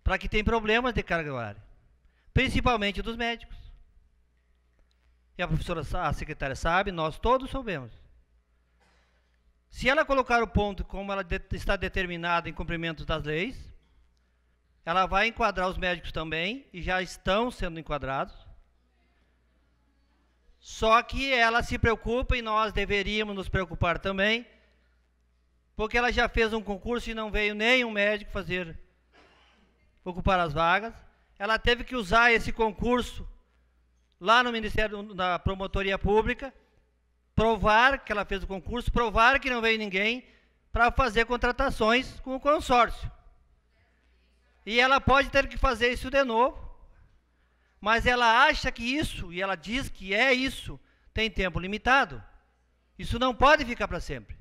para que tem problemas de carga horária, principalmente dos médicos. E a professora, a secretária sabe, nós todos soubemos. Se ela colocar o ponto como ela de, está determinada em cumprimento das leis, ela vai enquadrar os médicos também, e já estão sendo enquadrados. Só que ela se preocupa, e nós deveríamos nos preocupar também, porque ela já fez um concurso e não veio nenhum médico fazer ocupar as vagas. Ela teve que usar esse concurso lá no Ministério da Promotoria Pública provar que ela fez o concurso, provar que não veio ninguém para fazer contratações com o consórcio. E ela pode ter que fazer isso de novo, mas ela acha que isso, e ela diz que é isso, tem tempo limitado. Isso não pode ficar para sempre.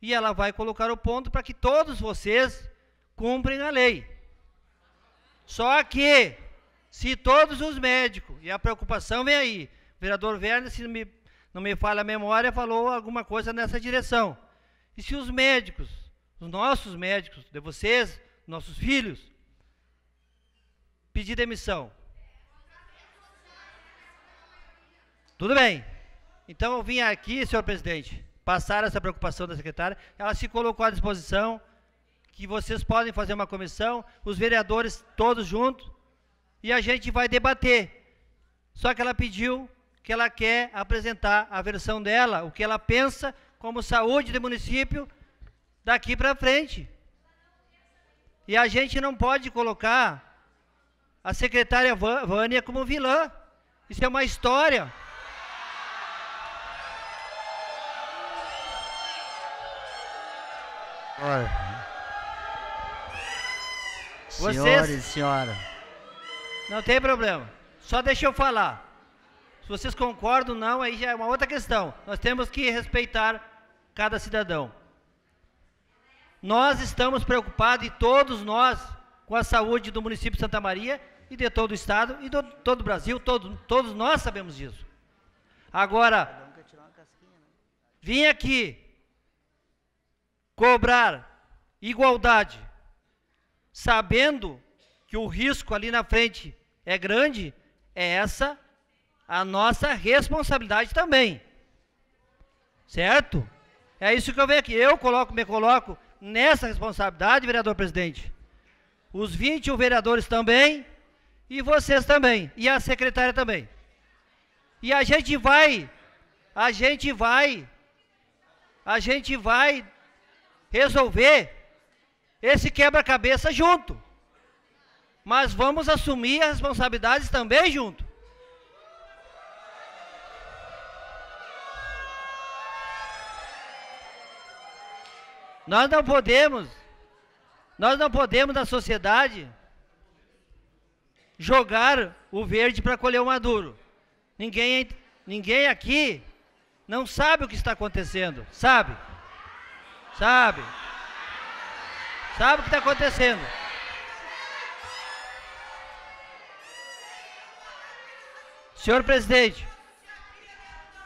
E ela vai colocar o ponto para que todos vocês cumprem a lei. Só que, se todos os médicos, e a preocupação vem aí, vereador Werner, se não me, não me falha a memória, falou alguma coisa nessa direção. E se os médicos, os nossos médicos, de vocês, nossos filhos, pedir demissão? Tudo bem. Então eu vim aqui, senhor presidente, passar essa preocupação da secretária. Ela se colocou à disposição que vocês podem fazer uma comissão, os vereadores todos juntos, e a gente vai debater. Só que ela pediu que ela quer apresentar a versão dela, o que ela pensa como saúde do município daqui para frente. E a gente não pode colocar a secretária Vânia como vilã. Isso é uma história. Olha. Vocês... Senhora e senhora. Não tem problema. Só deixa eu falar. Se vocês concordam ou não, aí já é uma outra questão. Nós temos que respeitar cada cidadão. Nós estamos preocupados, e todos nós, com a saúde do município de Santa Maria e de todo o Estado e de todo o Brasil, todo, todos nós sabemos disso. Agora, vim aqui cobrar igualdade, sabendo que o risco ali na frente é grande, é essa a nossa responsabilidade também. Certo? É isso que eu vejo aqui. Eu coloco, me coloco nessa responsabilidade, vereador presidente. Os 21 vereadores também, e vocês também, e a secretária também. E a gente vai, a gente vai, a gente vai resolver esse quebra-cabeça junto. Mas vamos assumir as responsabilidades também junto. Nós não podemos, nós não podemos na sociedade jogar o verde para colher o maduro. Ninguém, é, ninguém aqui não sabe o que está acontecendo, sabe? Sabe? Sabe o que está acontecendo? Senhor presidente,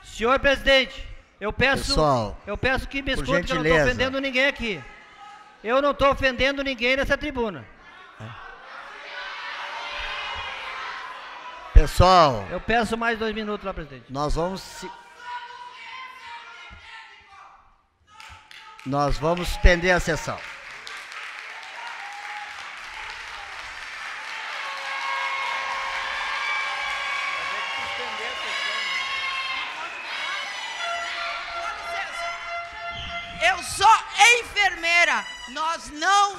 senhor presidente, eu peço, Pessoal, eu peço que me escute, que eu não estou ofendendo ninguém aqui. Eu não estou ofendendo ninguém nessa tribuna. É. Pessoal. Eu peço mais dois minutos lá, presidente. Nós vamos. Se... Nós vamos suspender a sessão.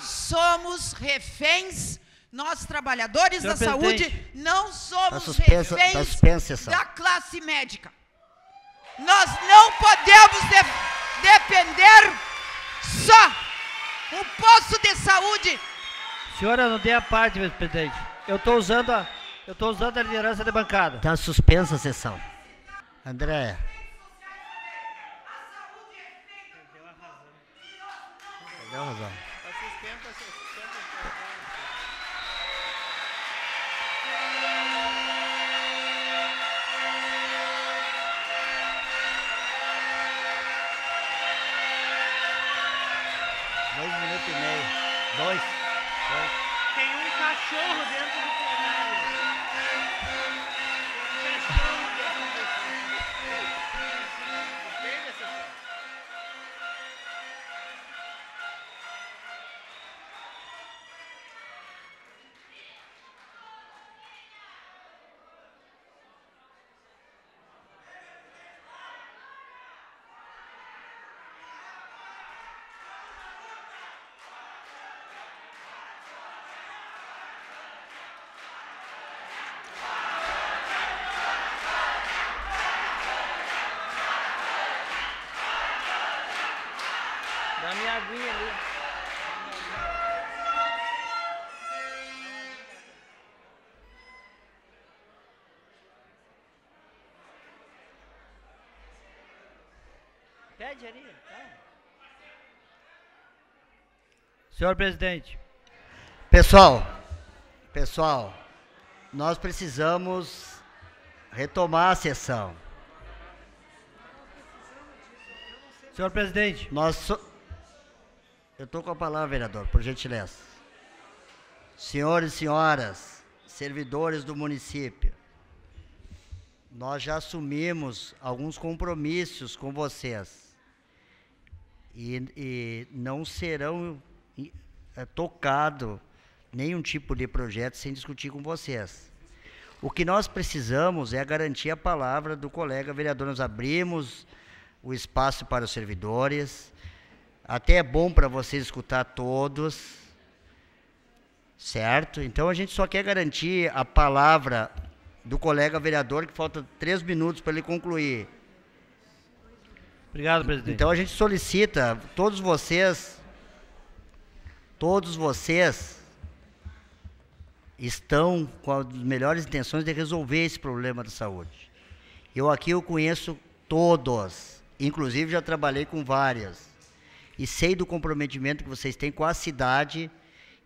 somos reféns, nós trabalhadores Senhor da saúde não somos suspensa, reféns da classe médica. Nós não podemos de depender só um posto de saúde. Senhora, não dê a parte, meu presidente. Eu estou usando a, eu estou usando a liderança da bancada. Está suspensa a sessão. feita. Perdeu a razão. Perdeu a razão. Senhor presidente. Pessoal, pessoal, nós precisamos retomar a sessão. Senhor presidente. Nós so... Eu estou com a palavra, vereador, por gentileza. Senhores e senhoras, servidores do município, nós já assumimos alguns compromissos com vocês e, e não serão é tocado nenhum tipo de projeto sem discutir com vocês. O que nós precisamos é garantir a palavra do colega vereador. Nós abrimos o espaço para os servidores. Até é bom para vocês escutar todos. Certo? Então a gente só quer garantir a palavra do colega vereador, que falta três minutos para ele concluir. Obrigado, presidente. Então a gente solicita todos vocês Todos vocês estão com as melhores intenções de resolver esse problema da saúde. Eu aqui eu conheço todos, inclusive já trabalhei com várias. E sei do comprometimento que vocês têm com a cidade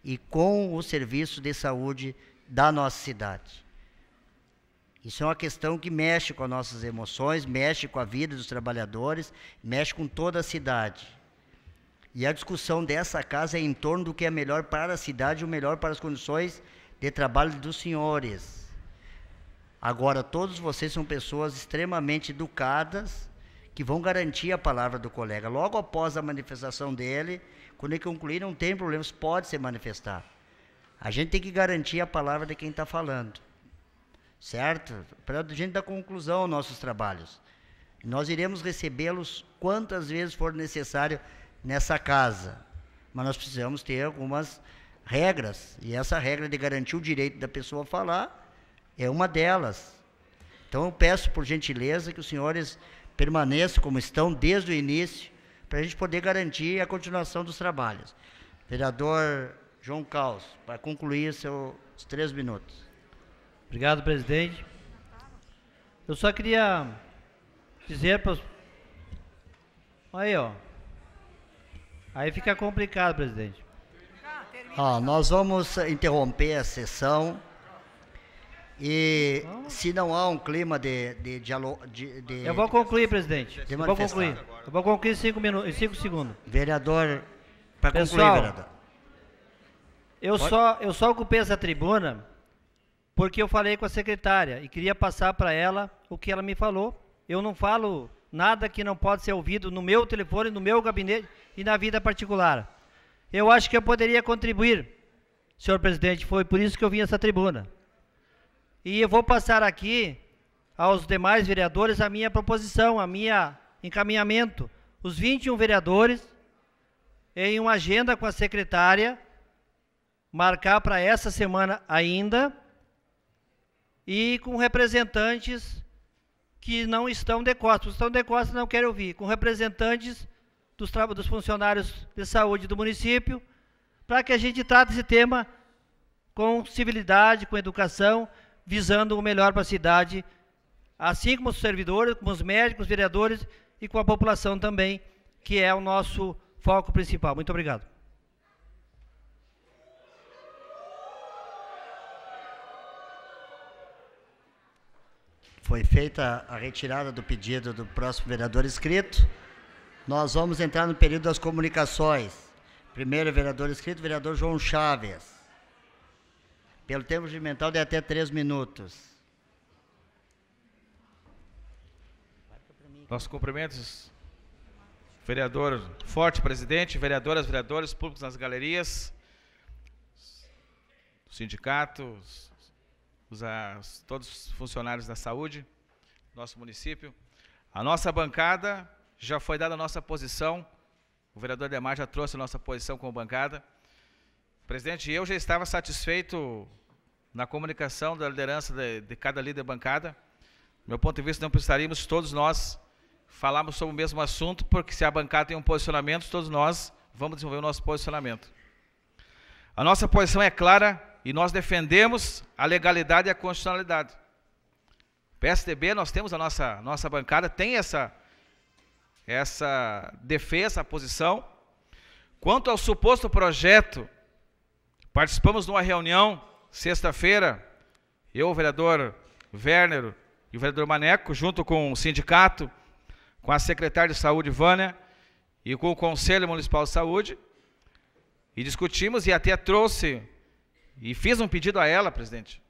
e com o serviço de saúde da nossa cidade. Isso é uma questão que mexe com as nossas emoções, mexe com a vida dos trabalhadores, mexe com toda a cidade. E a discussão dessa casa é em torno do que é melhor para a cidade, o melhor para as condições de trabalho dos senhores. Agora, todos vocês são pessoas extremamente educadas que vão garantir a palavra do colega. Logo após a manifestação dele, quando ele concluir, não tem problema, pode se manifestar. A gente tem que garantir a palavra de quem está falando. Certo? Para a gente dar conclusão aos nossos trabalhos. Nós iremos recebê-los quantas vezes for necessário nessa casa. Mas nós precisamos ter algumas regras, e essa regra de garantir o direito da pessoa a falar é uma delas. Então eu peço, por gentileza, que os senhores permaneçam como estão desde o início, para a gente poder garantir a continuação dos trabalhos. Vereador João Caos, para concluir seus três minutos. Obrigado, presidente. Eu só queria dizer para os. Aí, ó. Aí fica complicado, presidente. Ah, nós vamos interromper a sessão. E se não há um clima de, de diálogo. De, de, eu vou concluir, presidente. eu vou concluir. Eu vou concluir em cinco, minutos, cinco segundos. Vereador, para concluir, vereador. Eu só, eu só ocupei essa tribuna porque eu falei com a secretária e queria passar para ela o que ela me falou. Eu não falo nada que não pode ser ouvido no meu telefone, no meu gabinete e na vida particular. Eu acho que eu poderia contribuir, senhor presidente, foi por isso que eu vim a essa tribuna. E eu vou passar aqui aos demais vereadores a minha proposição, a minha encaminhamento. Os 21 vereadores, em uma agenda com a secretária, marcar para essa semana ainda, e com representantes que não estão de costas. Estão de costas não querem ouvir, com representantes dos, dos funcionários de saúde do município, para que a gente trate esse tema com civilidade, com educação, visando o melhor para a cidade, assim como os servidores, como os médicos, os vereadores e com a população também, que é o nosso foco principal. Muito obrigado. foi feita a retirada do pedido do próximo vereador inscrito. Nós vamos entrar no período das comunicações. Primeiro vereador inscrito, vereador João Chaves. Pelo tempo regimental de até três minutos. Nossos cumprimentos, vereador Forte, presidente, vereadoras, vereadores, públicos nas galerias, sindicatos, os, as, todos os funcionários da saúde, nosso município. A nossa bancada já foi dada a nossa posição. O vereador Demar já trouxe a nossa posição como bancada. Presidente, eu já estava satisfeito na comunicação da liderança de, de cada líder bancada. Do meu ponto de vista, não precisaríamos todos nós falarmos sobre o mesmo assunto, porque se a bancada tem um posicionamento, todos nós vamos desenvolver o nosso posicionamento. A nossa posição é clara e nós defendemos a legalidade e a constitucionalidade. PSDB, nós temos a nossa, nossa bancada, tem essa, essa defesa, a posição. Quanto ao suposto projeto, participamos de uma reunião sexta-feira, eu, o vereador Werner e o vereador Maneco, junto com o sindicato, com a secretária de saúde, Vânia, e com o Conselho Municipal de Saúde, e discutimos e até trouxe e fiz um pedido a ela, presidente,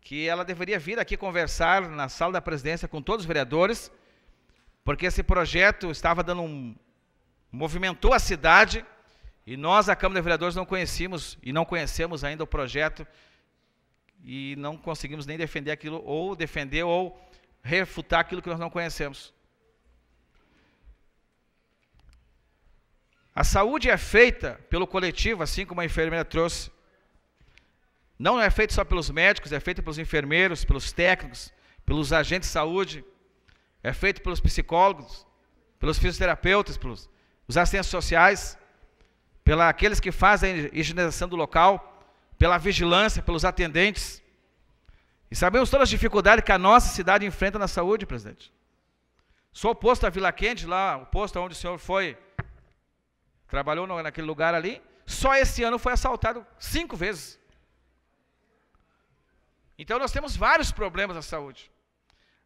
que ela deveria vir aqui conversar na sala da presidência com todos os vereadores, porque esse projeto estava dando um. movimentou a cidade e nós, a Câmara de Vereadores, não conhecíamos e não conhecemos ainda o projeto e não conseguimos nem defender aquilo, ou defender ou refutar aquilo que nós não conhecemos. A saúde é feita pelo coletivo, assim como a enfermeira trouxe. Não é feito só pelos médicos, é feito pelos enfermeiros, pelos técnicos, pelos agentes de saúde, é feito pelos psicólogos, pelos fisioterapeutas, pelos os assistentes sociais, pela aqueles que fazem a higienização do local, pela vigilância, pelos atendentes. E sabemos todas as dificuldades que a nossa cidade enfrenta na saúde, presidente. Sou posto da Vila Quente, lá, o posto onde o senhor foi, trabalhou naquele lugar ali, só esse ano foi assaltado cinco vezes. Então nós temos vários problemas na saúde.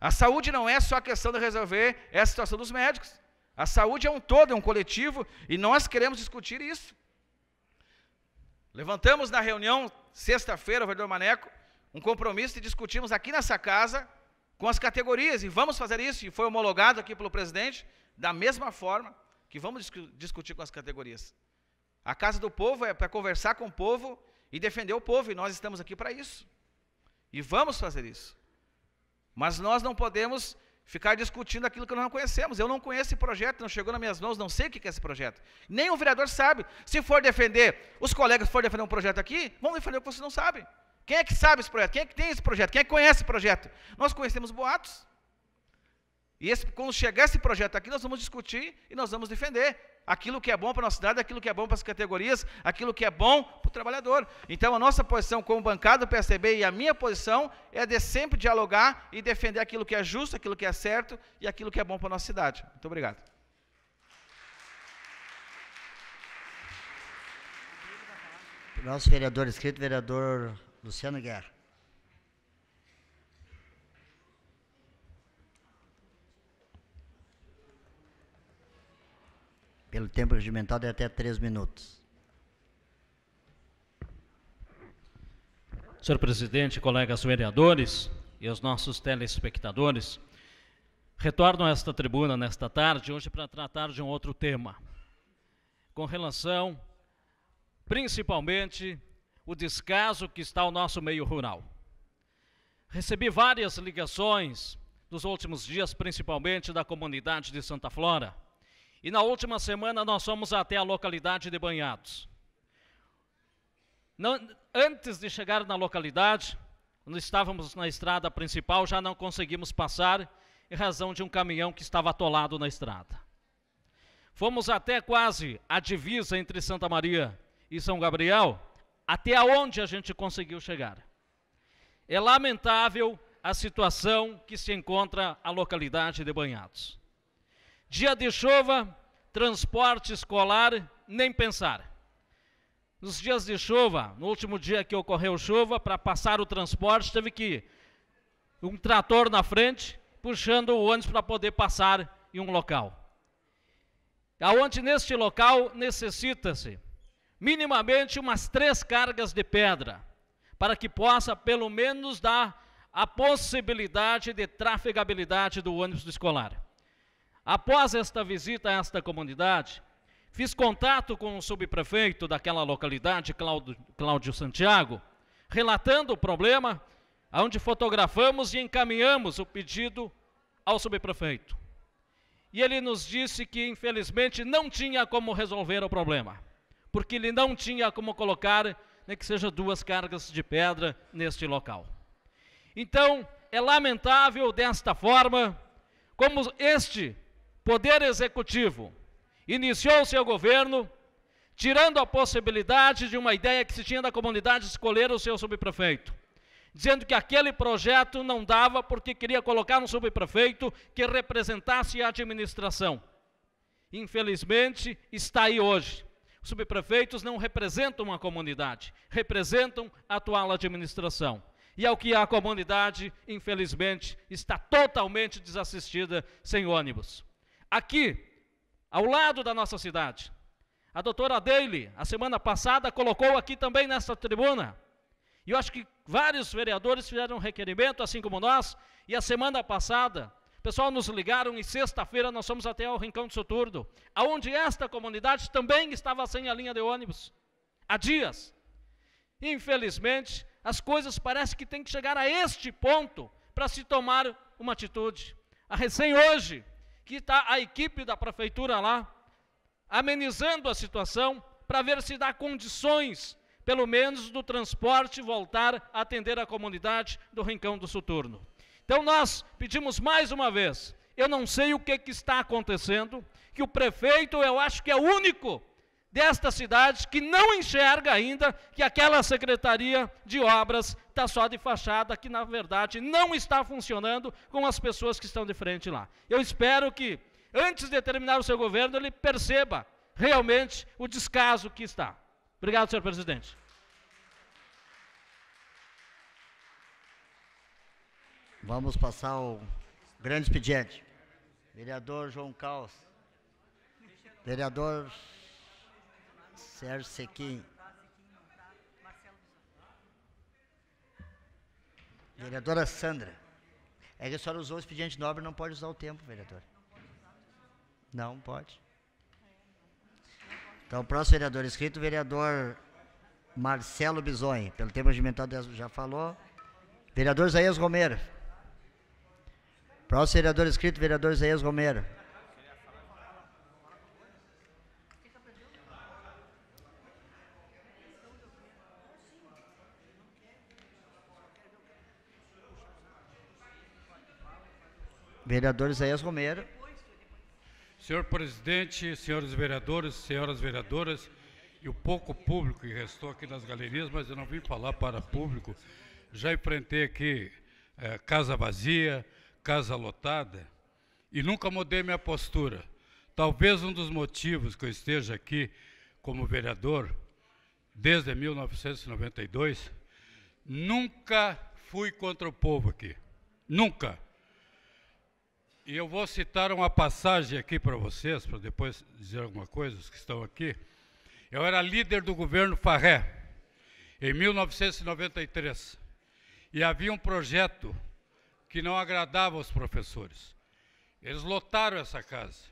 A saúde não é só a questão de resolver essa situação dos médicos. A saúde é um todo, é um coletivo, e nós queremos discutir isso. Levantamos na reunião, sexta-feira, o vereador Maneco, um compromisso e discutimos aqui nessa casa com as categorias, e vamos fazer isso, e foi homologado aqui pelo presidente, da mesma forma que vamos discutir com as categorias. A casa do povo é para conversar com o povo e defender o povo, e nós estamos aqui para isso. E vamos fazer isso. Mas nós não podemos ficar discutindo aquilo que nós não conhecemos. Eu não conheço esse projeto, não chegou nas minhas mãos, não sei o que é esse projeto. Nem o vereador sabe. Se for defender, os colegas for defender um projeto aqui, vão defender o que você não sabe. Quem é que sabe esse projeto? Quem é que tem esse projeto? Quem é que conhece esse projeto? Nós conhecemos boatos. E esse, quando chegar esse projeto aqui, nós vamos discutir e nós vamos defender aquilo que é bom para a nossa cidade, aquilo que é bom para as categorias, aquilo que é bom para o trabalhador. Então, a nossa posição como bancada do PSDB e a minha posição é de sempre dialogar e defender aquilo que é justo, aquilo que é certo e aquilo que é bom para a nossa cidade. Muito obrigado. Nosso vereador escrito, vereador Luciano Guerra. Pelo tempo regimentado é até três minutos. Senhor presidente, colegas vereadores e os nossos telespectadores, retorno a esta tribuna nesta tarde, hoje para tratar de um outro tema, com relação principalmente o descaso que está o nosso meio rural. Recebi várias ligações nos últimos dias, principalmente da comunidade de Santa Flora, e na última semana nós fomos até a localidade de Banhados. Não, antes de chegar na localidade, quando estávamos na estrada principal, já não conseguimos passar em razão de um caminhão que estava atolado na estrada. Fomos até quase a divisa entre Santa Maria e São Gabriel, até onde a gente conseguiu chegar. É lamentável a situação que se encontra a localidade de Banhados. Dia de chuva, transporte escolar, nem pensar. Nos dias de chuva, no último dia que ocorreu chuva, para passar o transporte, teve que ir um trator na frente, puxando o ônibus para poder passar em um local. Aonde neste local necessita-se minimamente umas três cargas de pedra, para que possa pelo menos dar a possibilidade de trafegabilidade do ônibus escolar. Após esta visita a esta comunidade, fiz contato com o subprefeito daquela localidade, Cláudio, Santiago, relatando o problema, onde fotografamos e encaminhamos o pedido ao subprefeito. E ele nos disse que, infelizmente, não tinha como resolver o problema, porque ele não tinha como colocar, nem que seja duas cargas de pedra neste local. Então, é lamentável desta forma, como este Poder Executivo iniciou seu governo tirando a possibilidade de uma ideia que se tinha da comunidade escolher o seu subprefeito, dizendo que aquele projeto não dava porque queria colocar um subprefeito que representasse a administração. Infelizmente, está aí hoje. Os subprefeitos não representam a comunidade, representam a atual administração. E ao que a comunidade, infelizmente, está totalmente desassistida sem ônibus aqui, ao lado da nossa cidade. A doutora Daly, a semana passada, colocou aqui também nessa tribuna. E eu acho que vários vereadores fizeram um requerimento, assim como nós, e a semana passada, pessoal nos ligaram e sexta-feira nós fomos até ao Rincão de Soturdo, aonde esta comunidade também estava sem a linha de ônibus, há dias. Infelizmente, as coisas parecem que têm que chegar a este ponto para se tomar uma atitude. A recém hoje, que está a equipe da prefeitura lá, amenizando a situação, para ver se dá condições, pelo menos, do transporte voltar a atender a comunidade do Rincão do Soturno. Então nós pedimos mais uma vez, eu não sei o que, que está acontecendo, que o prefeito, eu acho que é o único desta cidade que não enxerga ainda que aquela secretaria de obras está só de fachada, que na verdade não está funcionando com as pessoas que estão de frente lá. Eu espero que, antes de terminar o seu governo, ele perceba realmente o descaso que está. Obrigado, senhor presidente. Vamos passar o grande expediente. Vereador João Caos. Vereador Sérgio Sequim. Vereadora Sandra. É que a senhora usou o expediente nobre, não pode usar o tempo, vereadora. Não pode. Então, o próximo vereador escrito, vereador Marcelo Bisonho, pelo tempo regimentado já falou. Vereador Zaias Romero. Próximo vereador escrito, vereador Zaias Romero. Vereador Isaías Romero. Senhor presidente, senhores vereadores, senhoras vereadoras e o pouco público que restou aqui nas galerias, mas eu não vim falar para público. Já enfrentei aqui é, casa vazia, casa lotada e nunca mudei minha postura. Talvez um dos motivos que eu esteja aqui como vereador desde 1992, nunca fui contra o povo aqui. Nunca. E eu vou citar uma passagem aqui para vocês, para depois dizer alguma coisa, os que estão aqui. Eu era líder do governo Farré, em 1993, e havia um projeto que não agradava aos professores. Eles lotaram essa casa.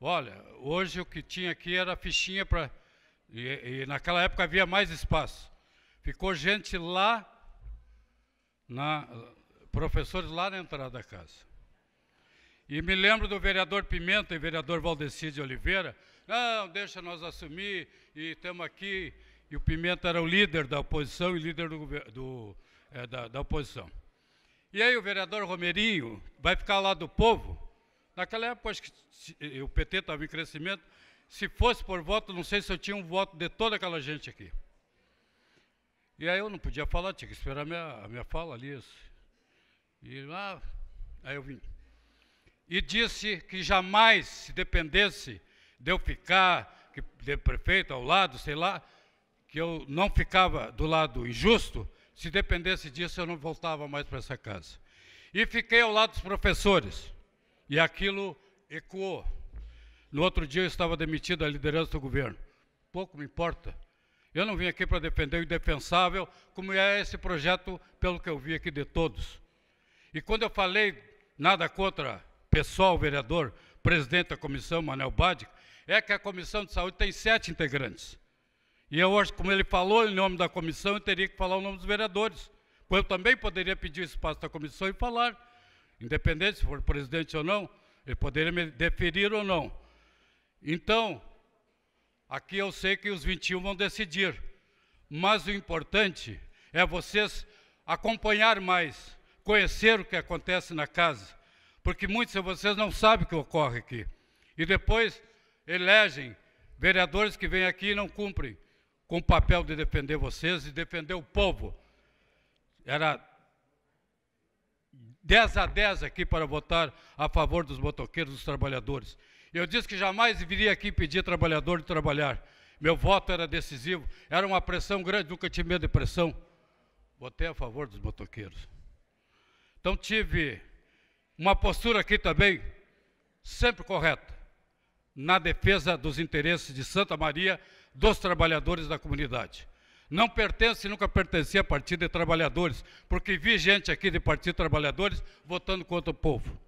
Olha, hoje o que tinha aqui era fichinha para. E, e naquela época havia mais espaço. Ficou gente lá, na, professores lá na entrada da casa. E me lembro do vereador Pimenta e vereador Valdeci de Oliveira, não, deixa nós assumir, e estamos aqui. E o Pimenta era o líder da oposição e líder do, do, é, da, da oposição. E aí o vereador Romerinho vai ficar lá do povo. Naquela época, acho que o PT estava em crescimento. Se fosse por voto, não sei se eu tinha um voto de toda aquela gente aqui. E aí eu não podia falar, tinha que esperar a minha, a minha fala ali. E lá, ah, aí eu vim e disse que jamais se dependesse de eu ficar que, de prefeito ao lado, sei lá, que eu não ficava do lado injusto, se dependesse disso eu não voltava mais para essa casa. E fiquei ao lado dos professores. E aquilo ecoou. No outro dia eu estava demitido da liderança do governo. Pouco me importa. Eu não vim aqui para defender o indefensável, como é esse projeto, pelo que eu vi aqui de todos. E quando eu falei nada contra pessoal, vereador, presidente da comissão, Manel Badic, é que a comissão de saúde tem sete integrantes. E eu acho, como ele falou em nome da comissão, eu teria que falar o nome dos vereadores. Eu também poderia pedir o espaço da comissão e falar, independente se for presidente ou não, ele poderia me deferir ou não. Então, aqui eu sei que os 21 vão decidir, mas o importante é vocês acompanhar mais, conhecer o que acontece na casa, porque muitos de vocês não sabem o que ocorre aqui. E depois elegem vereadores que vêm aqui e não cumprem com o papel de defender vocês e defender o povo. Era 10 a 10 aqui para votar a favor dos motoqueiros, dos trabalhadores. Eu disse que jamais viria aqui pedir trabalhador de trabalhar. Meu voto era decisivo, era uma pressão grande, nunca tive medo de pressão. Votei a favor dos motoqueiros. Então tive uma postura aqui também sempre correta na defesa dos interesses de Santa Maria, dos trabalhadores da comunidade. Não pertence, nunca pertencia a Partido de Trabalhadores, porque vi gente aqui de Partido de Trabalhadores votando contra o povo.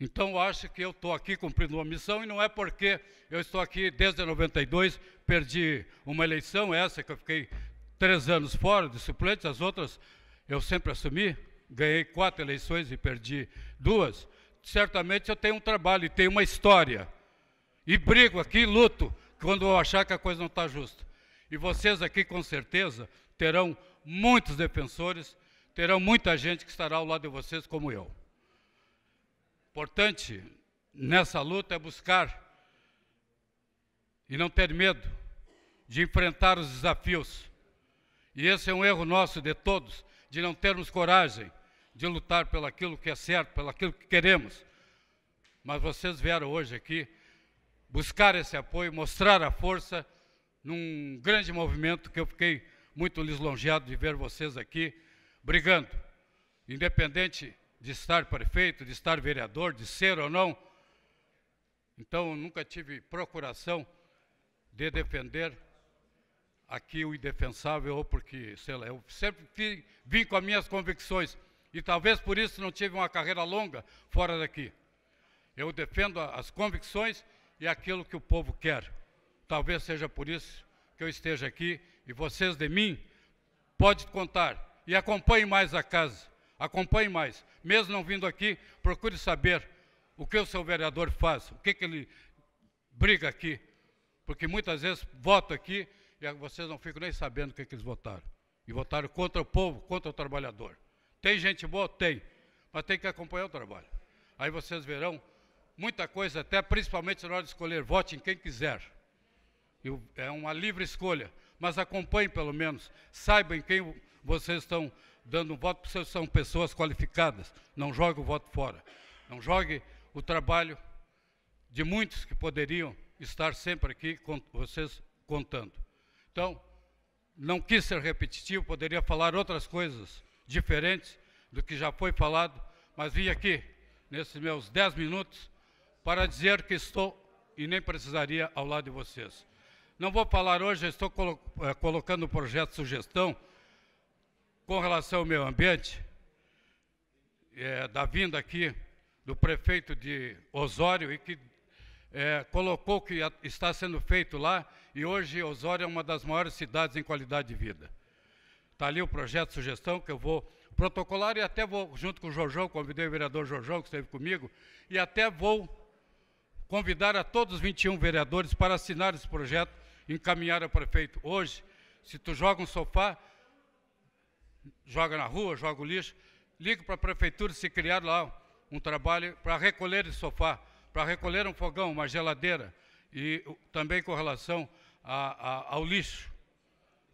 Então acho que eu estou aqui cumprindo uma missão e não é porque eu estou aqui desde 92, perdi uma eleição, essa que eu fiquei três anos fora de suplente, as outras eu sempre assumi, ganhei quatro eleições e perdi duas, certamente eu tenho um trabalho e tenho uma história. E brigo aqui, luto, quando eu achar que a coisa não está justa. E vocês aqui, com certeza, terão muitos defensores, terão muita gente que estará ao lado de vocês, como eu. Importante nessa luta é buscar e não ter medo de enfrentar os desafios. E esse é um erro nosso de todos, de não termos coragem de lutar pelo aquilo que é certo, pelo aquilo que queremos. Mas vocês vieram hoje aqui buscar esse apoio, mostrar a força num grande movimento que eu fiquei muito lisonjeado de ver vocês aqui brigando. Independente de estar prefeito, de estar vereador, de ser ou não. Então, nunca tive procuração de defender aqui o indefensável, ou porque, sei lá, eu sempre vim com as minhas convicções. E talvez por isso não tive uma carreira longa fora daqui. Eu defendo as convicções e aquilo que o povo quer. Talvez seja por isso que eu esteja aqui e vocês de mim podem contar. E acompanhe mais a casa, acompanhe mais. Mesmo não vindo aqui, procure saber o que o seu vereador faz, o que, que ele briga aqui. Porque muitas vezes voto aqui e vocês não ficam nem sabendo o que, que eles votaram. E votaram contra o povo, contra o trabalhador. Tem gente boa? Tem. Mas tem que acompanhar o trabalho. Aí vocês verão muita coisa, até principalmente na hora de escolher. Vote em quem quiser. É uma livre escolha. Mas acompanhe pelo menos. Saiba em quem vocês estão dando o voto, porque vocês são pessoas qualificadas. Não jogue o voto fora. Não jogue o trabalho de muitos que poderiam estar sempre aqui com vocês contando. Então, não quis ser repetitivo, poderia falar outras coisas diferentes do que já foi falado, mas vim aqui, nesses meus dez minutos, para dizer que estou, e nem precisaria, ao lado de vocês. Não vou falar hoje, estou colo eh, colocando o projeto de sugestão com relação ao meio ambiente, é, da vinda aqui do prefeito de Osório e que é, colocou que está sendo feito lá e hoje Osório é uma das maiores cidades em qualidade de vida. Está ali o projeto de sugestão que eu vou protocolar e até vou, junto com o Jorjão, convidei o vereador Jorjão, que esteve comigo, e até vou convidar a todos os 21 vereadores para assinar esse projeto, encaminhar ao prefeito. Hoje, se tu joga um sofá, joga na rua, joga o lixo, liga para a prefeitura se criar lá um trabalho para recolher esse sofá, para recolher um fogão, uma geladeira, e também com relação a, a, ao lixo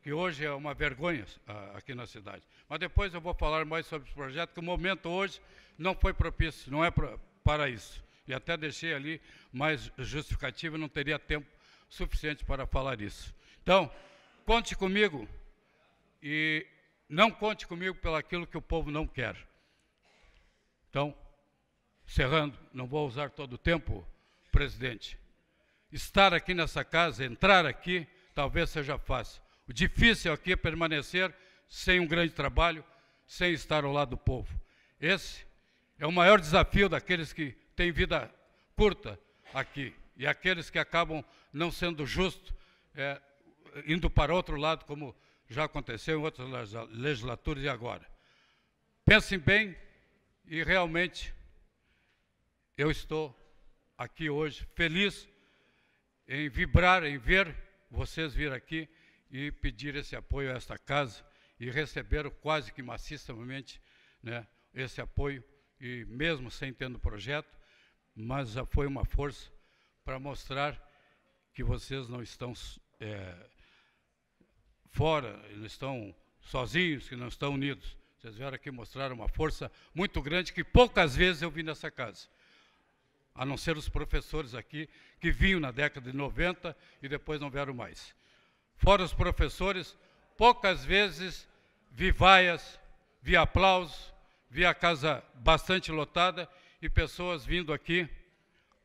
que hoje é uma vergonha ah, aqui na cidade. Mas depois eu vou falar mais sobre esse projeto, que o momento hoje não foi propício, não é para isso. E até deixei ali mais justificativa, não teria tempo suficiente para falar isso. Então, conte comigo e não conte comigo pelo aquilo que o povo não quer. Então, cerrando, não vou usar todo o tempo, presidente. Estar aqui nessa casa, entrar aqui, talvez seja fácil o difícil aqui é permanecer sem um grande trabalho, sem estar ao lado do povo. Esse é o maior desafio daqueles que têm vida curta aqui e aqueles que acabam não sendo justos, é, indo para outro lado, como já aconteceu em outras legislaturas e agora. Pensem bem e realmente eu estou aqui hoje feliz em vibrar, em ver vocês vir aqui e pedir esse apoio a esta casa e receberam quase que maciçamente né, esse apoio, e mesmo sem tendo projeto, mas já foi uma força para mostrar que vocês não estão é, fora, não estão sozinhos, que não estão unidos. Vocês vieram aqui mostrar uma força muito grande que poucas vezes eu vi nessa casa. A não ser os professores aqui que vinham na década de 90 e depois não vieram mais. Fora os professores, poucas vezes vi vaias, vi aplausos, vi a casa bastante lotada e pessoas vindo aqui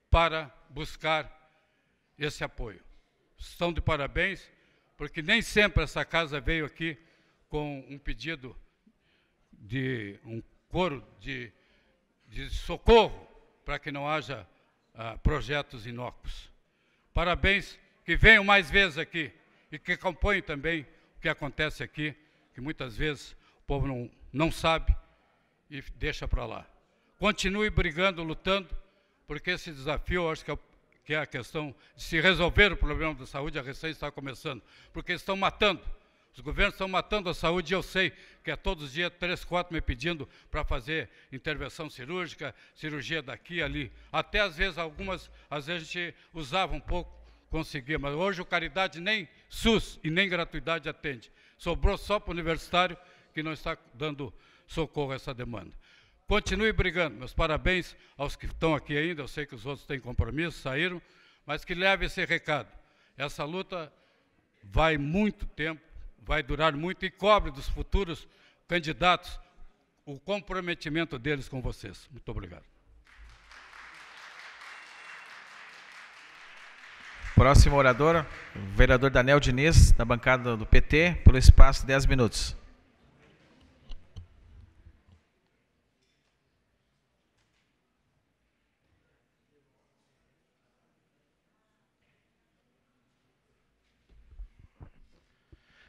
para buscar esse apoio. Estão de parabéns, porque nem sempre essa casa veio aqui com um pedido de um coro de, de socorro para que não haja uh, projetos inócuos. Parabéns, que venham mais vezes aqui e que acompanhe também o que acontece aqui, que muitas vezes o povo não, não sabe e deixa para lá. Continue brigando, lutando, porque esse desafio, acho que é, que é a questão de se resolver o problema da saúde, a recém está começando, porque estão matando. Os governos estão matando a saúde, e eu sei que é todos os dias três, quatro me pedindo para fazer intervenção cirúrgica, cirurgia daqui ali. Até às vezes algumas, às vezes a gente usava um pouco conseguia, mas hoje o Caridade nem SUS e nem gratuidade atende. Sobrou só para o universitário que não está dando socorro a essa demanda. Continue brigando. Meus parabéns aos que estão aqui ainda. Eu sei que os outros têm compromisso, saíram, mas que leve esse recado. Essa luta vai muito tempo, vai durar muito e cobre dos futuros candidatos o comprometimento deles com vocês. Muito obrigado. Próximo orador, o vereador Daniel Diniz, da bancada do PT, pelo espaço de 10 minutos.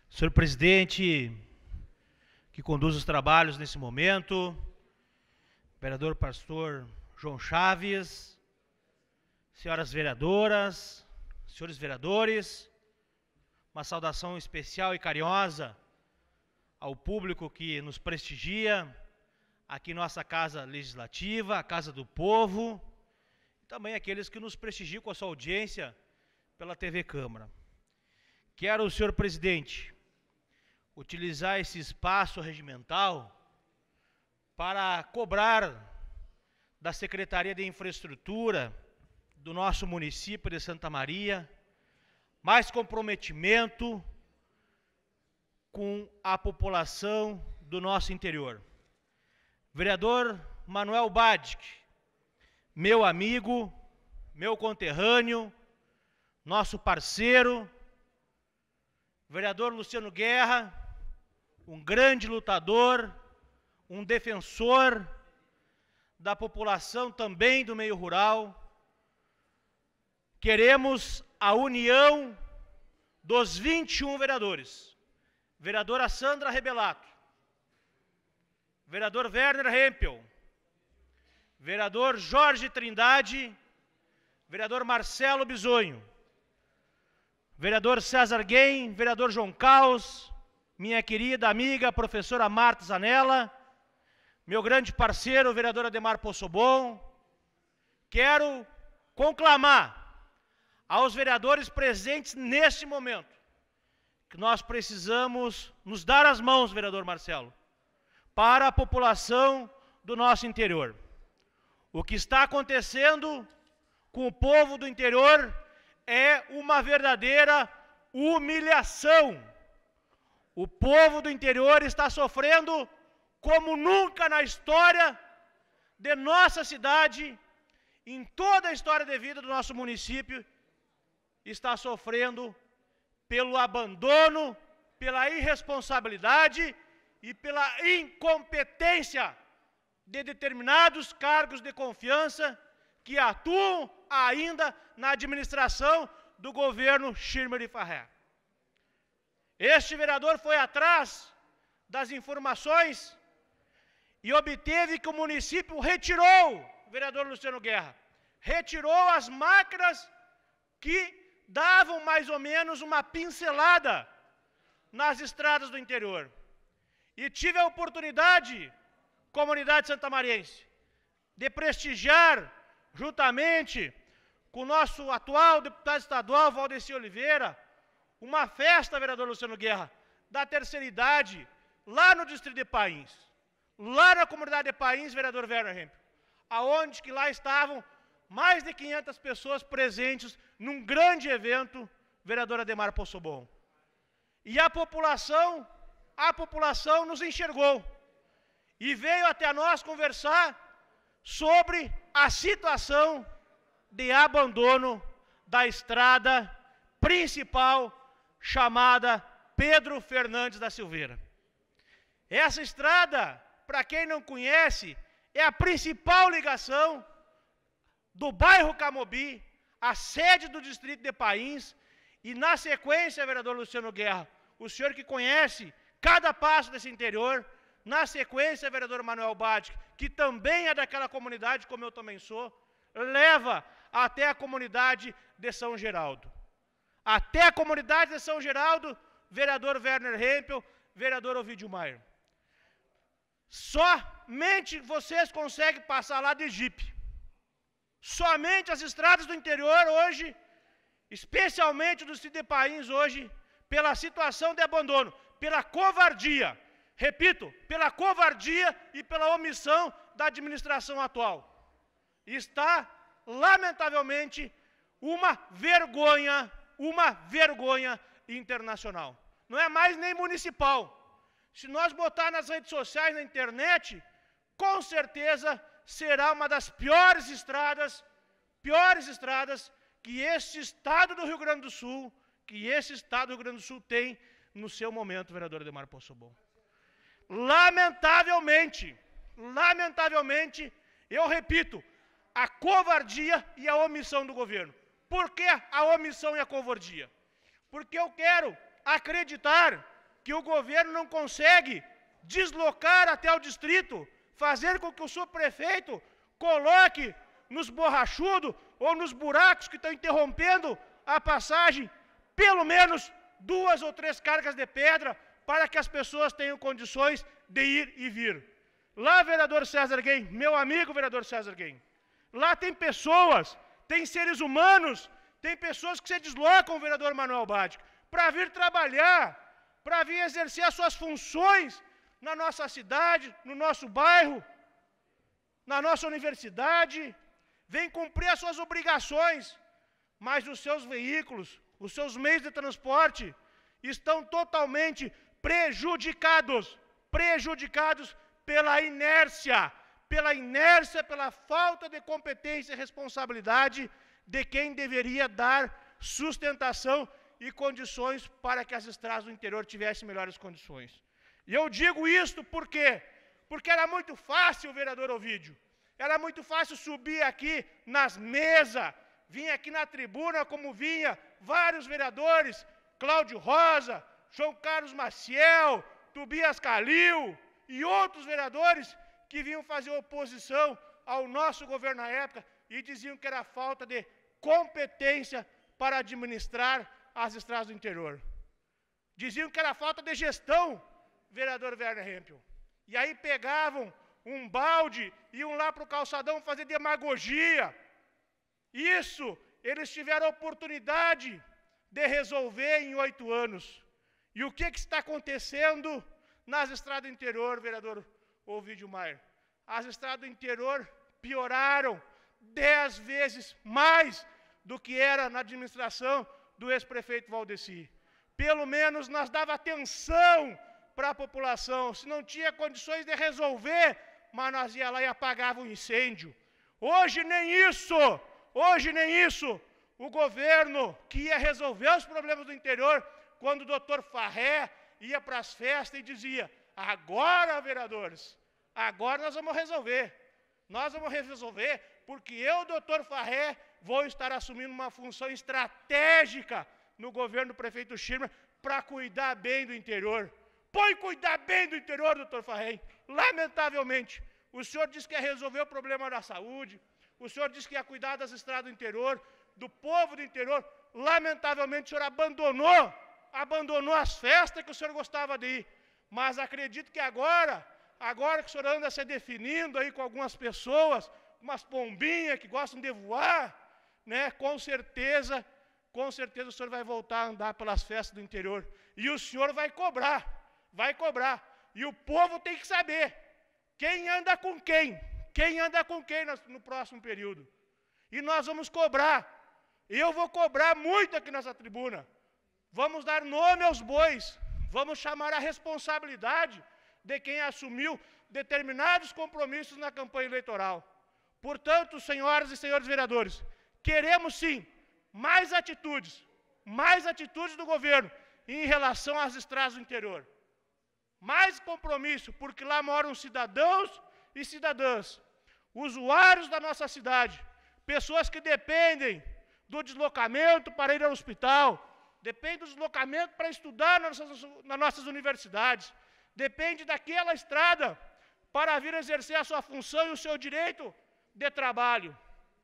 Senhor presidente, que conduz os trabalhos nesse momento, vereador pastor João Chaves, senhoras vereadoras, senhores vereadores, uma saudação especial e carinhosa ao público que nos prestigia aqui nossa casa legislativa, a casa do povo, e também aqueles que nos prestigiam com a sua audiência pela TV Câmara. Quero, senhor presidente, utilizar esse espaço regimental para cobrar da Secretaria de Infraestrutura do nosso município de Santa Maria, mais comprometimento com a população do nosso interior. Vereador Manuel Badic, meu amigo, meu conterrâneo, nosso parceiro, vereador Luciano Guerra, um grande lutador, um defensor da população também do meio rural, Queremos a união dos 21 vereadores. Vereadora Sandra Rebelato, vereador Werner Hempel, vereador Jorge Trindade, vereador Marcelo Bisonho, vereador César Guem, vereador João Caos, minha querida amiga, professora Marta Zanella, meu grande parceiro, vereador Ademar Poçobon, quero conclamar aos vereadores presentes neste momento, que nós precisamos nos dar as mãos, vereador Marcelo, para a população do nosso interior. O que está acontecendo com o povo do interior é uma verdadeira humilhação. O povo do interior está sofrendo como nunca na história de nossa cidade, em toda a história de vida do nosso município está sofrendo pelo abandono, pela irresponsabilidade e pela incompetência de determinados cargos de confiança que atuam ainda na administração do governo Schirmer e Farré. Este vereador foi atrás das informações e obteve que o município retirou, vereador Luciano Guerra, retirou as máquinas que davam mais ou menos uma pincelada nas estradas do interior. E tive a oportunidade, comunidade santamariense, de prestigiar, juntamente com o nosso atual deputado estadual, Valdeci Oliveira, uma festa, vereador Luciano Guerra, da terceira idade, lá no distrito de País, lá na comunidade de País, vereador Werner Hempel, aonde que lá estavam mais de 500 pessoas presentes num grande evento, vereadora Demar Poçobon. E a população, a população nos enxergou e veio até nós conversar sobre a situação de abandono da estrada principal chamada Pedro Fernandes da Silveira. Essa estrada, para quem não conhece, é a principal ligação do bairro Camobi, a sede do distrito de País, e na sequência, vereador Luciano Guerra, o senhor que conhece cada passo desse interior, na sequência, vereador Manuel Batic, que também é daquela comunidade, como eu também sou, leva até a comunidade de São Geraldo. Até a comunidade de São Geraldo, vereador Werner Hempel, vereador Ovidio Maier. Somente vocês conseguem passar lá de jipe. Somente as estradas do interior hoje, especialmente dos cidepaíns hoje, pela situação de abandono, pela covardia, repito, pela covardia e pela omissão da administração atual. Está, lamentavelmente, uma vergonha, uma vergonha internacional. Não é mais nem municipal. Se nós botar nas redes sociais, na internet, com certeza será uma das piores estradas, piores estradas que este estado do Rio Grande do Sul, que esse estado do Rio Grande do Sul tem no seu momento, vereador Ademar bom. Lamentavelmente, lamentavelmente, eu repito, a covardia e a omissão do governo. Por que a omissão e a covardia? Porque eu quero acreditar que o governo não consegue deslocar até o distrito fazer com que o seu prefeito coloque nos borrachudos ou nos buracos que estão interrompendo a passagem, pelo menos duas ou três cargas de pedra para que as pessoas tenham condições de ir e vir. Lá, vereador César Guem, meu amigo vereador César Guem, lá tem pessoas, tem seres humanos, tem pessoas que se deslocam, vereador Manuel Badic, para vir trabalhar, para vir exercer as suas funções na nossa cidade, no nosso bairro, na nossa universidade. Vem cumprir as suas obrigações, mas os seus veículos, os seus meios de transporte estão totalmente prejudicados prejudicados pela inércia, pela inércia, pela falta de competência e responsabilidade de quem deveria dar sustentação e condições para que as estradas do interior tivessem melhores condições. E eu digo isto por quê? Porque era muito fácil, vereador Ovídio, era muito fácil subir aqui nas mesas, vinha aqui na tribuna como vinha vários vereadores, Cláudio Rosa, João Carlos Maciel, Tobias Calil e outros vereadores que vinham fazer oposição ao nosso governo na época e diziam que era falta de competência para administrar as estradas do interior. Diziam que era falta de gestão vereador Werner Hempel. E aí pegavam um balde, iam lá para o calçadão fazer demagogia. Isso eles tiveram a oportunidade de resolver em oito anos. E o que, que está acontecendo nas estradas do interior, vereador Ovidio Maier? As estradas do interior pioraram dez vezes mais do que era na administração do ex-prefeito Valdeci. Pelo menos nós dava atenção para a população, se não tinha condições de resolver, mas nós ia lá e apagava o incêndio. Hoje nem isso, hoje nem isso. O governo que ia resolver os problemas do interior, quando o doutor Farré ia para as festas e dizia: agora, vereadores, agora nós vamos resolver. Nós vamos resolver, porque eu, doutor Farré, vou estar assumindo uma função estratégica no governo do prefeito Schirmer para cuidar bem do interior. Põe cuidar bem do interior, doutor Farrei. Lamentavelmente, o senhor disse que ia resolver o problema da saúde, o senhor disse que ia cuidar das estradas do interior, do povo do interior. Lamentavelmente, o senhor abandonou, abandonou as festas que o senhor gostava de ir. Mas acredito que agora, agora que o senhor anda se definindo aí com algumas pessoas, umas pombinhas que gostam de voar, né? Com certeza, com certeza o senhor vai voltar a andar pelas festas do interior. E o senhor vai cobrar vai cobrar. E o povo tem que saber quem anda com quem, quem anda com quem no, no próximo período. E nós vamos cobrar. Eu vou cobrar muito aqui nessa tribuna. Vamos dar nome aos bois, vamos chamar a responsabilidade de quem assumiu determinados compromissos na campanha eleitoral. Portanto, senhoras e senhores vereadores, queremos sim mais atitudes, mais atitudes do governo em relação às estradas do interior mais compromisso, porque lá moram cidadãos e cidadãs, usuários da nossa cidade, pessoas que dependem do deslocamento para ir ao hospital, depende do deslocamento para estudar nas nossas, nas nossas universidades, depende daquela estrada para vir exercer a sua função e o seu direito de trabalho.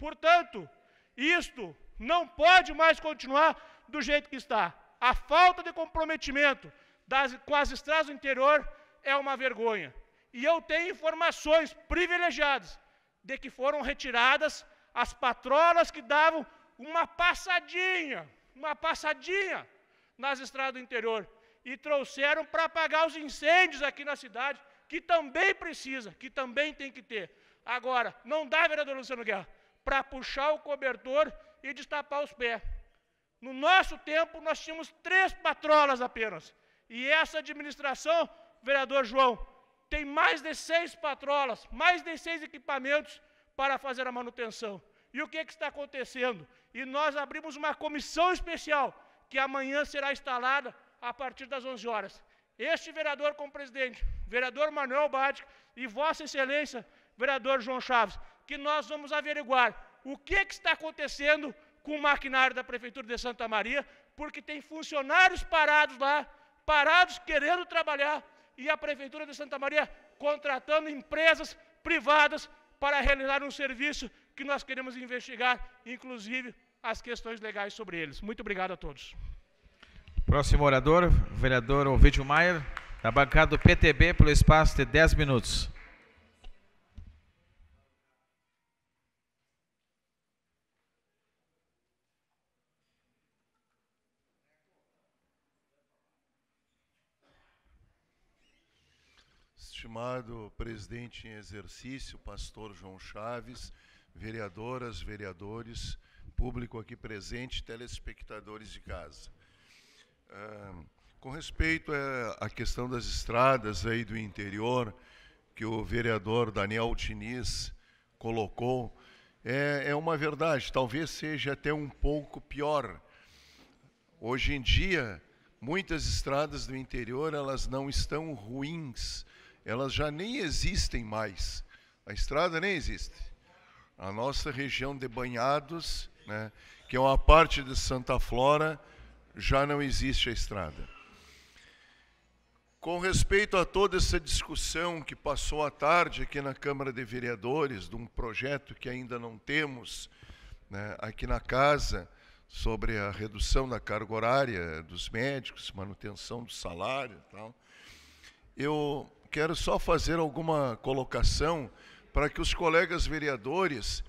Portanto, isto não pode mais continuar do jeito que está. A falta de comprometimento das, com as estradas do interior é uma vergonha. E eu tenho informações privilegiadas de que foram retiradas as patrolas que davam uma passadinha, uma passadinha nas estradas do interior e trouxeram para apagar os incêndios aqui na cidade, que também precisa, que também tem que ter. Agora, não dá, vereador Luciano Guerra, para puxar o cobertor e destapar os pés. No nosso tempo, nós tínhamos três patrolas apenas. E essa administração, vereador João, tem mais de seis patrolas, mais de seis equipamentos para fazer a manutenção. E o que, é que está acontecendo? E nós abrimos uma comissão especial que amanhã será instalada a partir das 11 horas. Este vereador como presidente, vereador Manuel Badic e Vossa Excelência, vereador João Chaves, que nós vamos averiguar o que, é que está acontecendo com o maquinário da Prefeitura de Santa Maria, porque tem funcionários parados lá parados querendo trabalhar e a Prefeitura de Santa Maria contratando empresas privadas para realizar um serviço que nós queremos investigar, inclusive as questões legais sobre eles. Muito obrigado a todos. Próximo orador, vereador Ovidio Maier, da bancada do PTB, pelo espaço de 10 minutos. estimado presidente em exercício, pastor João Chaves, vereadoras, vereadores, público aqui presente, telespectadores de casa. com respeito eh, à questão das estradas aí do interior, que o vereador Daniel Diniz colocou, é, é uma verdade, talvez seja até um pouco pior. Hoje em dia, muitas estradas do interior elas não estão ruins, elas já nem existem mais. A estrada nem existe. A nossa região de Banhados, né, que é uma parte de Santa Flora, já não existe a estrada. Com respeito a toda essa discussão que passou à tarde aqui na Câmara de Vereadores, de um projeto que ainda não temos né, aqui na casa, sobre a redução da carga horária dos médicos, manutenção do salário e tal, eu quero só fazer alguma colocação para que os colegas vereadores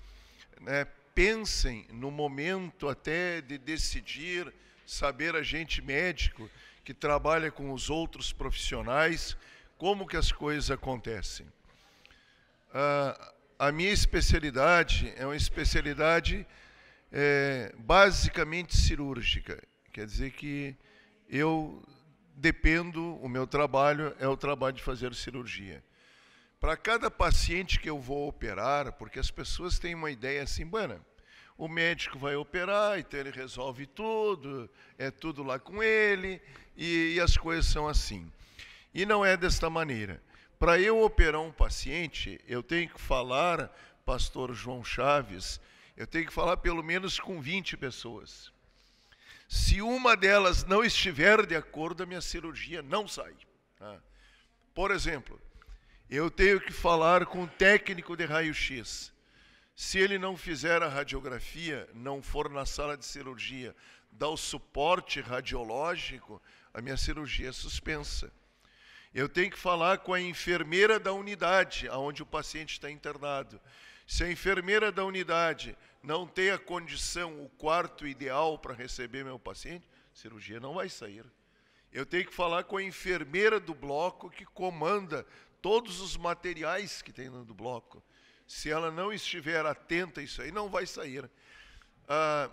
né, pensem no momento até de decidir saber a gente médico que trabalha com os outros profissionais como que as coisas acontecem. Ah, a minha especialidade é uma especialidade é, basicamente cirúrgica, quer dizer que eu dependo, o meu trabalho é o trabalho de fazer cirurgia. Para cada paciente que eu vou operar, porque as pessoas têm uma ideia assim, bueno, o médico vai operar, então ele resolve tudo, é tudo lá com ele, e, e as coisas são assim. E não é desta maneira. Para eu operar um paciente, eu tenho que falar, pastor João Chaves, eu tenho que falar pelo menos com 20 pessoas. Se uma delas não estiver de acordo, a minha cirurgia não sai. Tá? Por exemplo, eu tenho que falar com o um técnico de raio-x. Se ele não fizer a radiografia, não for na sala de cirurgia, dar o suporte radiológico, a minha cirurgia é suspensa. Eu tenho que falar com a enfermeira da unidade, aonde o paciente está internado. Se a enfermeira da unidade não tem a condição, o quarto ideal para receber meu paciente, cirurgia não vai sair. Eu tenho que falar com a enfermeira do bloco que comanda todos os materiais que tem no bloco. Se ela não estiver atenta a isso aí, não vai sair. Ah,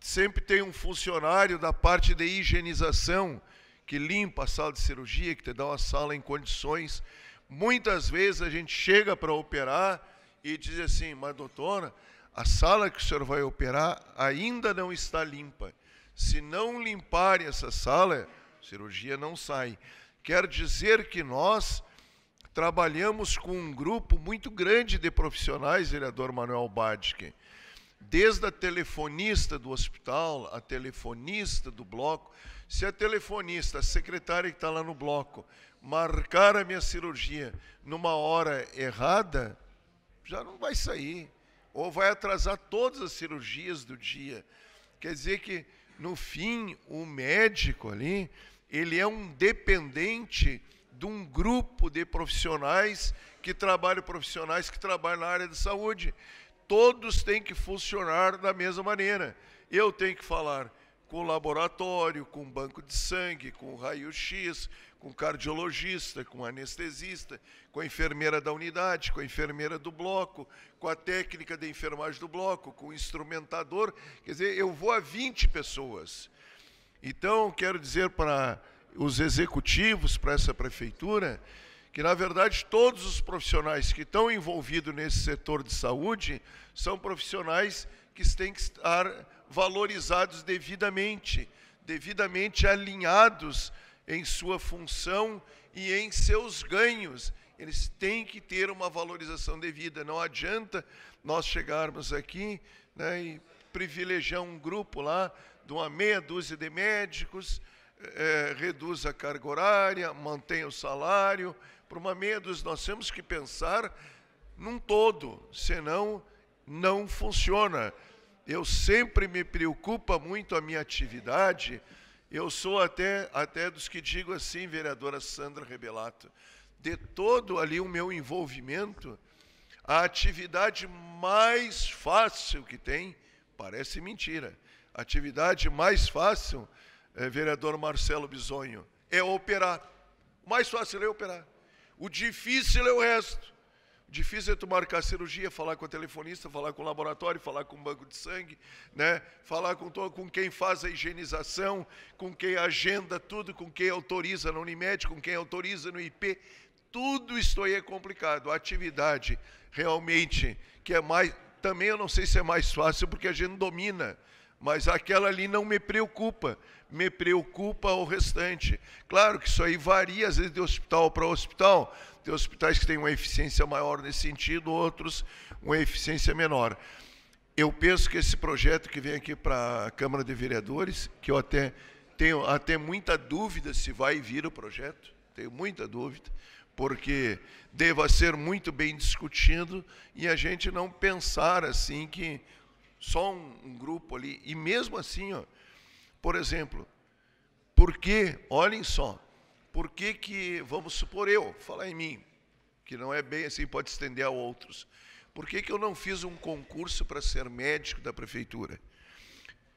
sempre tem um funcionário da parte de higienização que limpa a sala de cirurgia, que te dá uma sala em condições. Muitas vezes a gente chega para operar e diz assim, mas doutora, a sala que o senhor vai operar ainda não está limpa. Se não limpar essa sala, cirurgia não sai. Quer dizer que nós trabalhamos com um grupo muito grande de profissionais, vereador Manuel Badke. Desde a telefonista do hospital, a telefonista do bloco. Se a telefonista, a secretária que está lá no bloco, marcar a minha cirurgia numa hora errada, já não vai sair ou vai atrasar todas as cirurgias do dia. Quer dizer que, no fim, o médico ali, ele é um dependente de um grupo de profissionais que trabalham, profissionais que trabalham na área de saúde. Todos têm que funcionar da mesma maneira. Eu tenho que falar, com laboratório, com banco de sangue, com raio-x, com cardiologista, com anestesista, com a enfermeira da unidade, com a enfermeira do bloco, com a técnica de enfermagem do bloco, com o instrumentador. Quer dizer, eu vou a 20 pessoas. Então, quero dizer para os executivos, para essa prefeitura, que na verdade todos os profissionais que estão envolvidos nesse setor de saúde são profissionais que têm que estar valorizados devidamente, devidamente alinhados em sua função e em seus ganhos. Eles têm que ter uma valorização devida. Não adianta nós chegarmos aqui né, e privilegiar um grupo lá de uma meia dúzia de médicos, é, reduz a carga horária, mantém o salário. Para uma meia dúzia, nós temos que pensar num todo, senão não funciona eu sempre me preocupa muito a minha atividade. Eu sou até, até dos que digo assim, vereadora Sandra Rebelato, de todo ali o meu envolvimento, a atividade mais fácil que tem, parece mentira, a atividade mais fácil, é, vereador Marcelo Bisonho, é operar. O mais fácil é operar. O difícil é o resto. Difícil é tu marcar cirurgia, falar com a telefonista, falar com o laboratório, falar com o banco de sangue, né? falar com, com quem faz a higienização, com quem agenda tudo, com quem autoriza no Unimed, com quem autoriza no IP. Tudo isso aí é complicado. A atividade realmente que é mais. Também eu não sei se é mais fácil, porque a gente domina mas aquela ali não me preocupa, me preocupa o restante. Claro que isso aí varia, às vezes, de hospital para hospital. Tem hospitais que têm uma eficiência maior nesse sentido, outros uma eficiência menor. Eu penso que esse projeto que vem aqui para a Câmara de Vereadores, que eu até tenho até muita dúvida se vai vir o projeto, tenho muita dúvida, porque deva ser muito bem discutido e a gente não pensar assim que só um, um grupo ali. E mesmo assim, ó, por exemplo, por que, olhem só, por que que, vamos supor eu, falar em mim, que não é bem assim, pode estender a outros. Por que, que eu não fiz um concurso para ser médico da prefeitura?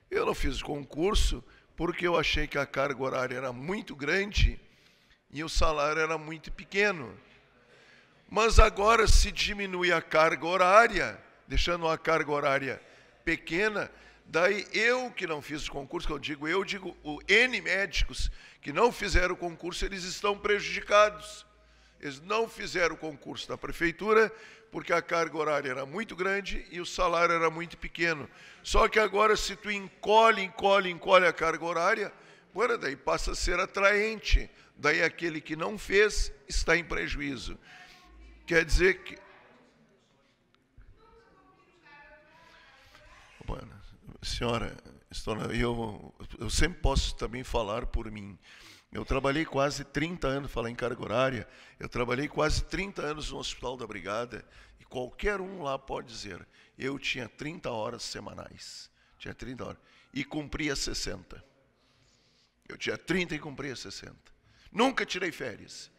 Eu não fiz concurso porque eu achei que a carga horária era muito grande e o salário era muito pequeno. Mas agora se diminui a carga horária, deixando a carga horária pequena, daí eu que não fiz o concurso, que eu digo eu, digo o N médicos que não fizeram o concurso, eles estão prejudicados. Eles não fizeram o concurso da prefeitura porque a carga horária era muito grande e o salário era muito pequeno. Só que agora, se tu encolhe, encolhe, encolhe a carga horária, bueno, daí passa a ser atraente. Daí aquele que não fez está em prejuízo. Quer dizer que preocupada. Senhora, eu, eu sempre posso também falar por mim. Eu trabalhei quase 30 anos, falar em carga horária, eu trabalhei quase 30 anos no Hospital da Brigada, e qualquer um lá pode dizer, eu tinha 30 horas semanais, tinha 30 horas, e cumpria 60. Eu tinha 30 e cumpria 60. Nunca tirei férias.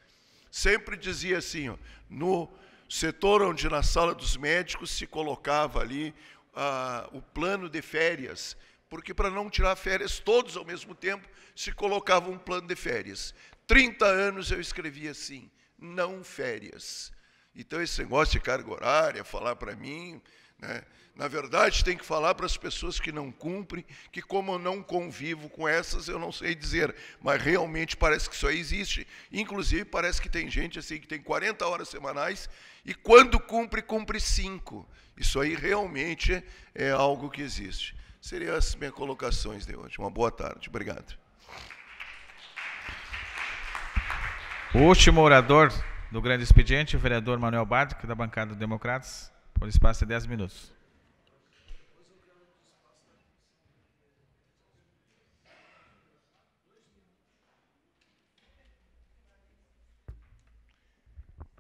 Sempre dizia assim, ó, no setor onde na sala dos médicos se colocava ali ah, o plano de férias, porque para não tirar férias todos ao mesmo tempo, se colocava um plano de férias. 30 anos eu escrevi assim, não férias. Então, esse negócio de carga horária, falar para mim, né? na verdade, tem que falar para as pessoas que não cumprem, que como eu não convivo com essas, eu não sei dizer, mas realmente parece que só existe. Inclusive, parece que tem gente assim que tem 40 horas semanais e quando cumpre, cumpre cinco. Isso aí realmente é algo que existe. Seriam as minhas colocações de hoje. Uma boa tarde. Obrigado. O último orador do grande expediente, o vereador Manuel Bardic, é da bancada do Democratas, por espaço de 10 minutos.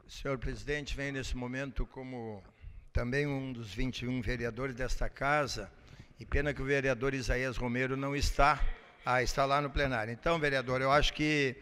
Senhor presidente, venho nesse momento como também um dos 21 vereadores desta casa, e pena que o vereador Isaías Romero não está, ah, está lá no plenário. Então, vereador, eu acho que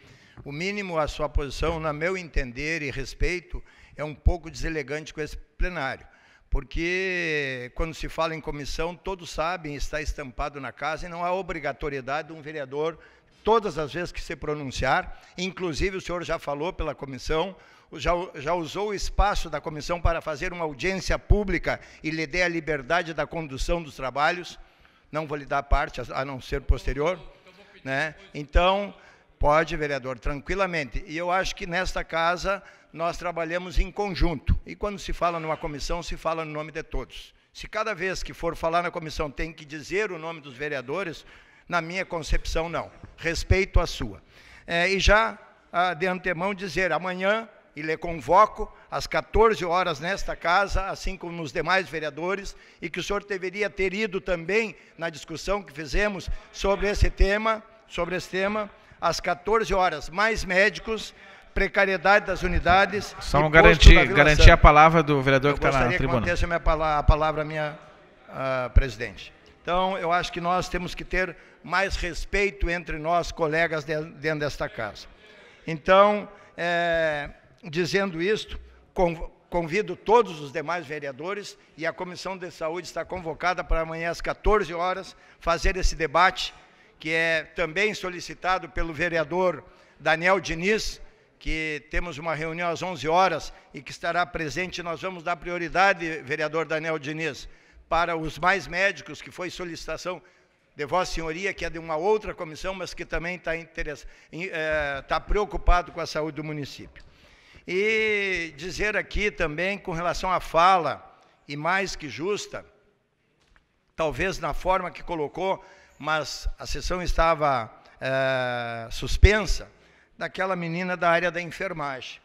o mínimo a sua posição, na meu entender e respeito, é um pouco deselegante com esse plenário. Porque quando se fala em comissão, todos sabem, está estampado na casa e não há obrigatoriedade de um vereador todas as vezes que se pronunciar, inclusive o senhor já falou pela comissão, já, já usou o espaço da comissão para fazer uma audiência pública e lhe dê a liberdade da condução dos trabalhos. Não vou lhe dar parte, a não ser posterior. Né? Então, pode, vereador, tranquilamente. E eu acho que nesta casa nós trabalhamos em conjunto. E quando se fala numa comissão, se fala no nome de todos. Se cada vez que for falar na comissão tem que dizer o nome dos vereadores, na minha concepção, não. Respeito a sua. É, e já, ah, de antemão, dizer, amanhã e lhe convoco às 14 horas nesta casa, assim como nos demais vereadores, e que o senhor deveria ter ido também na discussão que fizemos sobre esse tema, sobre esse tema, às 14 horas, mais médicos, precariedade das unidades. Só um garantir, garantir a palavra do vereador tá eu que está na que tribuna. gostaria que a palavra, a palavra minha, uh, presidente. Então, eu acho que nós temos que ter mais respeito entre nós, colegas, de, dentro desta casa. Então, é, dizendo isto, convido todos os demais vereadores e a Comissão de Saúde está convocada para amanhã às 14 horas fazer esse debate, que é também solicitado pelo vereador Daniel Diniz, que temos uma reunião às 11 horas e que estará presente. Nós vamos dar prioridade, vereador Daniel Diniz, para os mais médicos, que foi solicitação de Vossa Senhoria, que é de uma outra comissão, mas que também está, interessa, eh, está preocupado com a saúde do município. E dizer aqui também com relação à fala, e mais que justa, talvez na forma que colocou, mas a sessão estava é, suspensa, daquela menina da área da enfermagem.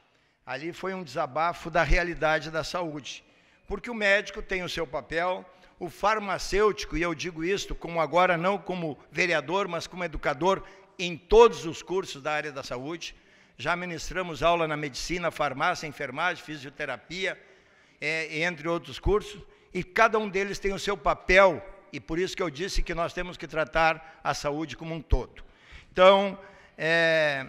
Ali foi um desabafo da realidade da saúde, porque o médico tem o seu papel, o farmacêutico, e eu digo isto como agora não como vereador, mas como educador em todos os cursos da área da saúde, já ministramos aula na medicina, farmácia, enfermagem, fisioterapia, é, entre outros cursos, e cada um deles tem o seu papel, e por isso que eu disse que nós temos que tratar a saúde como um todo. Então, é,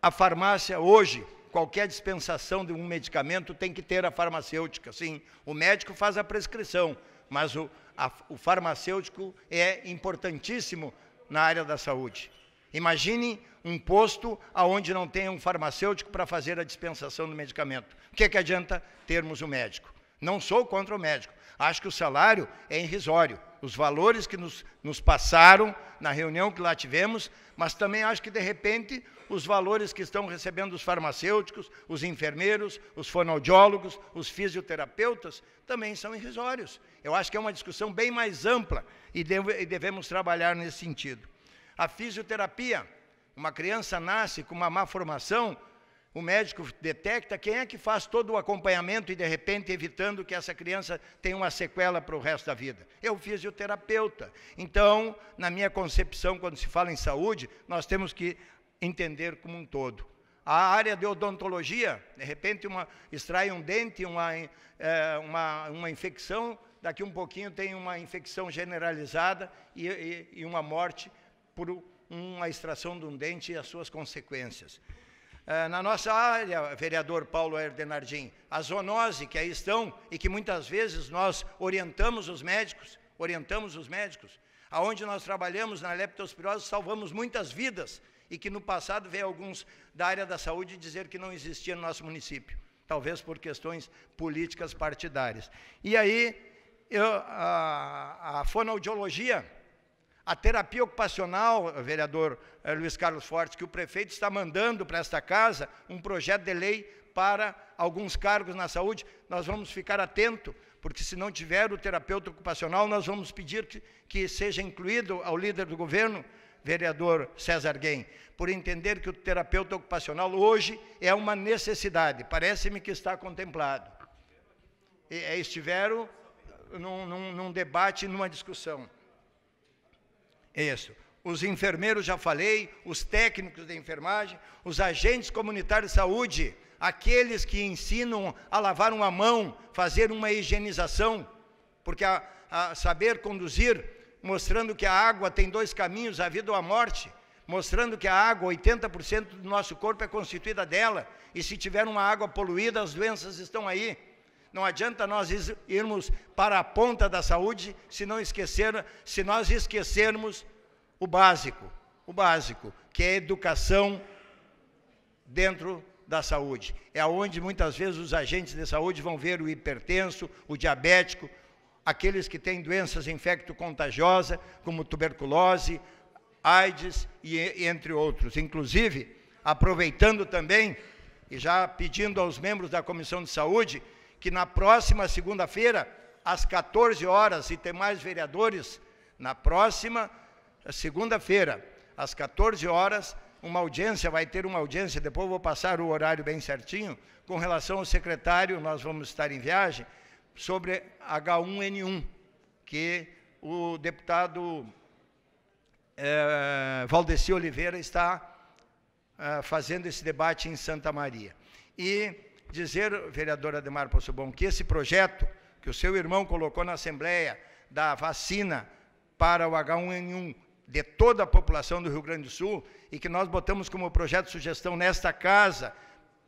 a farmácia hoje, qualquer dispensação de um medicamento tem que ter a farmacêutica, sim. O médico faz a prescrição, mas o, a, o farmacêutico é importantíssimo na área da saúde. Imagine um posto aonde não tenha um farmacêutico para fazer a dispensação do medicamento. O que, é que adianta termos um médico? Não sou contra o médico. Acho que o salário é irrisório. Os valores que nos, nos passaram na reunião que lá tivemos, mas também acho que, de repente, os valores que estão recebendo os farmacêuticos, os enfermeiros, os fonoaudiólogos, os fisioterapeutas, também são irrisórios. Eu acho que é uma discussão bem mais ampla e devemos trabalhar nesse sentido. A fisioterapia uma criança nasce com uma má formação, o médico detecta quem é que faz todo o acompanhamento e, de repente, evitando que essa criança tenha uma sequela para o resto da vida. Eu fisioterapeuta. Então, na minha concepção, quando se fala em saúde, nós temos que entender como um todo. A área de odontologia, de repente, uma, extrai um dente, uma, é, uma, uma infecção, daqui um pouquinho tem uma infecção generalizada e, e, e uma morte por uma extração de um dente e as suas consequências. Ah, na nossa área, vereador Paulo Erdenardim, a zoonose que aí estão e que muitas vezes nós orientamos os médicos, orientamos os médicos, aonde nós trabalhamos na leptospirose, salvamos muitas vidas e que no passado veio alguns da área da saúde dizer que não existia no nosso município, talvez por questões políticas partidárias. E aí eu, a, a fonoaudiologia, a terapia ocupacional, vereador eh, Luiz Carlos Fortes, que o prefeito está mandando para esta casa um projeto de lei para alguns cargos na saúde, nós vamos ficar atento, porque se não tiver o terapeuta ocupacional, nós vamos pedir que, que seja incluído ao líder do governo, vereador César Guem, por entender que o terapeuta ocupacional hoje é uma necessidade, parece-me que está contemplado. E, eh, estiveram num, num, num debate, numa discussão. É isso. Os enfermeiros, já falei, os técnicos de enfermagem, os agentes comunitários de saúde, aqueles que ensinam a lavar uma mão, fazer uma higienização, porque a, a saber conduzir, mostrando que a água tem dois caminhos, a vida ou a morte, mostrando que a água, 80% do nosso corpo é constituída dela, e se tiver uma água poluída, as doenças estão aí. Não adianta nós irmos para a ponta da saúde se não esquecer, se nós esquecermos o básico, o básico, que é a educação dentro da saúde. É onde muitas vezes os agentes de saúde vão ver o hipertenso, o diabético, aqueles que têm doenças infecto-contagiosas, como tuberculose, AIDS e entre outros. Inclusive, aproveitando também e já pedindo aos membros da Comissão de Saúde que na próxima segunda-feira, às 14 horas, e tem mais vereadores, na próxima segunda-feira, às 14 horas, uma audiência, vai ter uma audiência, depois vou passar o horário bem certinho, com relação ao secretário, nós vamos estar em viagem, sobre H1N1, que o deputado é, Valdeci Oliveira está é, fazendo esse debate em Santa Maria. E dizer, vereadora Ademar Possebon, que esse projeto que o seu irmão colocou na Assembleia da vacina para o H1N1 de toda a população do Rio Grande do Sul e que nós botamos como projeto de sugestão nesta casa,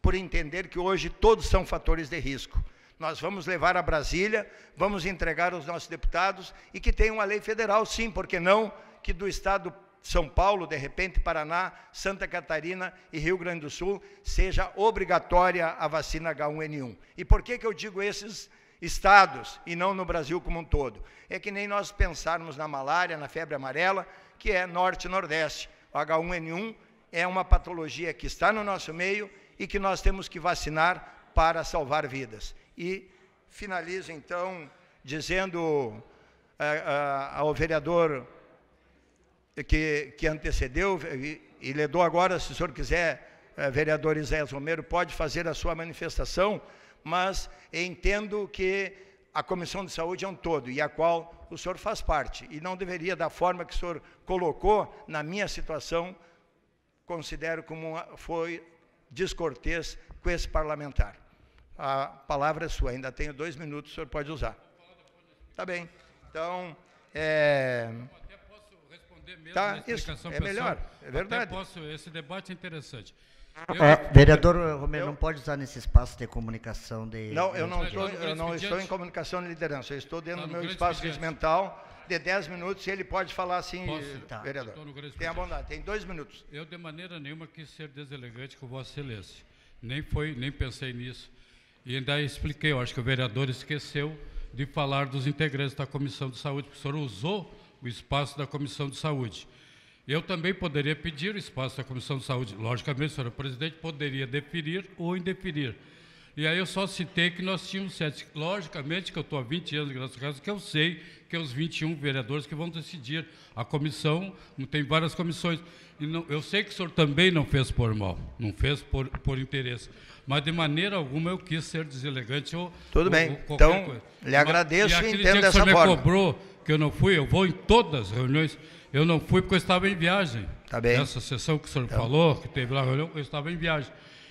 por entender que hoje todos são fatores de risco. Nós vamos levar a Brasília, vamos entregar aos nossos deputados e que tenha uma lei federal, sim, porque não, que do Estado são Paulo, de repente, Paraná, Santa Catarina e Rio Grande do Sul, seja obrigatória a vacina H1N1. E por que, que eu digo esses estados e não no Brasil como um todo? É que nem nós pensarmos na malária, na febre amarela, que é norte e nordeste. O H1N1 é uma patologia que está no nosso meio e que nós temos que vacinar para salvar vidas. E finalizo, então, dizendo uh, uh, ao vereador que, que antecedeu, e, e dou agora, se o senhor quiser, eh, vereador Isaías Romero, pode fazer a sua manifestação, mas entendo que a Comissão de Saúde é um todo e a qual o senhor faz parte. E não deveria, da forma que o senhor colocou, na minha situação, considero como foi descortês com esse parlamentar. A palavra é sua, ainda tenho dois minutos, o senhor pode usar. Tá bem. Então, é mesmo tá, né, explicação isso, é pessoal. melhor, é verdade. Até posso, esse debate é interessante. É, eu, é, vereador Romero, eu, não pode usar nesse espaço de comunicação de... Não, eu não, estou, eu não estou em comunicação de liderança, eu estou dentro tá do meu espaço regimental de 10 minutos, e ele pode falar assim, posso, tá. vereador. Tem a bondade, tem dois minutos. Eu, de maneira nenhuma, quis ser deselegante com Vossa Excelência. Nem, foi, nem pensei nisso. E ainda expliquei, eu acho que o vereador esqueceu de falar dos integrantes da Comissão de Saúde, que o senhor usou o espaço da Comissão de Saúde. Eu também poderia pedir o espaço da Comissão de Saúde. Logicamente, senhora presidente, poderia deferir ou indeferir. E aí eu só citei que nós tínhamos sete. Logicamente que eu estou há 20 anos, graças a Deus, que eu sei que é os 21 vereadores que vão decidir. A comissão, tem várias comissões. E não, eu sei que o senhor também não fez por mal, não fez por, por interesse. Mas, de maneira alguma, eu quis ser deselegante. Ou, Tudo bem. Ou, então, coisa. lhe agradeço Mas, e, entendo dessa forma. cobrou que eu não fui, eu vou em todas as reuniões. Eu não fui porque eu estava em viagem. Tá bem. Nessa sessão que o senhor então. falou, que teve lá reunião, eu estava em viagem.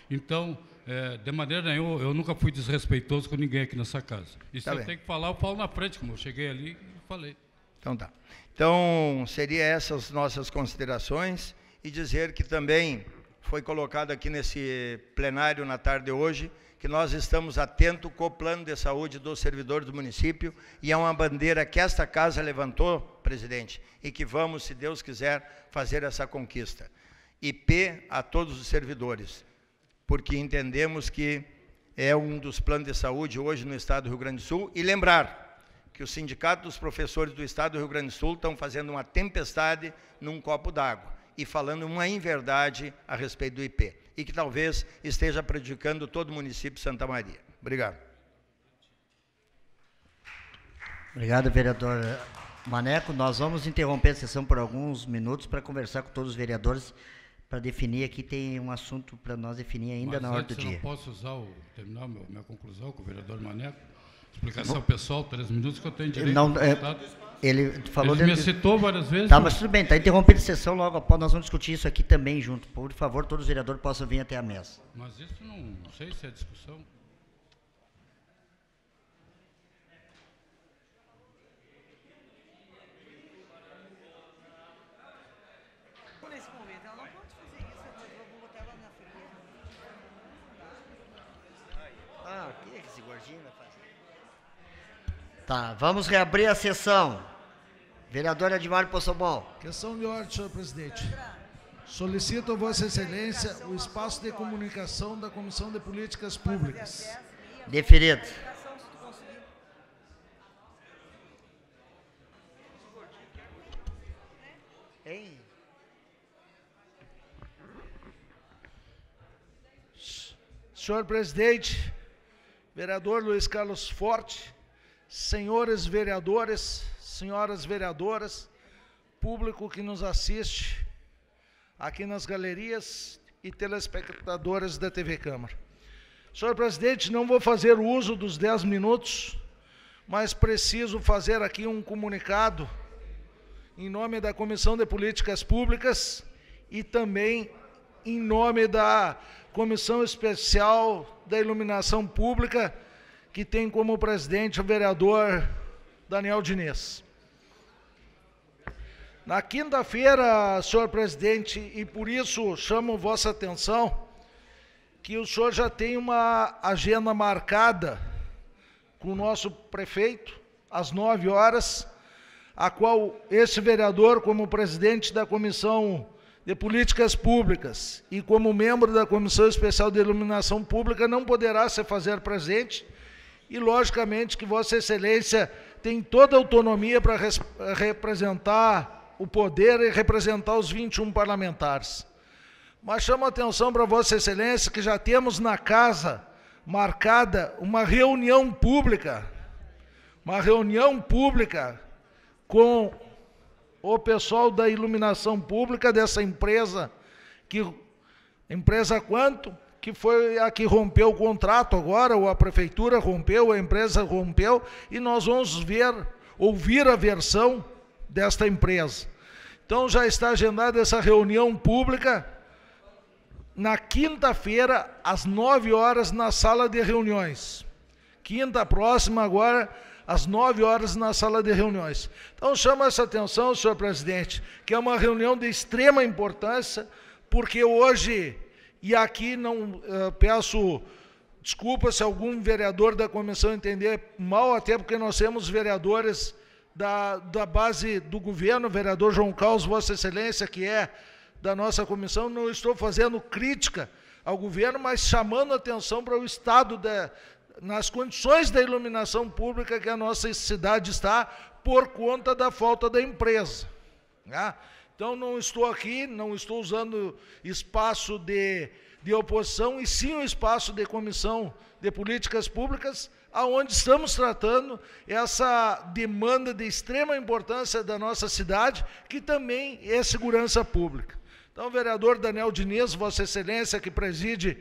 Então, é, de maneira nenhuma, eu, eu nunca fui desrespeitoso com ninguém aqui nessa casa. E se tá eu bem. tenho que falar, eu falo na frente, como eu cheguei ali e falei. Então tá. Então, seria essas nossas considerações e dizer que também foi colocado aqui nesse plenário na tarde de hoje que nós estamos atentos com o plano de saúde do servidor do município e é uma bandeira que esta casa levantou, presidente, e que vamos, se Deus quiser, fazer essa conquista. IP a todos os servidores, porque entendemos que é um dos planos de saúde hoje no Estado do Rio Grande do Sul. E lembrar que o Sindicato dos Professores do Estado do Rio Grande do Sul estão fazendo uma tempestade num copo d'água e falando uma inverdade a respeito do IP e que talvez esteja prejudicando todo o município de Santa Maria. Obrigado. Obrigado, vereador Maneco. Nós vamos interromper a sessão por alguns minutos para conversar com todos os vereadores para definir aqui, tem um assunto para nós definir ainda Mas na hora do dia. Eu não posso usar o, terminar meu, minha conclusão com o vereador Maneco. Explicação pessoal, três minutos que eu tenho direito. Não, é, ele falou ele me citou várias vezes. Tá, mas tudo bem, está interrompendo a sessão logo após. Nós vamos discutir isso aqui também junto. Por favor, todos os vereadores possam vir até a mesa. Mas isso não, não sei se é discussão. Ah, que é que esse gordinho vai fazer? Tá, vamos reabrir a sessão. Vereador Edmar Poçobon. Questão de ordem, senhor presidente. Solicito a Vossa Excelência o espaço de comunicação da Comissão de Políticas Públicas. Deferido. Senhor presidente, vereador Luiz Carlos Forte, senhores vereadores, senhoras vereadoras, público que nos assiste aqui nas galerias e telespectadores da TV Câmara. Senhor presidente, não vou fazer uso dos 10 minutos, mas preciso fazer aqui um comunicado em nome da Comissão de Políticas Públicas e também em nome da Comissão Especial da Iluminação Pública que tem como presidente o vereador Daniel Diniz. Na quinta-feira, senhor presidente, e por isso chamo vossa atenção, que o senhor já tem uma agenda marcada com o nosso prefeito, às nove horas, a qual esse vereador, como presidente da Comissão de Políticas Públicas e como membro da Comissão Especial de Iluminação Pública, não poderá se fazer presente, e, logicamente, que Vossa Excelência tem toda a autonomia para representar o poder e representar os 21 parlamentares. Mas chamo a atenção para Vossa Excelência que já temos na casa marcada uma reunião pública, uma reunião pública com o pessoal da iluminação pública dessa empresa, que empresa quanto? que foi a que rompeu o contrato agora, ou a prefeitura rompeu, a empresa rompeu, e nós vamos ver, ouvir a versão desta empresa. Então já está agendada essa reunião pública na quinta-feira, às 9 horas, na sala de reuniões. Quinta próxima, agora, às 9 horas, na sala de reuniões. Então chama essa atenção, senhor presidente, que é uma reunião de extrema importância, porque hoje e aqui não uh, peço desculpa se algum vereador da comissão entender mal, até porque nós temos vereadores da, da base do governo, vereador João Carlos, Vossa Excelência, que é da nossa comissão, não estou fazendo crítica ao governo, mas chamando atenção para o estado da, nas condições da iluminação pública que a nossa cidade está por conta da falta da empresa. Né? Então não estou aqui, não estou usando espaço de, de oposição, e sim o espaço de comissão de políticas públicas, aonde estamos tratando essa demanda de extrema importância da nossa cidade, que também é segurança pública. Então, vereador Daniel Diniz, Vossa Excelência, que preside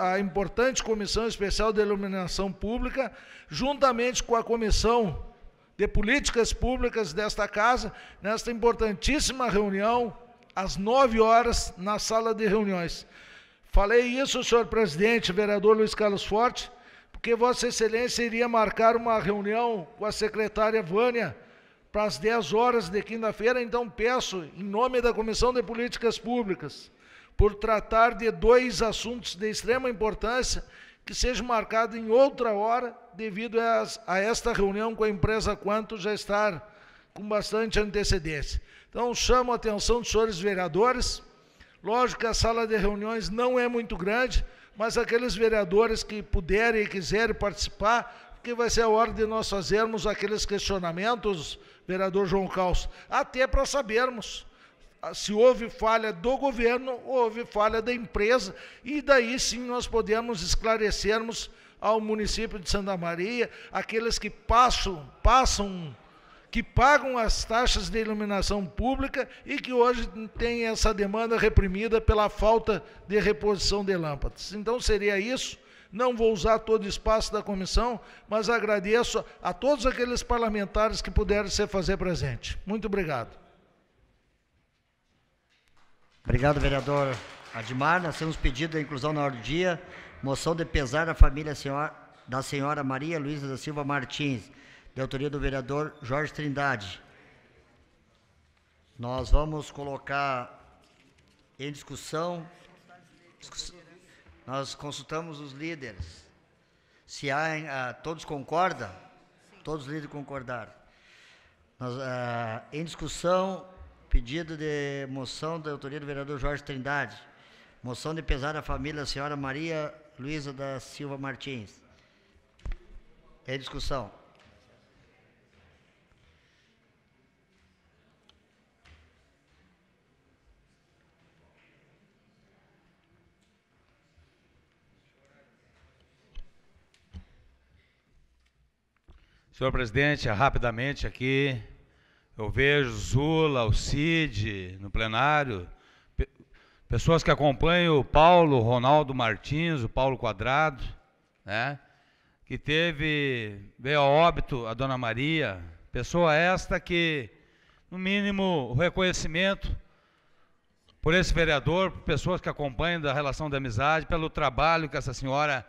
a importante Comissão Especial de Iluminação Pública, juntamente com a Comissão de Políticas Públicas desta casa, nesta importantíssima reunião, às nove horas, na sala de reuniões. Falei isso, senhor presidente, vereador Luiz Carlos Forte, porque Vossa Excelência iria marcar uma reunião com a secretária Vânia para as 10 horas de quinta-feira, então peço, em nome da Comissão de Políticas Públicas, por tratar de dois assuntos de extrema importância, que seja marcado em outra hora devido a esta reunião com a empresa Quanto já estar com bastante antecedência. Então, chamo a atenção dos senhores vereadores. Lógico que a sala de reuniões não é muito grande, mas aqueles vereadores que puderem e quiserem participar, porque vai ser a hora de nós fazermos aqueles questionamentos, vereador João Caos, até para sabermos se houve falha do governo, houve falha da empresa, e daí sim nós podemos esclarecermos ao município de Santa Maria, aqueles que passam, passam que pagam as taxas de iluminação pública e que hoje tem essa demanda reprimida pela falta de reposição de lâmpadas. Então seria isso. Não vou usar todo o espaço da comissão, mas agradeço a todos aqueles parlamentares que puderam se fazer presente. Muito obrigado. Obrigado, vereador Admar. Nós temos pedido a inclusão na hora do dia Moção de pesar da família senhora, da senhora Maria Luísa da Silva Martins, de autoria do vereador Jorge Trindade. Nós vamos colocar em discussão. Discuss, nós consultamos os líderes. Se há, uh, todos concordam? Sim. Todos os líderes concordaram. Nós, uh, em discussão, pedido de moção da autoria do vereador Jorge Trindade. Moção de pesar da família da senhora Maria Luísa da Silva Martins. É discussão. Senhor presidente, rapidamente aqui, eu vejo Zula, o Cid no plenário. Pessoas que acompanham o Paulo, Ronaldo Martins, o Paulo Quadrado, né? Que teve, veio a óbito a Dona Maria, pessoa esta que, no mínimo, o reconhecimento por esse vereador, por pessoas que acompanham da relação de amizade, pelo trabalho que essa senhora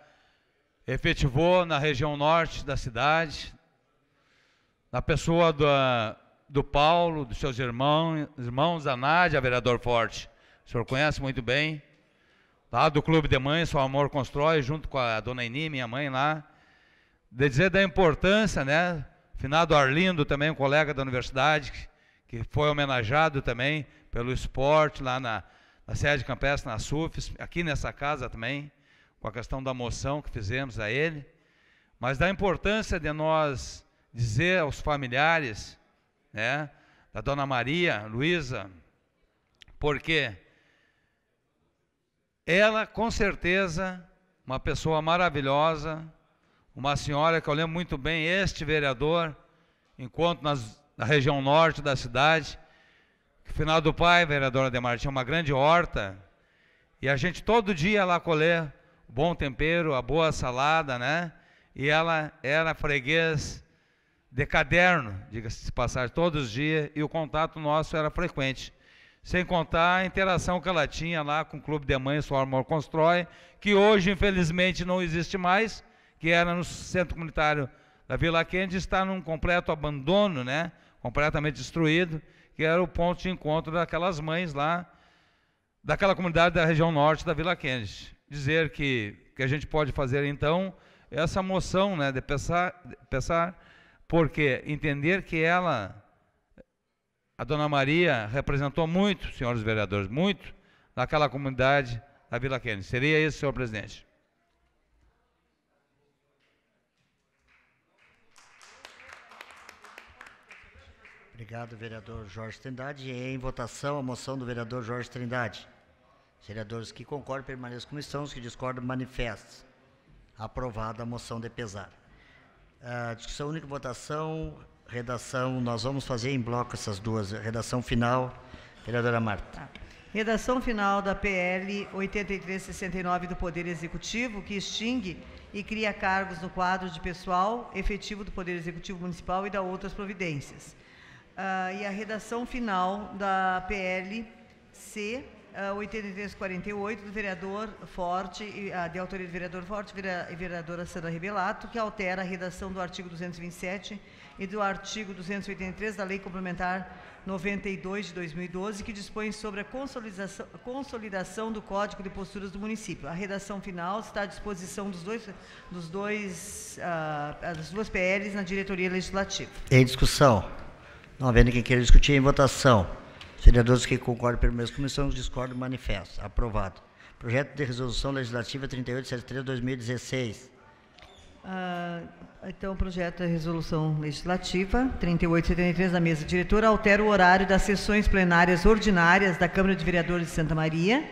efetivou na região norte da cidade, na pessoa do, do Paulo, dos seus irmãos, irmãos da Nádia, vereador forte, o senhor conhece muito bem. Lá tá do Clube de Mães, o amor constrói, junto com a dona Eni, minha mãe lá. De dizer da importância, né? Finado Arlindo, também um colega da universidade, que foi homenageado também pelo esporte lá na, na sede campestre, na SUFES, aqui nessa casa também, com a questão da moção que fizemos a ele. Mas da importância de nós dizer aos familiares, né? da dona Maria Luísa, porque ela, com certeza, uma pessoa maravilhosa, uma senhora que eu lembro muito bem, este vereador, enquanto nas, na região norte da cidade, que final do pai, vereadora Ademar, tinha uma grande horta, e a gente todo dia ia lá colher bom tempero, a boa salada, né? E ela era freguês de caderno, diga-se de passagem, todos os dias, e o contato nosso era frequente. Sem contar a interação que ela tinha lá com o Clube de Mães Sua Amor Constrói, que hoje, infelizmente, não existe mais, que era no centro comunitário da Vila Quente está num completo abandono, né? completamente destruído, que era o ponto de encontro daquelas mães lá, daquela comunidade da região norte da Vila Quente. Dizer que, que a gente pode fazer, então, essa moção né, de pensar, de pensar, porque entender que ela a dona Maria representou muito, senhores vereadores, muito, naquela comunidade da Vila Kennedy. Seria isso, senhor presidente? Obrigado, vereador Jorge Trindade. Em votação, a moção do vereador Jorge Trindade. Os vereadores que concordam permaneçam como estão, os que discordam manifestem. Aprovada a moção de pesar. A ah, discussão única votação Redação, nós vamos fazer em bloco essas duas. Redação final, vereadora Marta. Tá. Redação final da PL 8369 do Poder Executivo, que extingue e cria cargos no quadro de pessoal efetivo do Poder Executivo Municipal e da outras providências. Ah, e a redação final da PL C 8348 ah, do vereador Forte, ah, de autoria do vereador Forte e vereadora Sandra Rebelato, que altera a redação do artigo 227 e do artigo 283 da Lei Complementar 92 de 2012, que dispõe sobre a consolidação, consolidação do Código de Posturas do município. A redação final está à disposição dos dois, dos dois, uh, ah, das duas PLs na diretoria legislativa. Em discussão. Não havendo quem queira discutir, em votação. Vereadores que concordam pelo mesmo comissão, discordam, manifesto. Aprovado. Projeto de Resolução Legislativa 3873-2016. Ah, então, o projeto de é resolução legislativa 3873 da mesa diretora altera o horário das sessões plenárias ordinárias da Câmara de Vereadores de Santa Maria,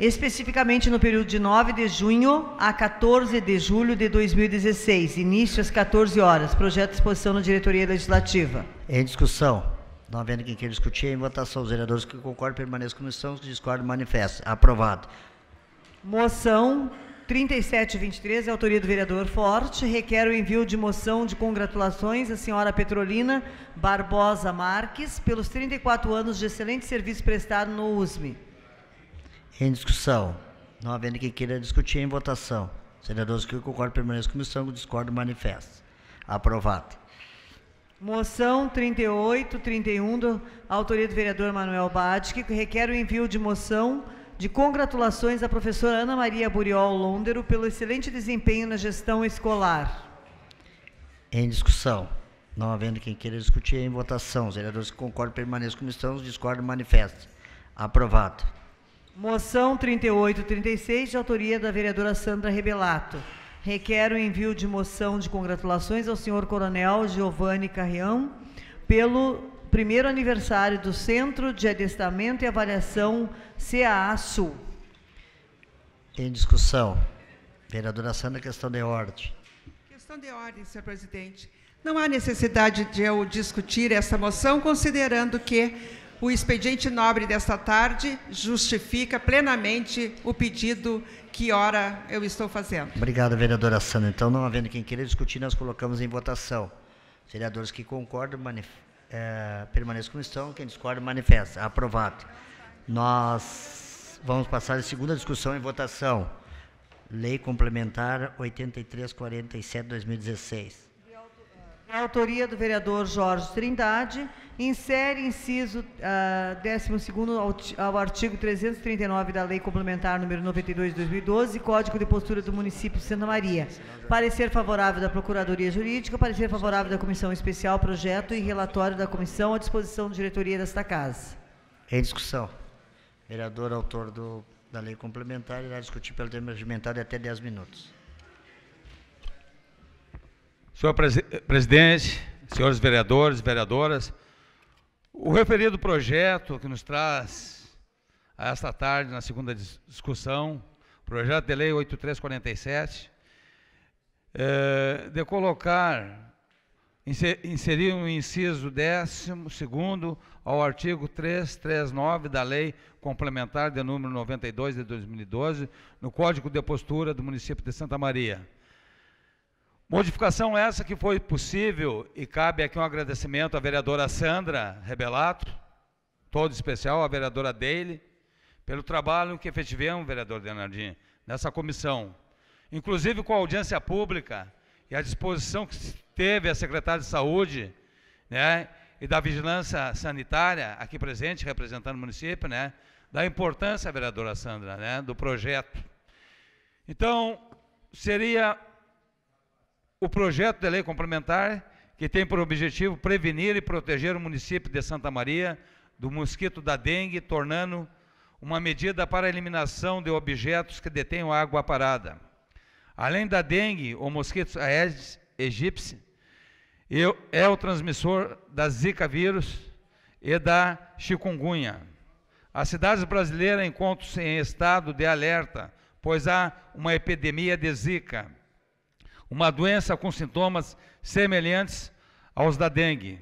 especificamente no período de 9 de junho a 14 de julho de 2016, início às 14 horas. Projeto de exposição na diretoria legislativa. Em discussão. Não havendo quem queira discutir, em votação. Os vereadores que concordam permaneçam como estão, os que discordam manifestam. Aprovado. Moção 3723, é autoria do vereador Forte, requer o envio de moção de congratulações à senhora Petrolina Barbosa Marques pelos 34 anos de excelente serviço prestado no USME. Em discussão. Não havendo quem queira discutir, em votação. Senadores que concordam permaneçam com missão, discordam, manifestam. Aprovado. Moção 3831, autoria do vereador Manuel Badic, que requer o envio de moção de congratulações à professora Ana Maria Buriol Londero pelo excelente desempenho na gestão escolar. Em discussão. Não havendo quem queira discutir, em votação. Os vereadores que concordam permaneçam como estão, os discordam manifestam. Aprovado. Moção 3836, de autoria da vereadora Sandra Rebelato. Requer o envio de moção de congratulações ao senhor Coronel Giovanni Carrião pelo primeiro aniversário do Centro de Adestramento e Avaliação CAA Sul. Em discussão. Vereadora Sandra, questão de ordem. Questão de ordem, senhor presidente. Não há necessidade de eu discutir essa moção, considerando que o expediente nobre desta tarde justifica plenamente o pedido que ora eu estou fazendo. Obrigado, vereadora Sandra. Então, não havendo quem queira discutir, nós colocamos em votação. Vereadores que concordam, manifestam é, permaneça como estão, quem discorda manifesta. Aprovado. Nós vamos passar a segunda discussão em votação. Lei Complementar 8347-2016. A autoria do vereador Jorge Trindade insere inciso uh, ah, 12 ao, ao artigo 339 da Lei Complementar número 92 de 2012, Código de Postura do Município de Santa Maria. Parecer favorável da Procuradoria Jurídica, parecer favorável da Comissão Especial, projeto e relatório da comissão à disposição da diretoria desta casa. Em discussão. Vereador autor do, da Lei Complementar irá discutir pelo tema regimentado até 10 minutos. Senhor presidente, senhores vereadores, vereadoras, o referido projeto que nos traz a esta tarde na segunda discussão, projeto de lei 8347, é, eh, de colocar, inserir um inciso 12 ao artigo 339 da Lei Complementar de número 92 de 2012, no Código de Postura do município de Santa Maria Modificação essa que foi possível, e cabe aqui um agradecimento à vereadora Sandra Rebelato, todo especial, à vereadora Deile, pelo trabalho que efetivemos, vereador Denardinho, nessa comissão. Inclusive com a audiência pública e a disposição que teve a secretária de Saúde, né, e da Vigilância Sanitária, aqui presente, representando o município, né, da importância, vereadora Sandra, né, do projeto. Então, seria o projeto de lei complementar, que tem por objetivo prevenir e proteger o município de Santa Maria do mosquito da dengue, tornando uma medida para a eliminação de objetos que a água parada. Além da dengue, o mosquito Aedes aegypti é o é transmissor da Zika vírus e da chikungunya. As cidades brasileiras encontram-se em estado de alerta, pois há uma epidemia de Zika uma doença com sintomas semelhantes aos da dengue.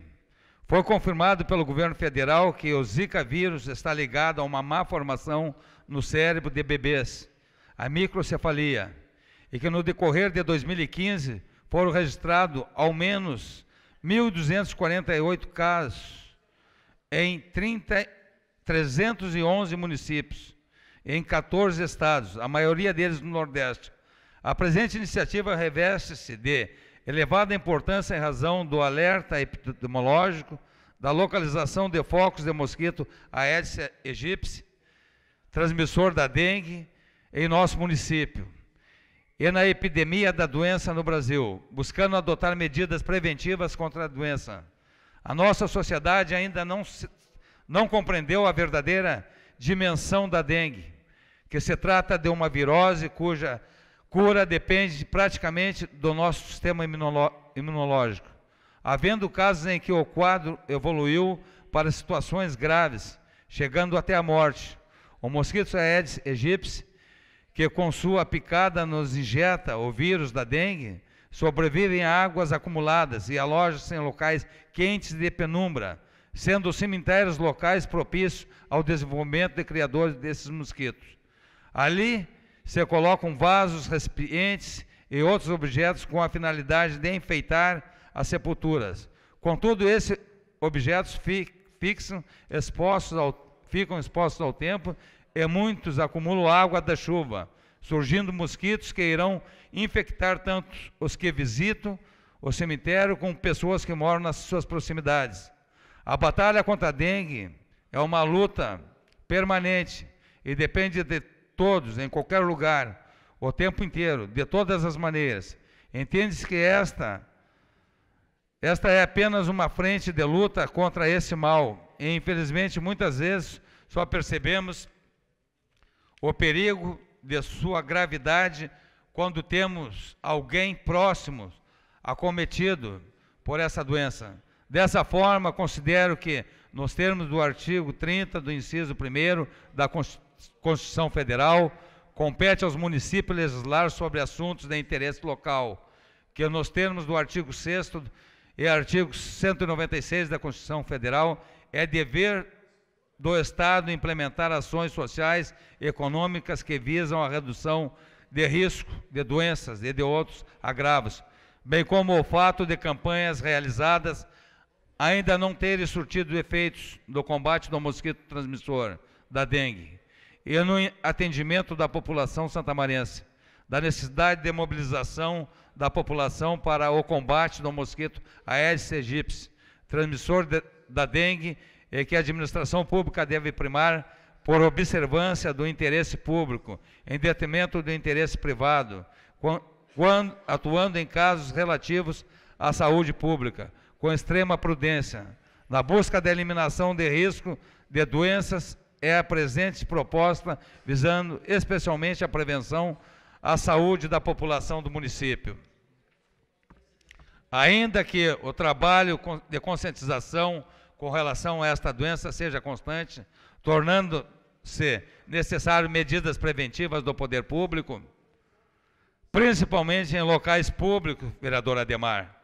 Foi confirmado pelo governo federal que o Zika vírus está ligado a uma má formação no cérebro de bebês, a microcefalia, e que no decorrer de 2015 foram registrados ao menos 1.248 casos em 30, 311 municípios, em 14 estados, a maioria deles no Nordeste. A presente iniciativa reveste-se de elevada importância em razão do alerta epidemiológico, da localização de focos de mosquito Aedes aegypti, transmissor da dengue, em nosso município e na epidemia da doença no Brasil, buscando adotar medidas preventivas contra a doença. A nossa sociedade ainda não, se, não compreendeu a verdadeira dimensão da dengue, que se trata de uma virose cuja cura depende praticamente do nosso sistema imunológico. Havendo casos em que o quadro evoluiu para situações graves, chegando até a morte. O mosquito Aedes aegypti, que com sua picada nos injeta o vírus da dengue, sobrevive em águas acumuladas e aloja-se em locais quentes de penumbra, sendo os cemitérios locais propícios ao desenvolvimento de criadores desses mosquitos. Ali, se colocam vasos, recipientes e outros objetos com a finalidade de enfeitar as sepulturas. Contudo, esses objetos fi fixam expostos ao, ficam expostos ao tempo e muitos acumulam água da chuva, surgindo mosquitos que irão infectar tanto os que visitam o cemitério como pessoas que moram nas suas proximidades. A batalha contra a dengue é uma luta permanente e depende de todos, em qualquer lugar, o tempo inteiro, de todas as maneiras. Entende-se que esta esta é apenas uma frente de luta contra esse mal. E, infelizmente, muitas vezes só percebemos o perigo de sua gravidade quando temos alguém próximo acometido por essa doença. Dessa forma, considero que, nos termos do artigo 30 do inciso 1 da Constituição Federal, compete aos municípios legislar sobre assuntos de interesse local, que nos termos do artigo 6 e artigo 196 da Constituição Federal, é dever do Estado implementar ações sociais e econômicas que visam a redução de risco de doenças e de outros agravos, bem como o fato de campanhas realizadas ainda não terem surtido efeitos do combate do mosquito transmissor da dengue e no atendimento da população santamarense, da necessidade de mobilização da população para o combate do mosquito Aedes aegypti, transmissor de, da dengue, e que a administração pública deve primar por observância do interesse público, em detrimento do interesse privado, quando, atuando em casos relativos à saúde pública, com extrema prudência, na busca da eliminação de risco de doenças é a presente proposta visando especialmente a prevenção à saúde da população do município. Ainda que o trabalho de conscientização com relação a esta doença seja constante, tornando-se necessário medidas preventivas do poder público, principalmente em locais públicos, vereador Ademar,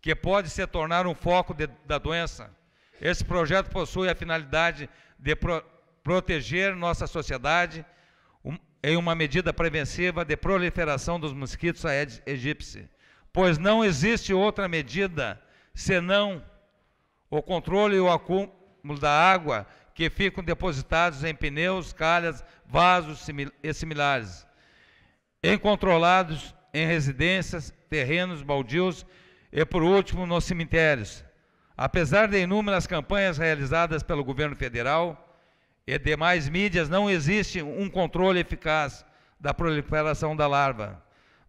que pode se tornar um foco de, da doença. Esse projeto possui a finalidade de pro, proteger nossa sociedade em uma medida preventiva de proliferação dos mosquitos Aedes aegypti, pois não existe outra medida senão o controle e o acúmulo da água que ficam depositados em pneus, calhas, vasos e similares, incontrolados em residências, terrenos baldios e, por último, nos cemitérios. Apesar de inúmeras campanhas realizadas pelo governo federal, e demais mídias, não existe um controle eficaz da proliferação da larva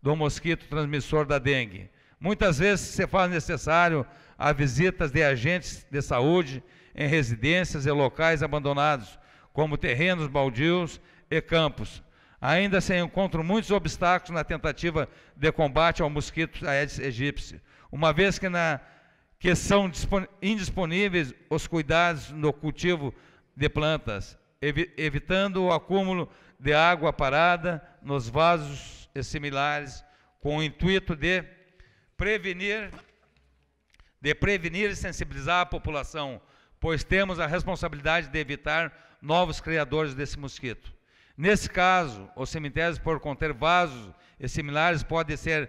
do mosquito transmissor da dengue. Muitas vezes se faz necessário a visitas de agentes de saúde em residências e locais abandonados, como terrenos baldios e campos. Ainda se encontram muitos obstáculos na tentativa de combate ao mosquito Aedes aegypti, uma vez que, na, que são indisponíveis os cuidados no cultivo de plantas, evitando o acúmulo de água parada nos vasos similares, com o intuito de prevenir, de prevenir e sensibilizar a população, pois temos a responsabilidade de evitar novos criadores desse mosquito. Nesse caso, os cemitérios, por conter vasos e similares, podem ser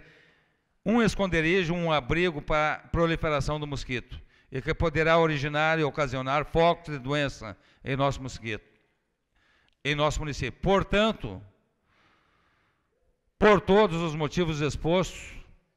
um esconderijo, um abrigo para a proliferação do mosquito, e que poderá originar e ocasionar focos de doença em nosso mosquito, em nosso município. Portanto, por todos os motivos expostos,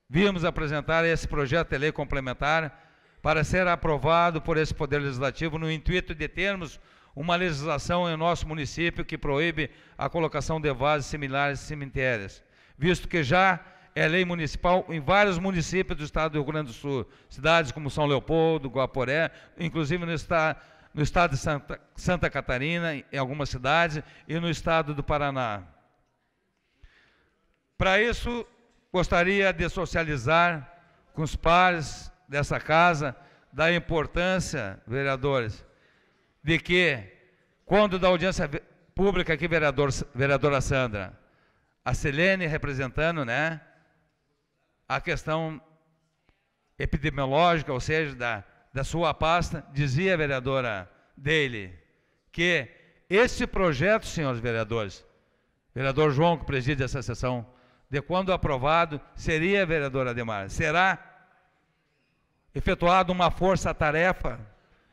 viemos apresentar esse projeto de lei complementar para ser aprovado por esse Poder Legislativo no intuito de termos uma legislação em nosso município que proíbe a colocação de vasos similares em cemitérios, visto que já é lei municipal em vários municípios do estado do Rio Grande do Sul, cidades como São Leopoldo, Guaporé, inclusive no, estado, no estado de Santa, Santa Catarina, em algumas cidades, e no estado do Paraná. Para isso, gostaria de socializar com os pares dessa casa da importância, vereadores, de que, quando da audiência pública aqui, vereador, vereadora Sandra, a Selene representando, né, a questão epidemiológica, ou seja, da da sua pasta, dizia a vereadora dele, que esse projeto, senhores vereadores, vereador João que preside essa sessão, de quando aprovado, seria, vereadora Ademar, será efetuada uma força-tarefa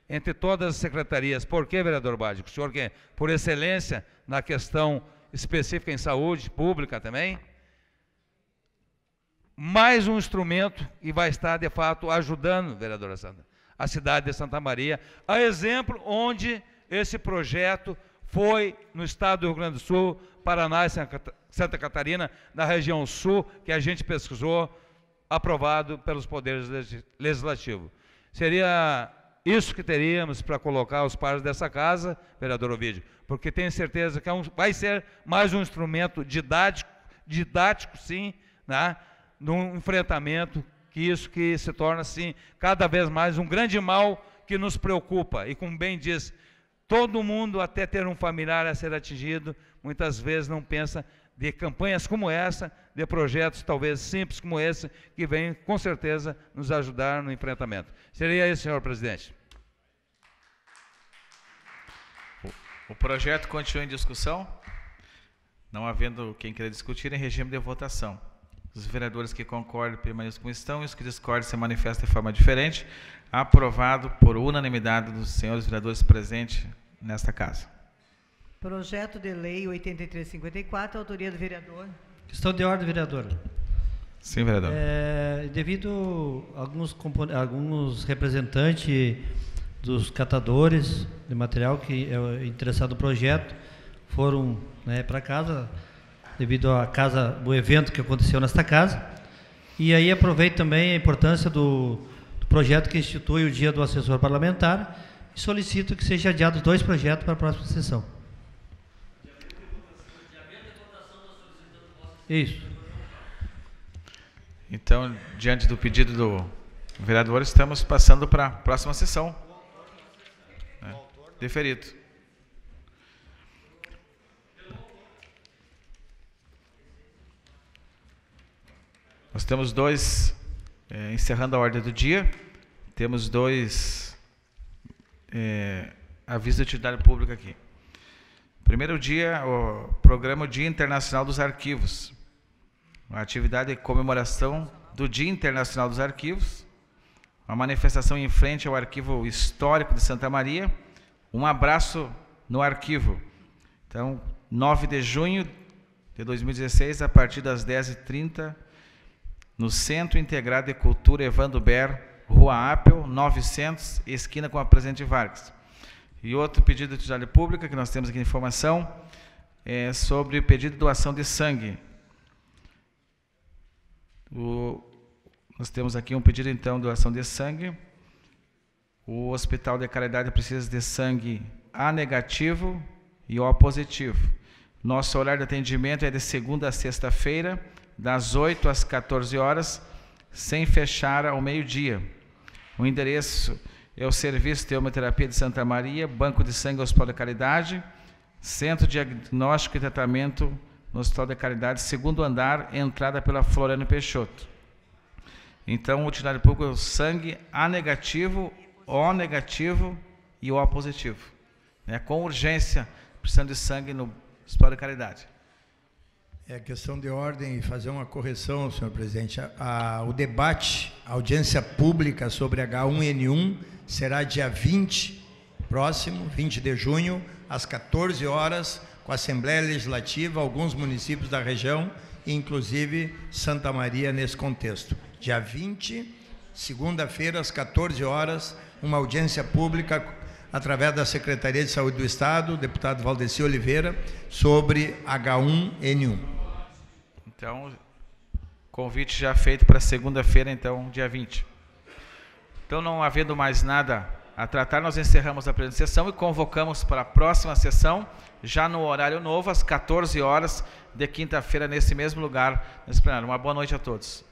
entre todas as secretarias. Por que vereador Bádico? O senhor que é, por excelência na questão específica em saúde pública também, mais um instrumento e vai estar, de fato, ajudando, vereadora Sandra, a cidade de Santa Maria, a exemplo onde esse projeto foi no estado do Rio Grande do Sul, Paraná e Santa Catarina, na região sul, que a gente pesquisou, aprovado pelos poderes legislativos. Seria isso que teríamos para colocar os pares dessa casa, vereador Ovidio, porque tenho certeza que é um, vai ser mais um instrumento didático, didático sim, né, num enfrentamento que isso que se torna assim cada vez mais um grande mal que nos preocupa. E como bem diz, todo mundo até ter um familiar a ser atingido, muitas vezes não pensa de campanhas como essa, de projetos talvez simples como esse, que vem com certeza nos ajudar no enfrentamento. Seria isso, senhor presidente. O projeto continua em discussão? Não havendo quem queira discutir, em regime de votação. Os vereadores que concordam permaneçam como estão e os que discordam se manifestam de forma diferente. Aprovado por unanimidade dos senhores vereadores presentes nesta casa. Projeto de Lei 8354, autoria do vereador. Questão de ordem, vereador. Sim, vereador. É, devido a alguns, alguns representantes dos catadores de material que é interessado no projeto foram né, para casa devido à casa, do evento que aconteceu nesta casa. E aí aproveito também a importância do, do projeto que institui o Dia do Assessor Parlamentar e solicito que seja adiado dois projetos para a próxima sessão. Isso. Então, diante do pedido do vereador, estamos passando para a próxima sessão. É. Deferido. Nós temos dois, é, encerrando a ordem do dia, temos dois é, avisos de atividade pública aqui. Primeiro dia, o programa Dia Internacional dos Arquivos. Uma atividade de comemoração do Dia Internacional dos Arquivos. Uma manifestação em frente ao Arquivo Histórico de Santa Maria. Um abraço no arquivo. Então, 9 de junho de 2016, a partir das 10h30 no Centro Integrado de Cultura Evandro Ber, Rua Apel, 900, esquina com a Presidente Vargas. E outro pedido de utilidade pública que nós temos aqui informação é sobre o pedido de doação de sangue. O, nós temos aqui um pedido então de doação de sangue. O Hospital de Caridade precisa de sangue A negativo e O positivo. Nosso horário de atendimento é de segunda a sexta-feira, das 8 às 14 horas, sem fechar ao meio-dia. O endereço é o Serviço de Hemoterapia de Santa Maria, Banco de Sangue Hospital da Caridade, Centro de Diagnóstico e Tratamento no Hospital da Caridade, segundo andar, entrada pela Floriano Peixoto. Então, o utilidade público é o sangue A negativo, O negativo e O positivo. Né? Com urgência, precisando de sangue no Hospital da Caridade. É questão de ordem e fazer uma correção, senhor presidente. A, a, o debate, a audiência pública sobre H1N1 será dia 20, próximo, 20 de junho, às 14 horas, com a Assembleia Legislativa, alguns municípios da região, inclusive Santa Maria, nesse contexto. Dia 20, segunda-feira, às 14 horas, uma audiência pública através da Secretaria de Saúde do Estado, deputado Valdeci Oliveira, sobre H1N1. Então, convite já feito para segunda-feira, então, dia 20. Então, não havendo mais nada a tratar, nós encerramos a presente sessão e convocamos para a próxima sessão, já no horário novo, às 14 horas de quinta-feira, nesse mesmo lugar, nesse plenário. Uma boa noite a todos.